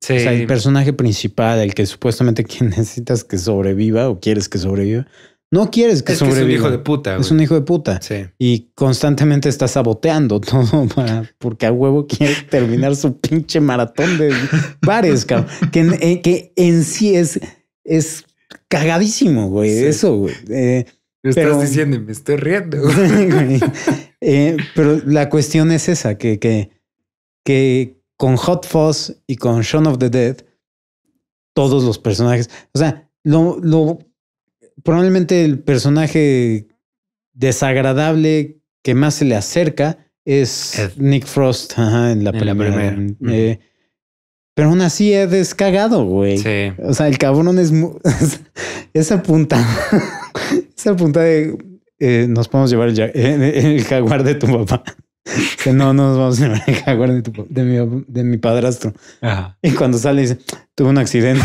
Sí. O sea, el personaje principal, el que supuestamente quien necesitas que sobreviva o quieres que sobreviva, no quieres que es sobreviva. es un hijo de puta. Es un hijo de puta. Sí. Y constantemente está saboteando todo para, porque a huevo quiere terminar su pinche maratón de bares, cabrón. Que, eh, que en sí es es cagadísimo, güey, eso, güey. Eh, estás diciendo me estoy riendo. Eh, pero la cuestión es esa, que, que, que con Hot Fuzz y con Shaun of the Dead, todos los personajes, o sea, lo, lo probablemente el personaje desagradable que más se le acerca es Nick Frost en la Eh, pero aún así es descagado, güey. Sí. O sea, el cabrón es esa punta, esa punta de eh, nos podemos llevar eh, eh, el, jaguar de tu papá. que no, no nos vamos a llevar el jaguar de, tu, de, mi, de mi padrastro. Ajá. Y cuando sale dice, tuve un accidente.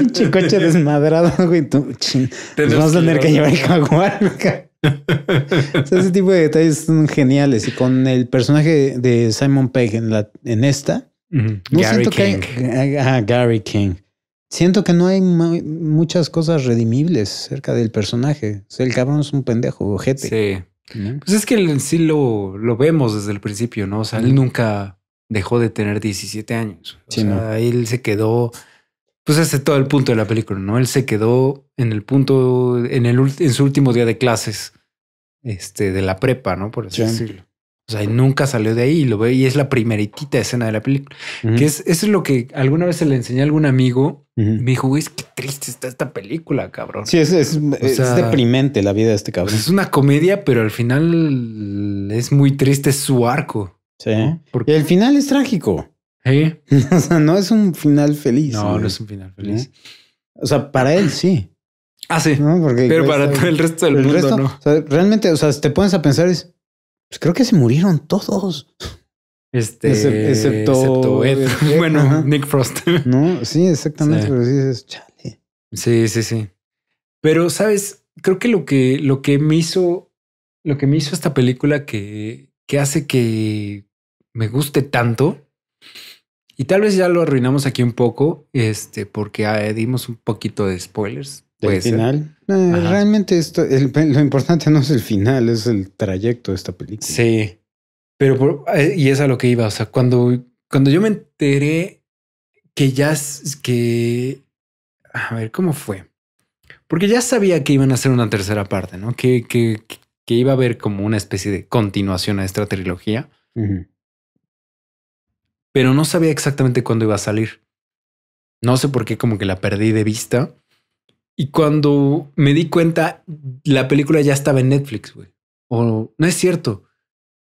Un coche desmadrado, güey. Tú, nos vamos a tener que llevar el jaguar. ese tipo de detalles son geniales. Y con el personaje de Simon Pegg en, la, en esta, Gary siento King. Que Gary King. Siento que no hay muchas cosas redimibles cerca del personaje. el cabrón es un pendejo, ojete. Sí. Pues es que en sí lo, lo, vemos desde el principio, ¿no? O sea, él nunca dejó de tener 17 años. O sea, él se quedó. Pues ese es todo el punto de la película, ¿no? Él se quedó en el punto, en, su último día de clases este, de la prepa, ¿no? Por así decirlo. O sea, nunca salió de ahí y lo ve y es la primeritita escena de la película. Que es, eso es lo que alguna vez se le enseñé a algún amigo. me dijo, güey, es que triste está esta película, cabrón. Sí, es, deprimente la vida de este cabrón. es una comedia, pero al final es muy triste su arco. Sí. Porque... el final es trágico. Sí. o sea, no es un final feliz. No, no es un final feliz. O sea, para él sí. Ah, sí. pero para todo el resto del mundo, no. realmente, o sea, te pones a pensar, es pues creo que se murieron todos. Este, excepto, bueno, Nick Frost. no, sí, exactamente. Sí. Pero sí chale. Sí, sí, sí. Pero sabes, creo que lo que, lo que me hizo, lo que me hizo esta película que, que hace que me guste tanto. Y tal vez ya lo arruinamos aquí un poco, este, porque ah, dimos un poquito de spoilers. ¿El final? Eh, realmente esto, lo importante no es el final, es el trayecto de esta película. Sí. Pero, por, eh, y es a lo que iba. O sea, cuando, cuando yo me enteré que ya, que, a ver, ¿cómo fue? Porque ya sabía que iban a hacer una tercera parte, ¿no? Que, que, que iba a haber como una especie de continuación a esta trilogía. Pero no sabía exactamente cuándo iba a salir. No sé por qué como que la perdí de vista. Y cuando me di cuenta, la película ya estaba en Netflix, güey. O no es cierto.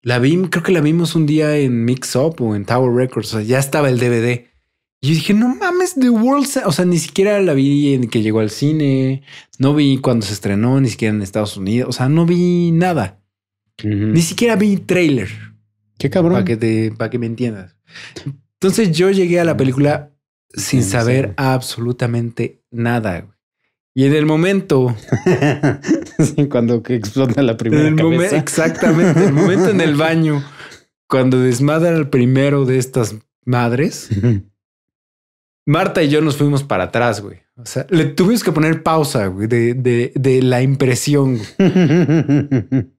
La vi, creo que la vimos un día en Mix Up o en Tower Records. O sea, ya estaba el DVD. Y yo dije, no mames, The World. O sea, ni siquiera la vi en que llegó al cine. No vi cuando se estrenó, ni siquiera en Estados Unidos. O sea, no vi nada. Ni siquiera vi trailer. Qué cabrón. que, para que me entiendas. Entonces yo llegué a la mm. película sin saber absolutamente nada. Güey. Y en el momento. cuando explota la primera Exactamente. El momento en el baño, cuando desmadra el primero de estas madres, Marta y yo nos fuimos para atrás, güey. O sea, le tuvimos que poner pausa, de, la impresión.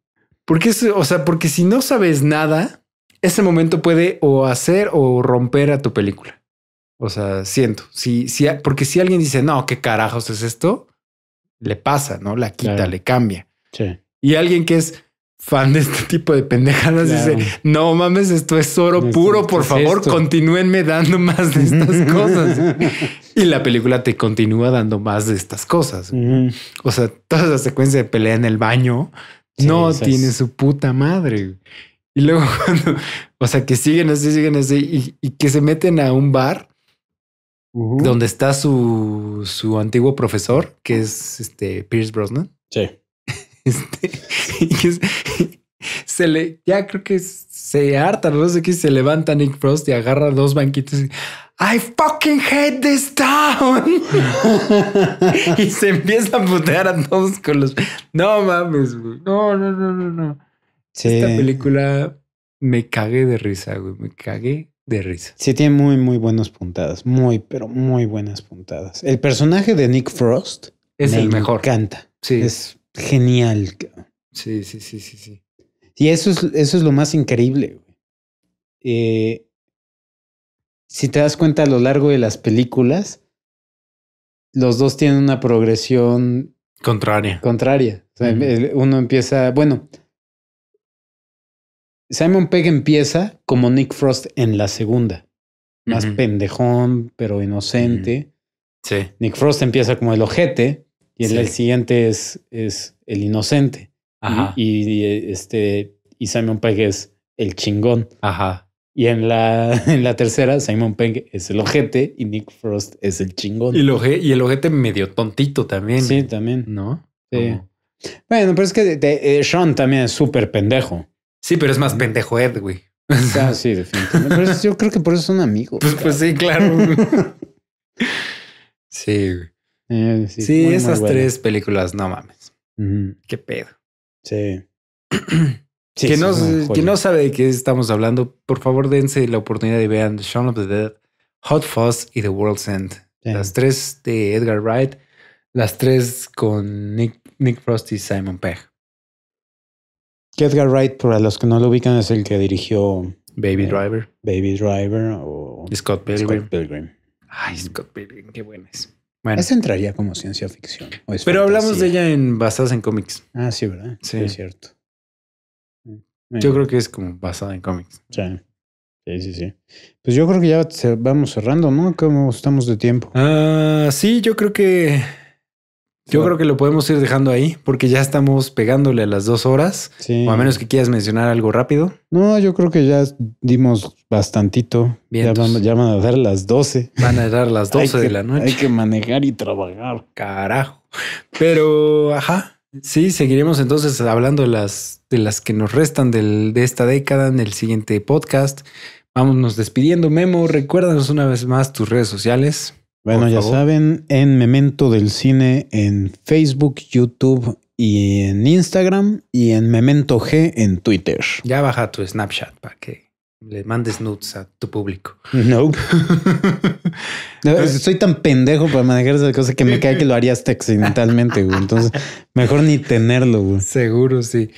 Porque o sea, porque si no sabes nada, ese momento puede o hacer o romper a tu película. O sea, siento, si, si, porque si alguien dice, no, ¿qué carajos es esto? Le pasa, ¿no? La quita, le cambia. Sí. Y alguien que es fan de este tipo de pendejadas dice, no mames, esto es oro puro, por favor, continúenme dando más de estas cosas. y la película te continúa dando más de estas cosas. O sea, toda la secuencia de pelea en el baño no tiene su puta madre. Y luego o sea, que siguen así, siguen así y que se meten a un bar donde está su, su antiguo profesor, que es este Pierce Brosnan. Sí. Este, se le, ya creo que se harta, no sé qué, se levanta Nick Frost y agarra dos banquitos y, I fucking hate this town. y se empieza a putear a todos con los, no mames, güey. No, no, no, no, no. Esta película me cagué de risa, güey. Me cagué de risa. Sí, tiene muy, muy buenas puntadas. Muy, pero muy buenas puntadas. El personaje de Nick Frost es el mejor. Me encanta. Sí. Es genial. Sí, sí, sí, sí, sí. Y eso es, eso es lo más increíble. Eh, si te das cuenta a lo largo de las películas, los dos tienen una progresión contraria. Contraria. Uno empieza, bueno, Simon Pegg empieza como Nick Frost en la segunda. Más pendejón, pero inocente. Sí. Nick Frost empieza como el ojete y en el siguiente es, es el inocente. Ajá. Y, este, y Simon Pegg es el chingón. Ajá. Y en la, en la tercera, Simon Pegg es el ojete y Nick Frost es el chingón. Y el, ojete medio tontito también. Sí, también. ¿No? Sí. Bueno, pero es que eh, Sean también es súper pendejo. Sí, pero es más pendejo Ed, güey. Ah, sí, definitivamente. Pero yo creo que por eso son amigos. Pues, pues sí, claro. Eh, sí, sí, esas tres películas, no mames. Qué pedo. Sí. Quien que, no, que no sabe de qué estamos hablando, por favor dense la oportunidad de vean Shaun of the Dead, Hot Fuzz y The World's End. Las tres de Edgar Wright, las tres con Nick, Nick Frost y Simon Pegg. Que Edgar Wright, para los que no lo ubican, es el que dirigió Baby eh, Driver. Baby Driver o Scott Pilgrim. Scott Pilgrim. Ay, Scott Pilgrim, qué buena es. Bueno. Esa entraría como ciencia ficción. Pero hablamos de ella en basadas en cómics. Ah, sí, ¿verdad? Sí. es cierto. Mm, yo creo que es como basada en cómics. Sí. Sí, sí, sí. Pues yo creo que ya vamos cerrando, ¿no? ¿Cómo estamos de tiempo? Ah, sí, yo creo que yo creo que lo podemos ir dejando ahí porque ya estamos pegándole a las dos horas. O a menos que quieras mencionar algo rápido. No, yo creo que ya dimos bastantito. Bien, ya, van, a dar las 12. Van a dar las 12 de la noche. Hay que manejar y trabajar. Carajo. Pero, ajá. Sí, seguiremos entonces hablando de las, de las que nos restan de esta década en el siguiente podcast. Vámonos despidiendo. Memo, recuérdanos una vez más tus redes sociales. Bueno, ya saben, en Memento del Cine, en Facebook, YouTube y en Instagram y en Memento G en Twitter. Ya baja tu Snapchat para que le mandes nudes a tu público. No. soy tan pendejo para manejar esas cosas que me cae que lo harías accidentalmente, güey. Entonces, mejor ni tenerlo, güey. Seguro, sí.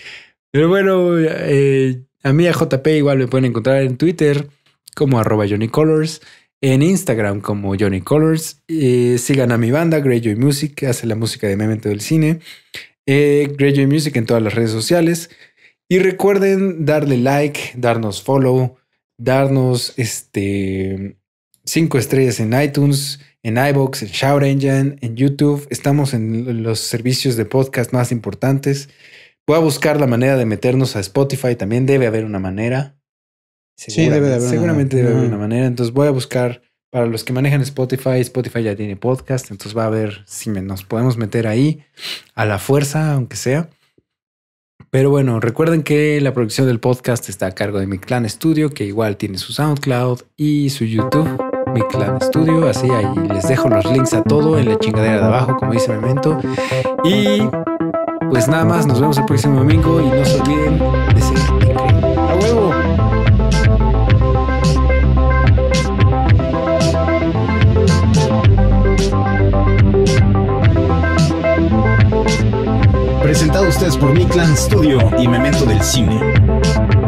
Pero bueno, eh, a mí a JP igual me pueden encontrar en Twitter como arroba Johnny Colors en Instagram como Johnny Colors. Eh, sigan a mi banda, Greyjoy Music, que hace la música de Memento del Cine. Eh, Greyjoy Music en todas las redes sociales. Y recuerden darle like, darnos follow, darnos este, cinco estrellas en iTunes, en iBox, en Shout Engine, en YouTube. Estamos en los servicios de podcast más importantes. Voy a buscar la manera de meternos a Spotify. También debe haber una manera sí, debe de haber. Seguramente una, debe haber una manera. Entonces voy a buscar para los que manejan Spotify. Spotify ya tiene podcast, entonces va a ver si nos podemos meter ahí a la fuerza, aunque sea. Pero bueno, recuerden que la producción del podcast está a cargo de Mi Clan Studio, que igual tiene su SoundCloud y su YouTube, Mi Clan Studio. Así ahí les dejo los links a todo en la chingadera de abajo, como dice momento Y pues nada más, nos vemos el próximo domingo y no se olviden de seguir. ¡A huevo! presentado ustedes por Mi Clan Studio y Memento del Cine.